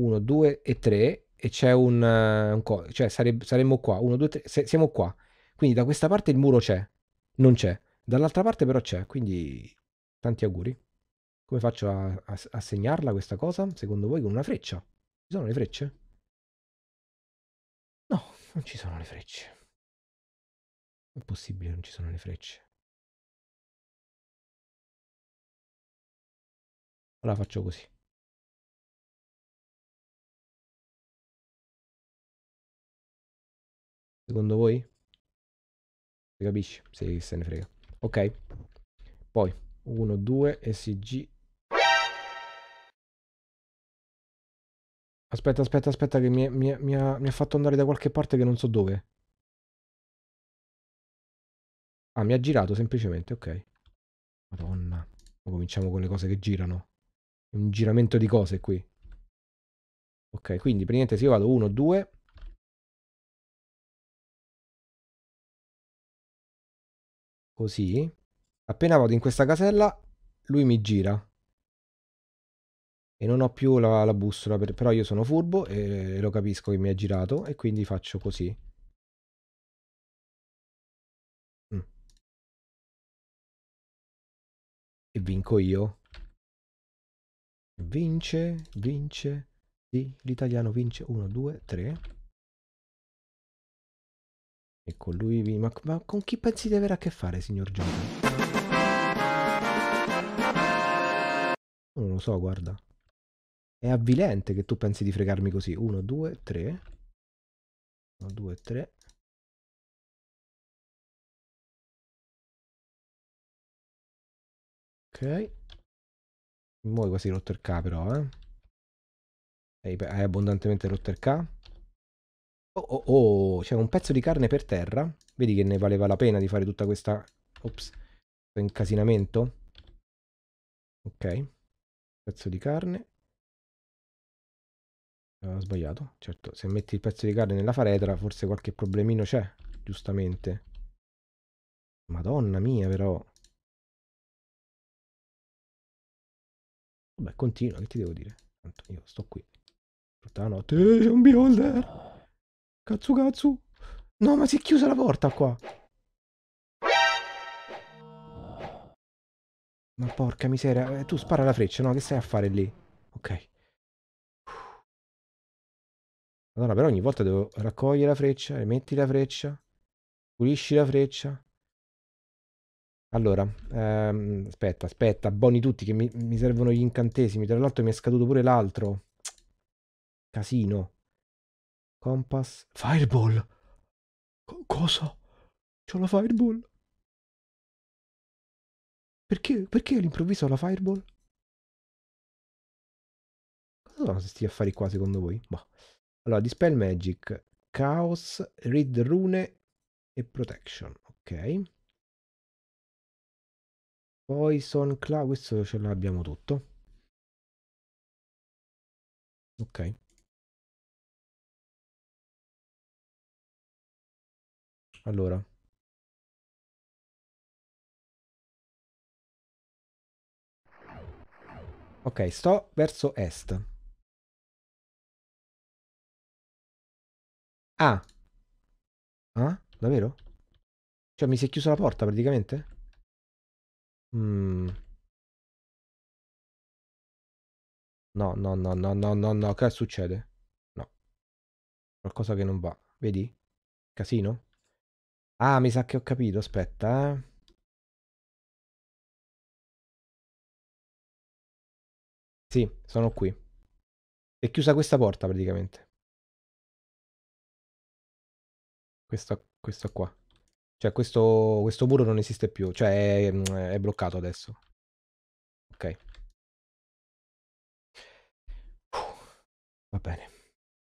1, 2 e 3, e c'è un, eh, un cioè sareb- saremmo qua, 1, 2, 3, siamo qua, quindi da questa parte il muro c'è, non c'è, dall'altra parte però c'è, quindi tanti auguri. Come faccio a, a, a segnarla questa cosa? Secondo voi con una freccia? Ci sono le frecce? Non ci sono le frecce. È possibile che non ci sono le frecce? Allora faccio così. Secondo voi? Si capisce? Sì, se ne frega. Ok. Poi 1, 2, SG, Aspetta, aspetta, aspetta, che mi, mi, mi, ha, mi ha fatto andare da qualche parte che non so dove. Ah, mi ha girato semplicemente, ok. Madonna. Cominciamo con le cose che girano. Un giramento di cose qui. Ok, quindi praticamente se io vado 1, 2... Così. Appena vado in questa casella, lui mi gira e non ho più la, la bussola, per, però io sono furbo e lo capisco che mi ha girato e quindi faccio così. Mm. E vinco io. Vince, vince, sì, l'italiano vince 1, 2, 3. E con lui, ma, ma con chi pensi di avere a che fare, signor Giorgio? Non lo so, guarda. È avvilente che tu pensi di fregarmi così. 1, 2, 3. 1, 2, 3. Ok. Muoio quasi rotter K però, eh. Hai, abbondantemente rotter K. Oh, oh, oh, c'è un pezzo di carne per terra. Vedi che ne valeva la pena di fare tutta questa... Ops. Incasinamento. Ok. Pezzo di carne ho eh, sbagliato certo se metti il pezzo di carne nella faretra forse qualche problemino c'è giustamente madonna mia però vabbè continua che ti devo dire tanto io sto qui tutta la notte eh, c'è un beholder cazzo cazzo no ma si è chiusa la porta qua ma porca miseria, eh, tu spara la freccia, no? Che stai a fare lì? Ok. Madonna, però ogni volta devo raccogliere la freccia, rimetti la freccia, pulisci la freccia. Allora, ehm, aspetta, aspetta, buoni tutti che mi, mi servono gli incantesimi. Tra l'altro mi è scaduto pure l'altro. Casino. Compass. Fireball. Co cosa? C'ho la fireball. Perché, perché all'improvviso ho la fireball? Cosa sono questi affari qua secondo voi? Boh. Allora, Dispel Magic, Chaos, Read Rune e Protection, ok. Poison Cloud, questo ce l'abbiamo tutto. Ok. Allora. Ok, sto verso est. Ah. Ah? Davvero? Cioè mi si è chiusa la porta praticamente? Mm. No, no, no, no, no, no, no. Che succede? No. Qualcosa che non va. Vedi? Casino? Ah, mi sa che ho capito. Aspetta, eh. Sì, sono qui. È chiusa questa porta praticamente. Questa, questa qua. Cioè questo, questo muro non esiste più, cioè è, è bloccato adesso. Ok. va bene.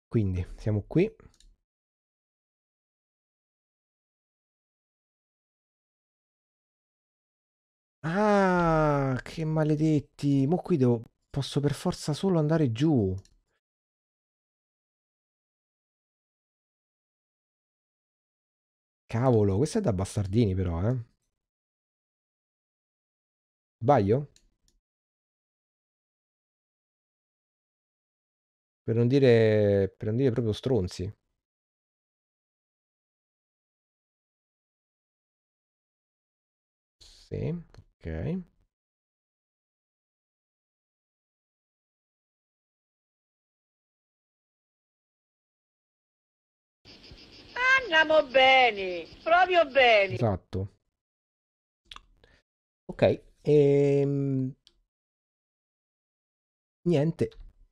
Quindi siamo qui. Ah, che maledetti. Mo qui devo... Posso per forza solo andare giù. Cavolo, questo è da bastardini però, eh. Sbaglio? Per non dire, per non dire proprio stronzi. Sì, ok. andiamo bene, proprio bene. Esatto. Ok, ehm... niente,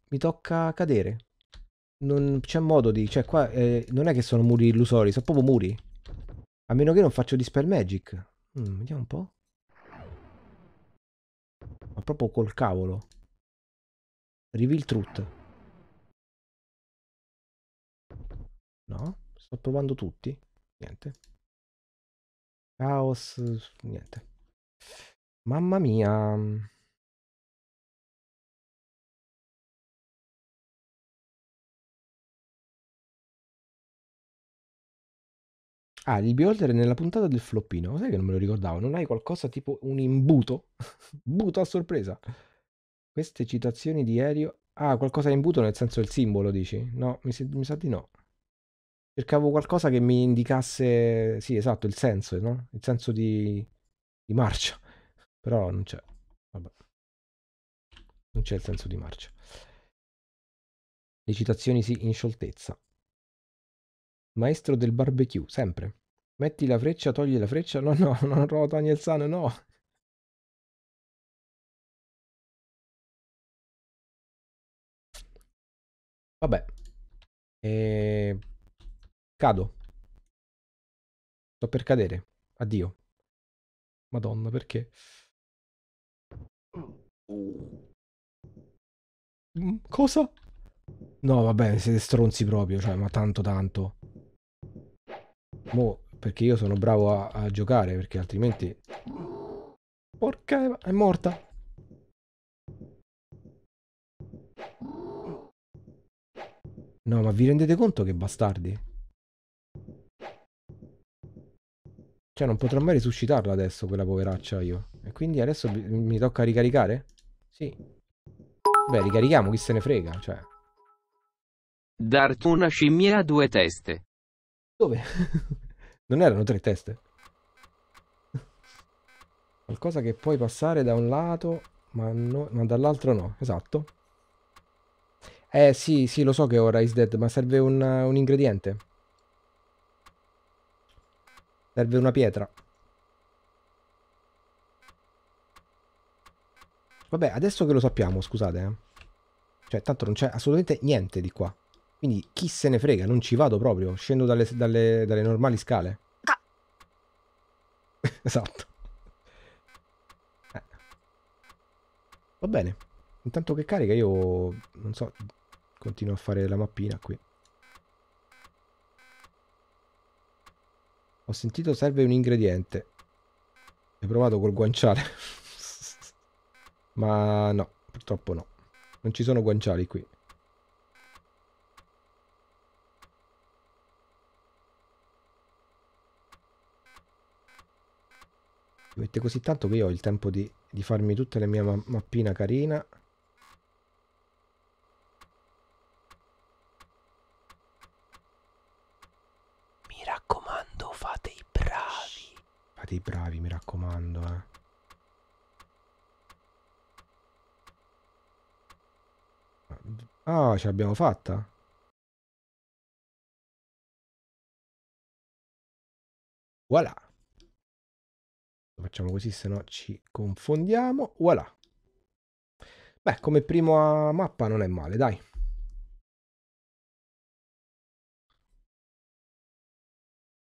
mi tocca cadere. Non c'è modo di... Cioè qua eh, non è che sono muri illusori, sono proprio muri. A meno che non faccio Dispel Magic. Mm, vediamo un po'. Ma proprio col cavolo. Reveal Truth. No? Sto provando tutti. Niente. caos Niente. Mamma mia. Ah, il beholder nella puntata del floppino. Sai che non me lo ricordavo? Non hai qualcosa tipo un imbuto? Buto a sorpresa. Queste citazioni di aereo Ah, qualcosa di imbuto nel senso del simbolo, dici? No, mi, mi sa di no cercavo qualcosa che mi indicasse, sì, esatto, il senso, no? Il senso di, di marcia. Però non c'è. Vabbè. Non c'è il senso di marcia. Le citazioni sì, in scioltezza. Maestro del barbecue, sempre. Metti la freccia, togli la freccia. No, no, non rota il sano, no. Vabbè. E... Ehm, Cado. Sto per cadere. Addio. Madonna, perché? Mm, cosa? No, vabbè, siete stronzi proprio, cioè, ma tanto tanto. Mo, perché io sono bravo a, a giocare, perché altrimenti... Porca, è morta. No, ma vi rendete conto che bastardi? Cioè non potrò mai risuscitarla adesso quella poveraccia io. E quindi adesso mi tocca ricaricare? Sì. Beh, ricarichiamo, chi se ne frega, cioè. Dart una scimmia a due teste. Dove? non erano tre teste. Qualcosa che puoi passare da un lato, ma, no, ma dall'altro no. Esatto. Eh sì, sì, lo so che ora is dead, ma serve un, un ingrediente. Serve una pietra. Vabbè, adesso che lo sappiamo, scusate. Eh. Cioè, tanto non c'è assolutamente niente di qua. Quindi chi se ne frega, non ci vado proprio. Scendo dalle, dalle, dalle normali scale. Ah. esatto. Eh. Va bene. Intanto che carica io, non so, continuo a fare la mappina qui. Ho sentito serve un ingrediente. Hai provato col guanciale? Ma no, purtroppo no. Non ci sono guanciali qui. Dovete così tanto che io ho il tempo di, di farmi tutta la mia ma mappina carina. fate i bravi, mi raccomando, eh. Ah, ce l'abbiamo fatta? Voilà. Facciamo così, se no ci confondiamo. Voilà. Beh, come prima mappa non è male, dai.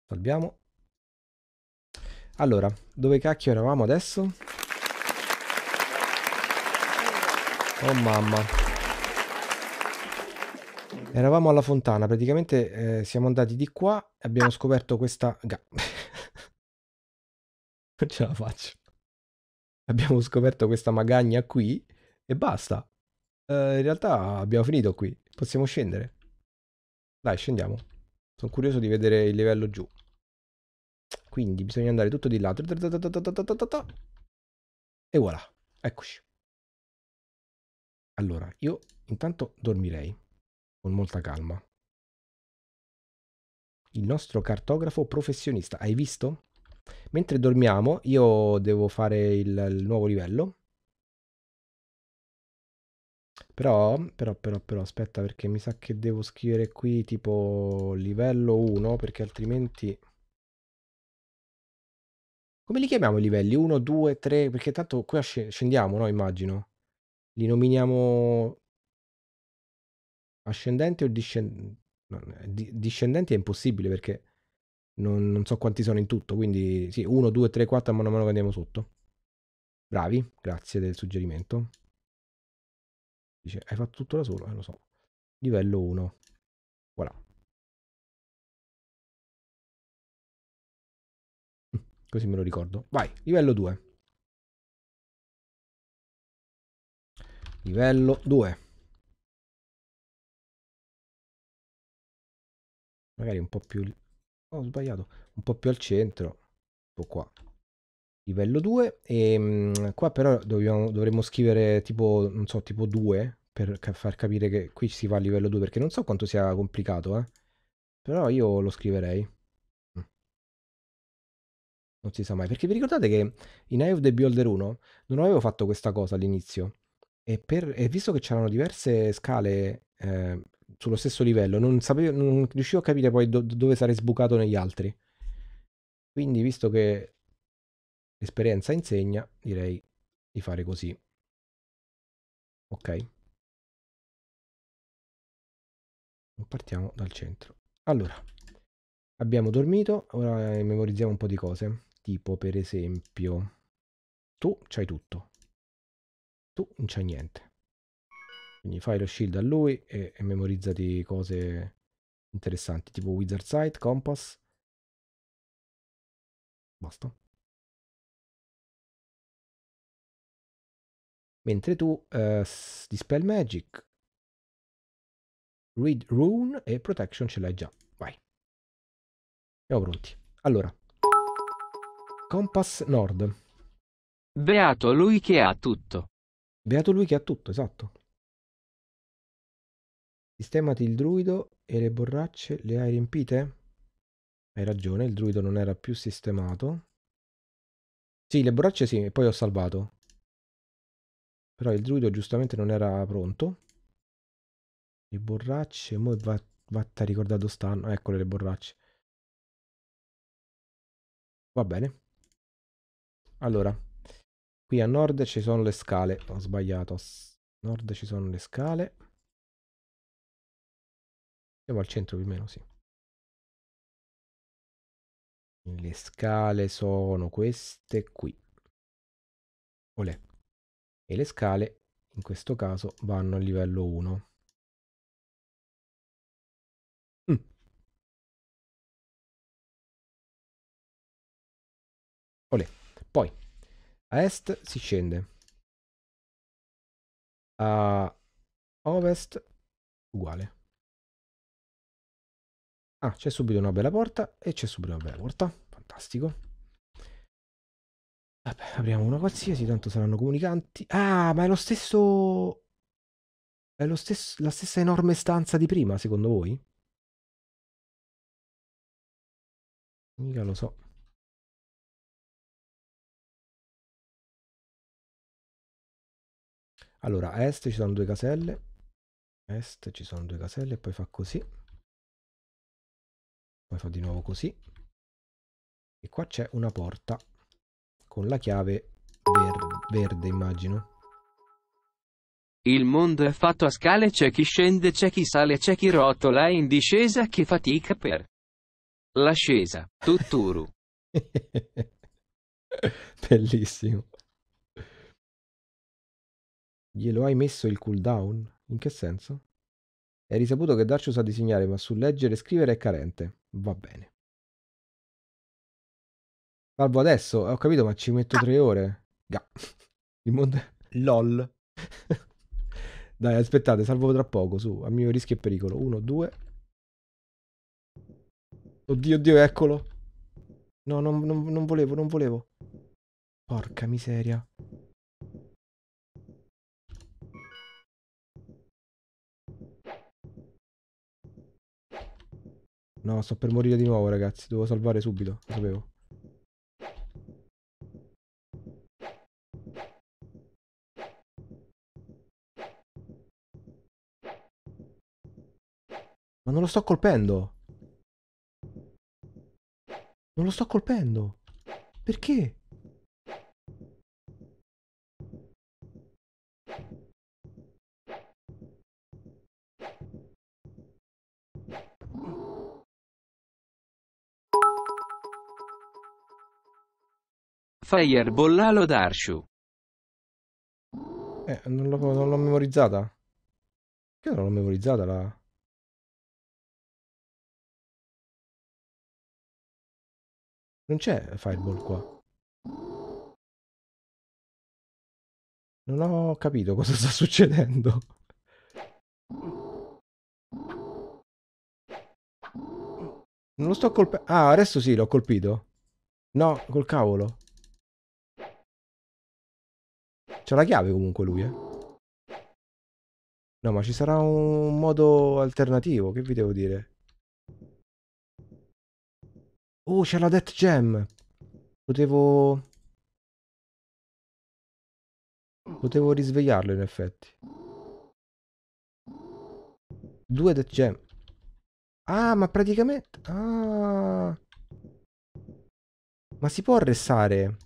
Salviamo. Allora, dove cacchio eravamo adesso? Oh mamma. Eravamo alla fontana, praticamente eh, siamo andati di qua e abbiamo scoperto questa... Ga. non ce la faccio. Abbiamo scoperto questa magagna qui e basta. Eh, in realtà abbiamo finito qui. Possiamo scendere. Dai, scendiamo. Sono curioso di vedere il livello giù. Quindi bisogna andare tutto di là. E voilà, eccoci. Allora, io intanto dormirei con molta calma. Il nostro cartografo professionista, hai visto? Mentre dormiamo io devo fare il, il nuovo livello. Però, però, però, però, aspetta perché mi sa che devo scrivere qui tipo livello 1 perché altrimenti come li chiamiamo i livelli? 1, 2, 3? Perché tanto qui sc- scendiamo, no? Immagino. Li nominiamo ascendenti o discendenti? No, discendenti è impossibile perché non, non, so quanti sono in tutto, quindi sì, 1, 2, 3, 4 a mano che andiamo sotto. Bravi, grazie del suggerimento. Dice, hai fatto tutto da solo, eh, lo so. Livello 1. Voilà. Così me lo ricordo. Vai, livello 2. Livello 2. Magari un po' più... Oh, ho sbagliato. Un po' più al centro. Un ecco qua. Livello 2. E mh, qua però dobbiamo, dovremmo scrivere tipo, non so, tipo 2. Per far capire che qui si va a livello 2. Perché non so quanto sia complicato, eh. Però io lo scriverei non si sa mai. Perché vi ricordate che in Eye of the Beholder 1 non avevo fatto questa cosa all'inizio. E, per, e visto che c'erano diverse scale eh, sullo stesso livello, non, sapevo, non riuscivo a capire poi do, dove sarei sbucato negli altri. Quindi, visto che l'esperienza insegna, direi di fare così. Ok. Partiamo dal centro. Allora, abbiamo dormito, ora memorizziamo un po' di cose tipo per esempio tu c'hai tutto tu non c'hai niente quindi fai lo shield a lui e, e memorizzati cose interessanti tipo wizard sight compass basta mentre tu eh, dispel magic read rune e protection ce l'hai già vai siamo pronti allora Compass Nord. Beato lui che ha tutto. Beato lui che ha tutto, esatto. Sistemati il druido e le borracce le hai riempite? Hai ragione, il druido non era più sistemato. Sì, le borracce sì, poi ho salvato. Però il druido giustamente non era pronto. Le borracce, mo va, vatta ricordato stanno. Eccole le borracce. Va bene. Allora, qui a nord ci sono le scale. Ho sbagliato. A nord ci sono le scale. Siamo al centro più o meno, sì. Le scale sono queste qui. Olè. E le scale, in questo caso, vanno al livello 1. Mm. Olè. A est si scende. A ovest uguale. Ah, c'è subito una bella porta e c'è subito una bella porta. Fantastico. Vabbè, apriamo una qualsiasi, tanto saranno comunicanti. Ah, ma è lo stesso... È lo stesso... la stessa enorme stanza di prima, secondo voi? Mica lo so. Allora, a est ci sono due caselle, a est ci sono due caselle e poi fa così. Poi fa di nuovo così. E qua c'è una porta con la chiave verde, verde immagino. Il mondo è fatto a scale, c'è chi scende, c'è chi sale, c'è chi rotola in discesa che fatica per l'ascesa. Tutturu. Bellissimo. Glielo hai messo il cooldown? In che senso? È risaputo che Darcio sa disegnare, ma sul leggere e scrivere è carente. Va bene. Salvo adesso, ho capito, ma ci metto ah. tre ore. Ga. Il mondo... LOL. Dai, aspettate, salvo tra poco, su, a mio rischio e pericolo. Uno, due. Oddio, oddio, eccolo. No, non, non, non volevo, non volevo. Porca miseria. No, sto per morire di nuovo, ragazzi. Devo salvare subito, lo sapevo. Ma non lo sto colpendo. Non lo sto colpendo. Perché? Fireball Halo Darshu. Eh, non l'ho, non l'ho memorizzata. Perché non l'ho memorizzata la... Non c'è Fireball qua. Non ho capito cosa sta succedendo. Non lo sto colpendo. Ah, adesso sì, l'ho colpito. No, col cavolo. C'ha la chiave comunque lui, eh. No, ma ci sarà un modo alternativo, che vi devo dire? Oh, c'è la Death Gem! Potevo... Potevo risvegliarlo in effetti. Due Death Gem. Ah, ma praticamente... Ah... Ma si può arrestare?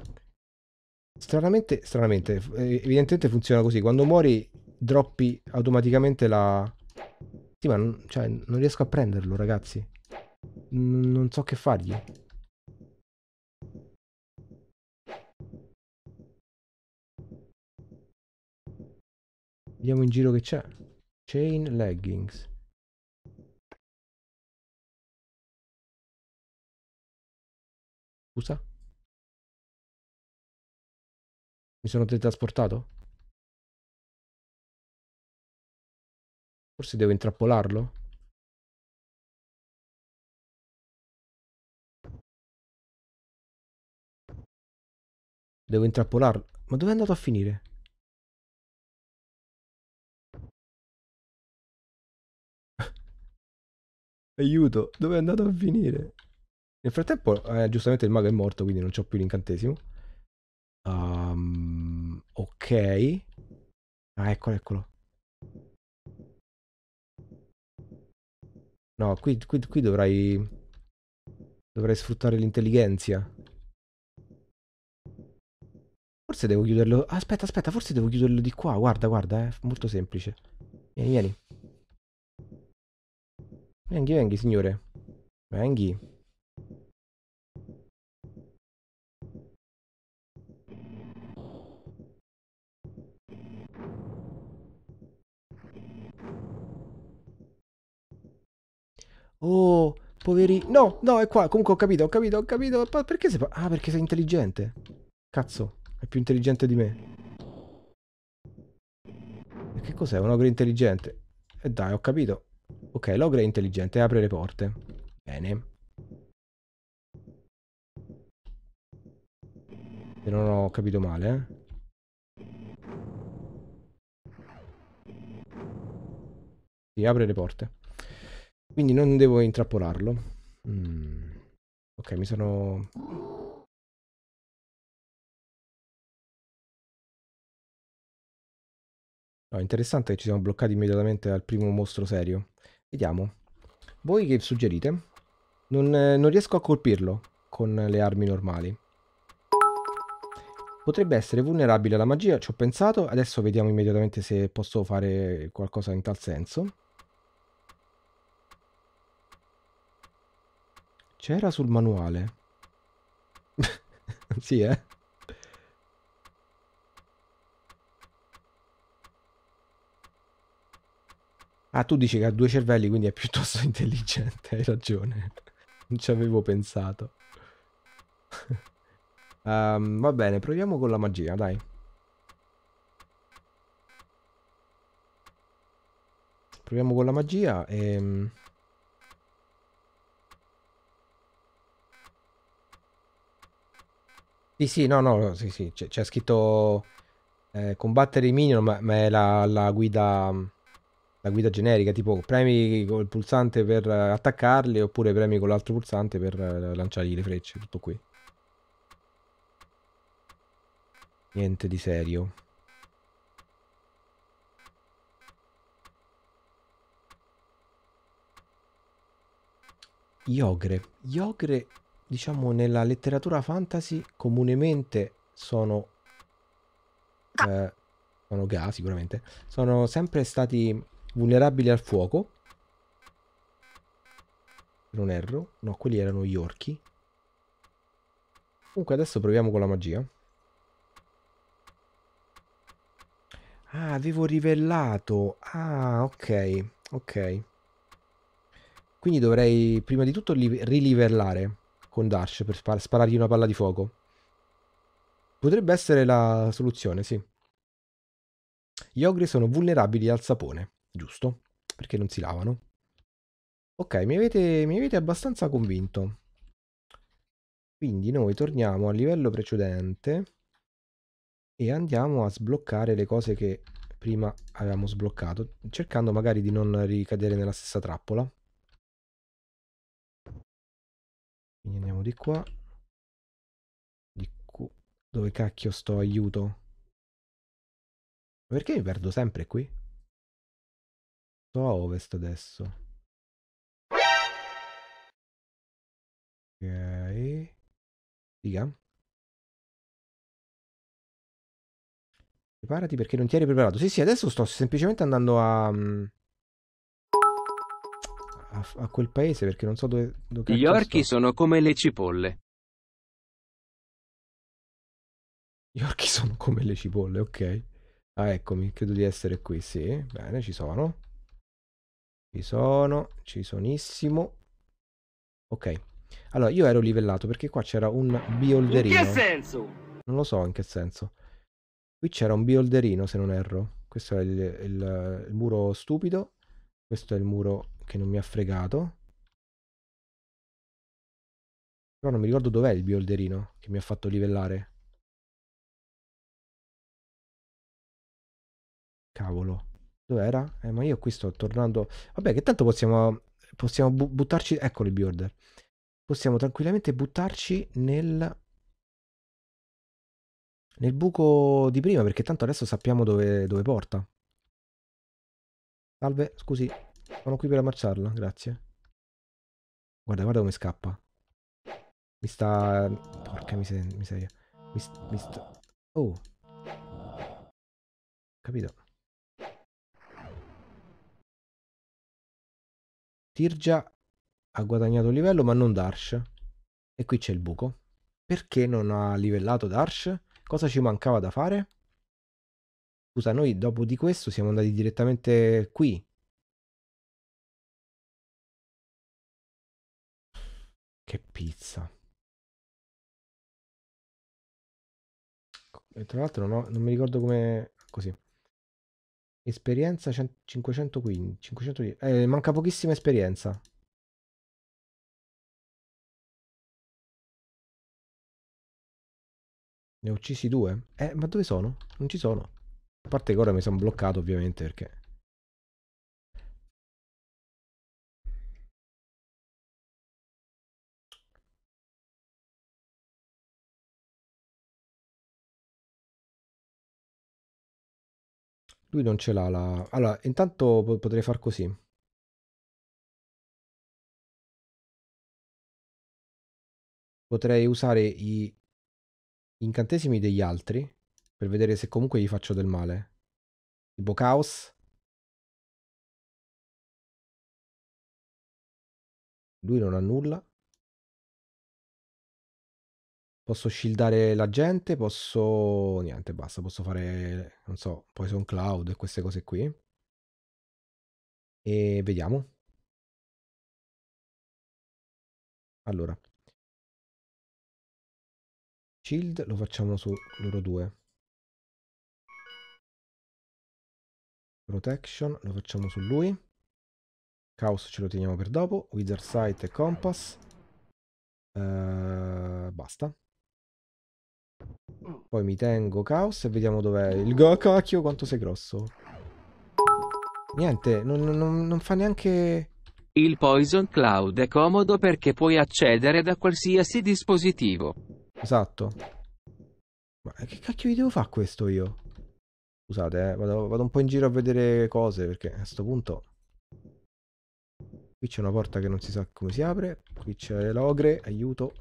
Stranamente, stranamente, eh, evidentemente funziona così. Quando muori droppi automaticamente la... Sì, ma non, cioè, non riesco a prenderlo, ragazzi. N non so che fargli. Vediamo in giro che c'è. Chain leggings. Scusa? Mi sono teletrasportato? Forse devo intrappolarlo? Devo intrappolarlo. Ma dove è andato a finire? Aiuto, dove è andato a finire? Nel frattempo, eh, giustamente il mago è morto, quindi non c'ho più l'incantesimo. Um, ok. Ah, eccolo, eccolo. No, qui, qui, qui dovrai... Dovrei sfruttare l'intelligenza. Forse devo chiuderlo... Aspetta, aspetta, forse devo chiuderlo di qua. Guarda, guarda, è eh. molto semplice. Vieni, vieni. Venghi, venghi, signore. Venghi. Oh, poveri... No, no, è qua. Comunque ho capito, ho capito, ho capito. Perché sei... Ah, perché sei intelligente. Cazzo, è più intelligente di me. E che cos'è? Un ogre intelligente? E eh dai, ho capito. Ok, l'ogre è intelligente, apre le porte. Bene. Se non ho capito male, eh. Si apre le porte. Quindi non devo intrappolarlo. Mm. Ok, mi sono... No, interessante che ci siamo bloccati immediatamente al primo mostro serio. Vediamo. Voi che suggerite? Non, eh, non riesco a colpirlo con le armi normali. Potrebbe essere vulnerabile alla magia, ci ho pensato. Adesso vediamo immediatamente se posso fare qualcosa in tal senso. C'era sul manuale. sì, eh? Ah, tu dici che ha due cervelli, quindi è piuttosto intelligente, hai ragione. non ci avevo pensato. um, va bene, proviamo con la magia, dai. Proviamo con la magia e... Ehm, Sì, sì, no, no, sì, sì, c'è, scritto eh, combattere i minion, ma, ma è la, la, guida la guida generica, tipo premi col pulsante per attaccarli oppure premi con l'altro pulsante per eh, lanciargli le frecce, tutto qui. Niente di serio. Yogre. Iogre diciamo nella letteratura fantasy comunemente sono ah. Eh, sono Ga sicuramente sono sempre stati vulnerabili al fuoco non erro no quelli erano gli orchi comunque adesso proviamo con la magia ah avevo rivellato ah ok ok quindi dovrei prima di tutto rilivellare con Dash per spar- sparargli una palla di fuoco. Potrebbe essere la soluzione, sì. Gli ogri sono vulnerabili al sapone, giusto? Perché non si lavano. Ok, mi avete, mi avete abbastanza convinto. Quindi noi torniamo al livello precedente e andiamo a sbloccare le cose che prima avevamo sbloccato, cercando magari di non ricadere nella stessa trappola. Quindi andiamo di qua. Di qua. Dove cacchio sto? Aiuto. Perché mi perdo sempre qui? Sto a ovest adesso. Ok. Figa. Preparati perché non ti eri preparato. Sì, sì, adesso sto semplicemente andando a... Mm, a, a quel paese perché non so dove... dove Gli orchi sto. sono come le cipolle. Gli orchi sono come le cipolle, ok. Ah, eccomi, credo di essere qui, sì. Bene, ci sono. Ci sono, ci sonissimo. Ok. Allora, io ero livellato perché qua c'era un biolderino. In che senso? Non lo so in che senso. Qui c'era un biolderino, se non erro. Questo è il, il, il, muro stupido. Questo è il muro che non mi ha fregato. Però non mi ricordo dov'è il biolderino che mi ha fatto livellare. Cavolo. Dov'era? Eh, ma io qui sto tornando... Vabbè, che tanto possiamo... Possiamo bu buttarci... Eccolo il biorder. Possiamo tranquillamente buttarci nel... Nel buco di prima, perché tanto adesso sappiamo dove, dove porta. Salve, scusi, sono qui per ammazzarla, grazie. Guarda, guarda come scappa. Mi sta... Porca miseria. Mi, st... mi sta... Oh. Capito. Tirgia ha guadagnato un livello ma non Darsh. E qui c'è il buco. Perché non ha livellato Darsh? Cosa ci mancava da fare? Scusa, noi dopo di questo siamo andati direttamente qui. Che pizza. E tra l'altro non, non mi ricordo come... Così. Esperienza 515. 510. Eh, manca pochissima esperienza. Ne ho uccisi due? Eh, ma dove sono? Non ci sono. A parte che ora mi sono bloccato ovviamente perché... Lui non ce l'ha la... Allora, intanto potrei far così. Potrei usare gli incantesimi degli altri per vedere se comunque gli faccio del male. Tipo Chaos. Lui non ha nulla. Posso shieldare la gente, posso... Niente, basta, posso fare, non so, Poison Cloud e queste cose qui. E vediamo. Allora. Shield lo facciamo su loro due. Protection lo facciamo su lui. Chaos ce lo teniamo per dopo. Wizard Sight e Compass. Uh, basta. Poi mi tengo Caos e vediamo dov'è. Il go cacchio quanto sei grosso. Niente, non, non, non fa neanche... Il Poison Cloud è comodo perché puoi accedere da qualsiasi dispositivo. Esatto. Ma che cacchio vi devo fare questo io? Scusate, eh, vado, vado, un po' in giro a vedere cose perché a questo punto... Qui c'è una porta che non si sa come si apre. Qui c'è l'ogre, aiuto.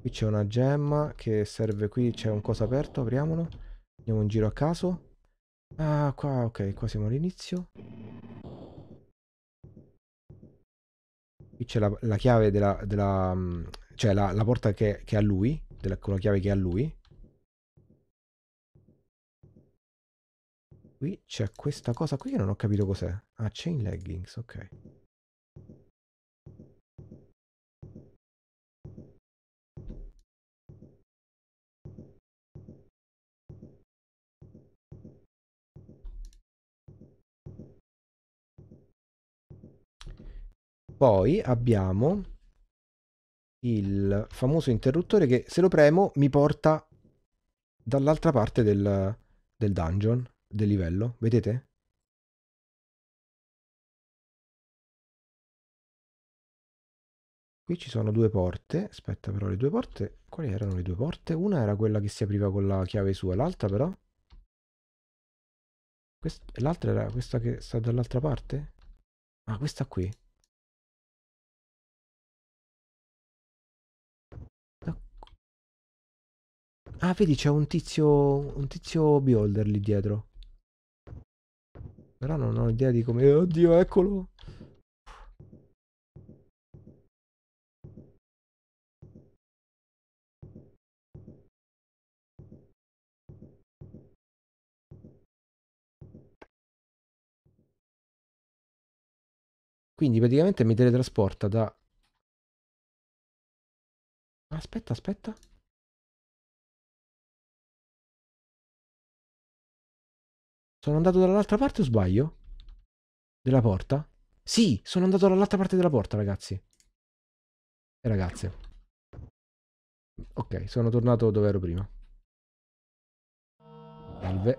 Qui c'è una gemma che serve qui, c'è un coso aperto, apriamolo. Andiamo in giro a caso. Ah, qua, ok, qua siamo all'inizio. Qui c'è la, la, chiave della... della mm, cioè la, la, porta che, che ha lui, della, con la chiave che ha lui. Qui c'è questa cosa qui che non ho capito cos'è. Ah, chain leggings, ok. Poi abbiamo il famoso interruttore che se lo premo mi porta dall'altra parte del, del dungeon, del livello, vedete? Qui ci sono due porte, aspetta però le due porte, quali erano le due porte? Una era quella che si apriva con la chiave sua, l'altra però? Quest... L'altra era questa che sta dall'altra parte? Ah, questa qui. Ah, vedi, c'è un tizio... un tizio beholder lì dietro. Però non ho idea di come... Oddio, eccolo! Quindi praticamente mi teletrasporta da... Aspetta, aspetta. Sono andato dall'altra parte o sbaglio? Della porta? Sì, sono andato dall'altra parte della porta, ragazzi. E eh, ragazze. Ok, sono tornato dove ero prima. Salve.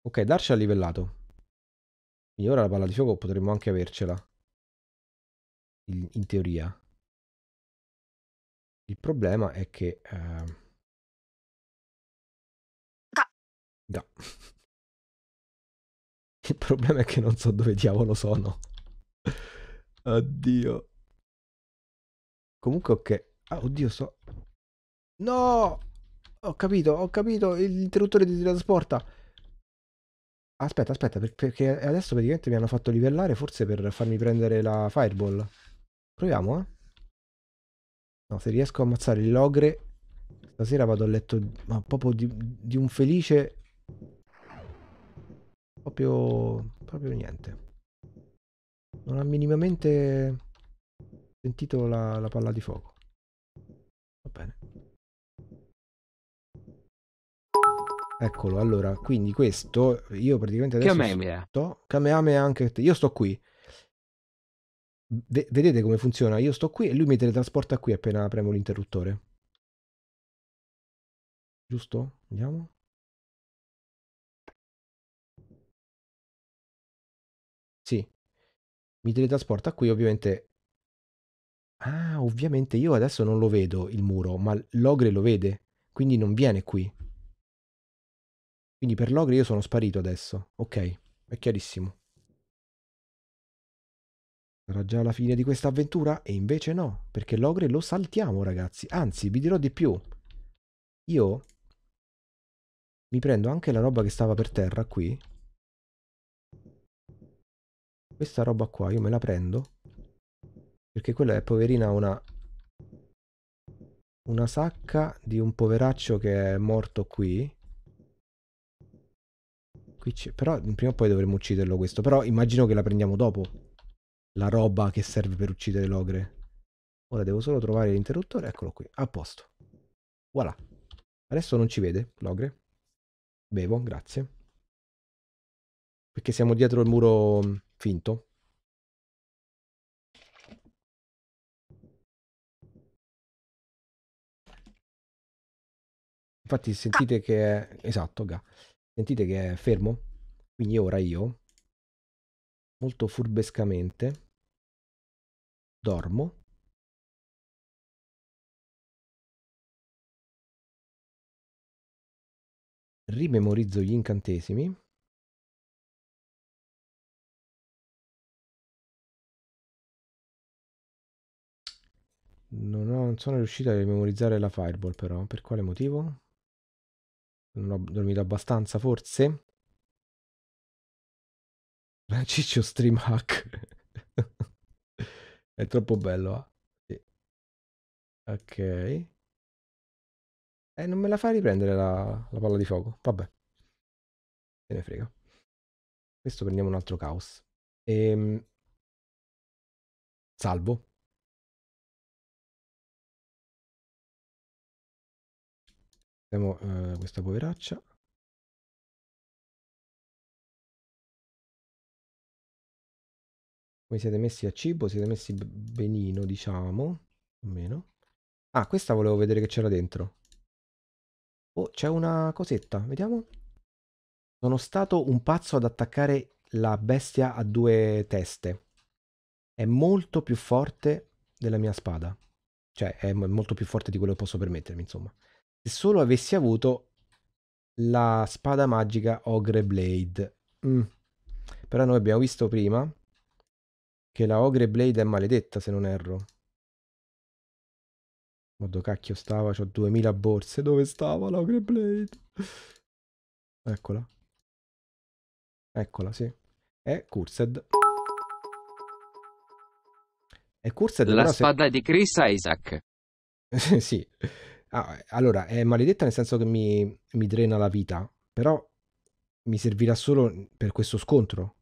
Ok, Darci ha livellato. Quindi ora la palla di fuoco potremmo anche avercela in teoria. Il problema è che... Eh... Da. da. Il problema è che non so dove diavolo sono. Oddio. Comunque ok. Ah, oddio, so... No! Ho capito, ho capito, l'interruttore ti trasporta. Aspetta, aspetta, perché adesso praticamente mi hanno fatto livellare forse per farmi prendere la fireball. Proviamo, eh. No, se riesco a ammazzare il logre, stasera vado a letto ma proprio di, di un felice... Proprio... proprio niente. Non ha minimamente sentito la, la palla di fuoco. Va bene. Eccolo, allora, quindi questo io praticamente adesso Kamehameha. sto Kamehameha anche io sto qui vedete come funziona? Io sto qui e lui mi teletrasporta qui appena premo l'interruttore. Giusto? vediamo Sì. Mi teletrasporta qui, ovviamente. Ah, ovviamente io adesso non lo vedo il muro, ma l'ogre lo vede, quindi non viene qui. Quindi per l'ogre io sono sparito adesso. Ok, è chiarissimo. Sarà già la fine di questa avventura? E invece no, perché l'ogre lo saltiamo, ragazzi. Anzi, vi dirò di più. Io mi prendo anche la roba che stava per terra qui. Questa roba qua io me la prendo. Perché quella è poverina una... Una sacca di un poveraccio che è morto qui. qui però prima o poi dovremmo ucciderlo questo. Però immagino che la prendiamo dopo la roba che serve per uccidere l'ogre. Ora devo solo trovare l'interruttore, eccolo qui, a posto. Voilà. Adesso non ci vede l'ogre. Bevo, grazie. Perché siamo dietro il muro mm, finto. Infatti sentite che è... Esatto, ga. Sentite che è fermo. Quindi ora io, molto furbescamente, dormo rimemorizzo gli incantesimi non, ho, non sono riuscito a rimemorizzare la fireball però per quale motivo? non ho dormito abbastanza forse? Ciccio stream hack È troppo bello. Eh? Sì. Ok. E eh, non me la fa riprendere la, la palla di fuoco. Vabbè. Se ne frega. Questo prendiamo un altro caos. e... Ehm, salvo. Abbiamo eh, questa poveraccia. Voi siete messi a cibo, siete messi benino, diciamo. o meno. Ah, questa volevo vedere che c'era dentro. Oh, c'è una cosetta, vediamo. Sono stato un pazzo ad attaccare la bestia a due teste. È molto più forte della mia spada. Cioè, è molto più forte di quello che posso permettermi, insomma. Se solo avessi avuto la spada magica Ogre Blade. Mm. Però noi abbiamo visto prima che la Ogre Blade è maledetta, se non erro. Ma dove cacchio stava? ho 2000 borse. Dove stava la Ogre Blade? Eccola. Eccola, sì. È Cursed. È Cursed. La spada se... di Chris Isaac. sì. Ah, allora, è maledetta nel senso che mi, mi drena la vita. Però mi servirà solo per questo scontro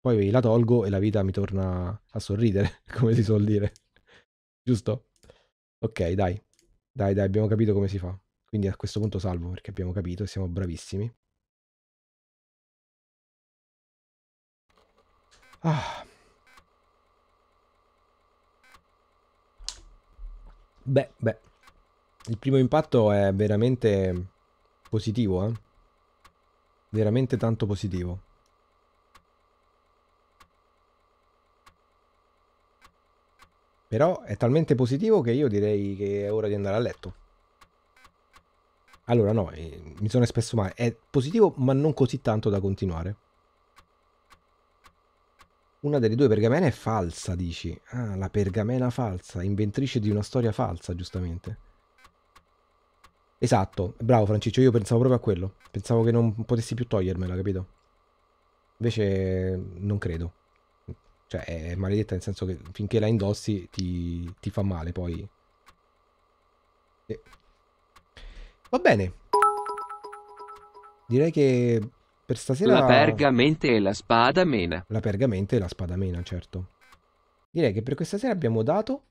poi la tolgo e la vita mi torna a sorridere, come si suol dire. Giusto? Ok, dai. Dai, dai, abbiamo capito come si fa. Quindi a questo punto salvo, perché abbiamo capito e siamo bravissimi. Ah. Beh, beh. Il primo impatto è veramente positivo, eh. Veramente tanto positivo. Però è talmente positivo che io direi che è ora di andare a letto. Allora no, eh, mi sono espresso male. È positivo ma non così tanto da continuare. Una delle due pergamene è falsa, dici. Ah, la pergamena falsa, inventrice di una storia falsa, giustamente. Esatto, bravo Franciccio, io pensavo proprio a quello. Pensavo che non potessi più togliermela, capito? Invece non credo. Cioè, è maledetta nel senso che finché la indossi ti, ti fa male poi. E... Va bene. Direi che per stasera... La pergamente e la spada mena. La pergamente e la spada mena, certo. Direi che per questa sera abbiamo dato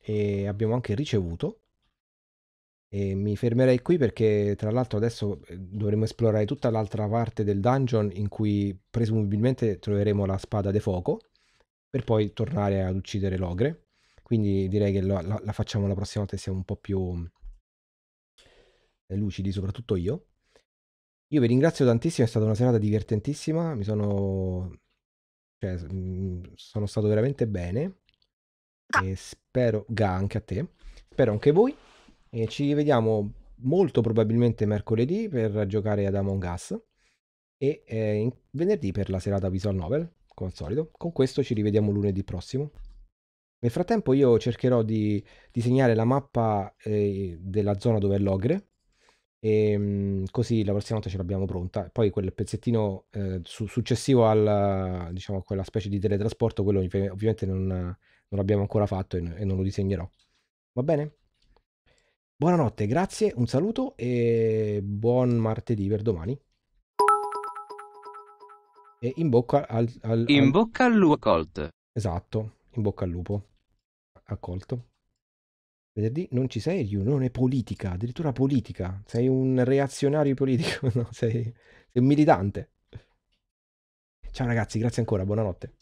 e abbiamo anche ricevuto. E mi fermerei qui perché tra l'altro adesso eh, dovremo esplorare tutta l'altra parte del dungeon in cui presumibilmente troveremo la spada de fuoco per poi tornare ad uccidere l'ogre. Quindi direi che la, la, la facciamo la prossima volta e siamo un po' più eh, lucidi, soprattutto io. Io vi ringrazio tantissimo, è stata una serata divertentissima, mi sono... Cioè, mm, sono stato veramente bene. E spero... Ga, anche a te. Spero anche voi. E ci vediamo molto probabilmente mercoledì per giocare ad Among Us e eh, venerdì per la serata visual novel come al solito. Con questo ci rivediamo lunedì prossimo. Nel frattempo io cercherò di disegnare la mappa eh, della zona dove è l'ogre, e, ehm, così la prossima volta ce l'abbiamo pronta. Poi quel pezzettino eh, su- successivo al, diciamo, a quella specie di teletrasporto, quello ovviamente non, non l'abbiamo ancora fatto e, e non lo disegnerò. Va bene? Buonanotte, grazie, un saluto e buon martedì per domani. E in bocca al, al, in bocca al lupo colt. Esatto, in bocca al lupo. Accolto. Venerdì non ci sei, riunione politica, addirittura politica. Sei un reazionario politico, no? sei, sei un militante. Ciao ragazzi, grazie ancora, buonanotte.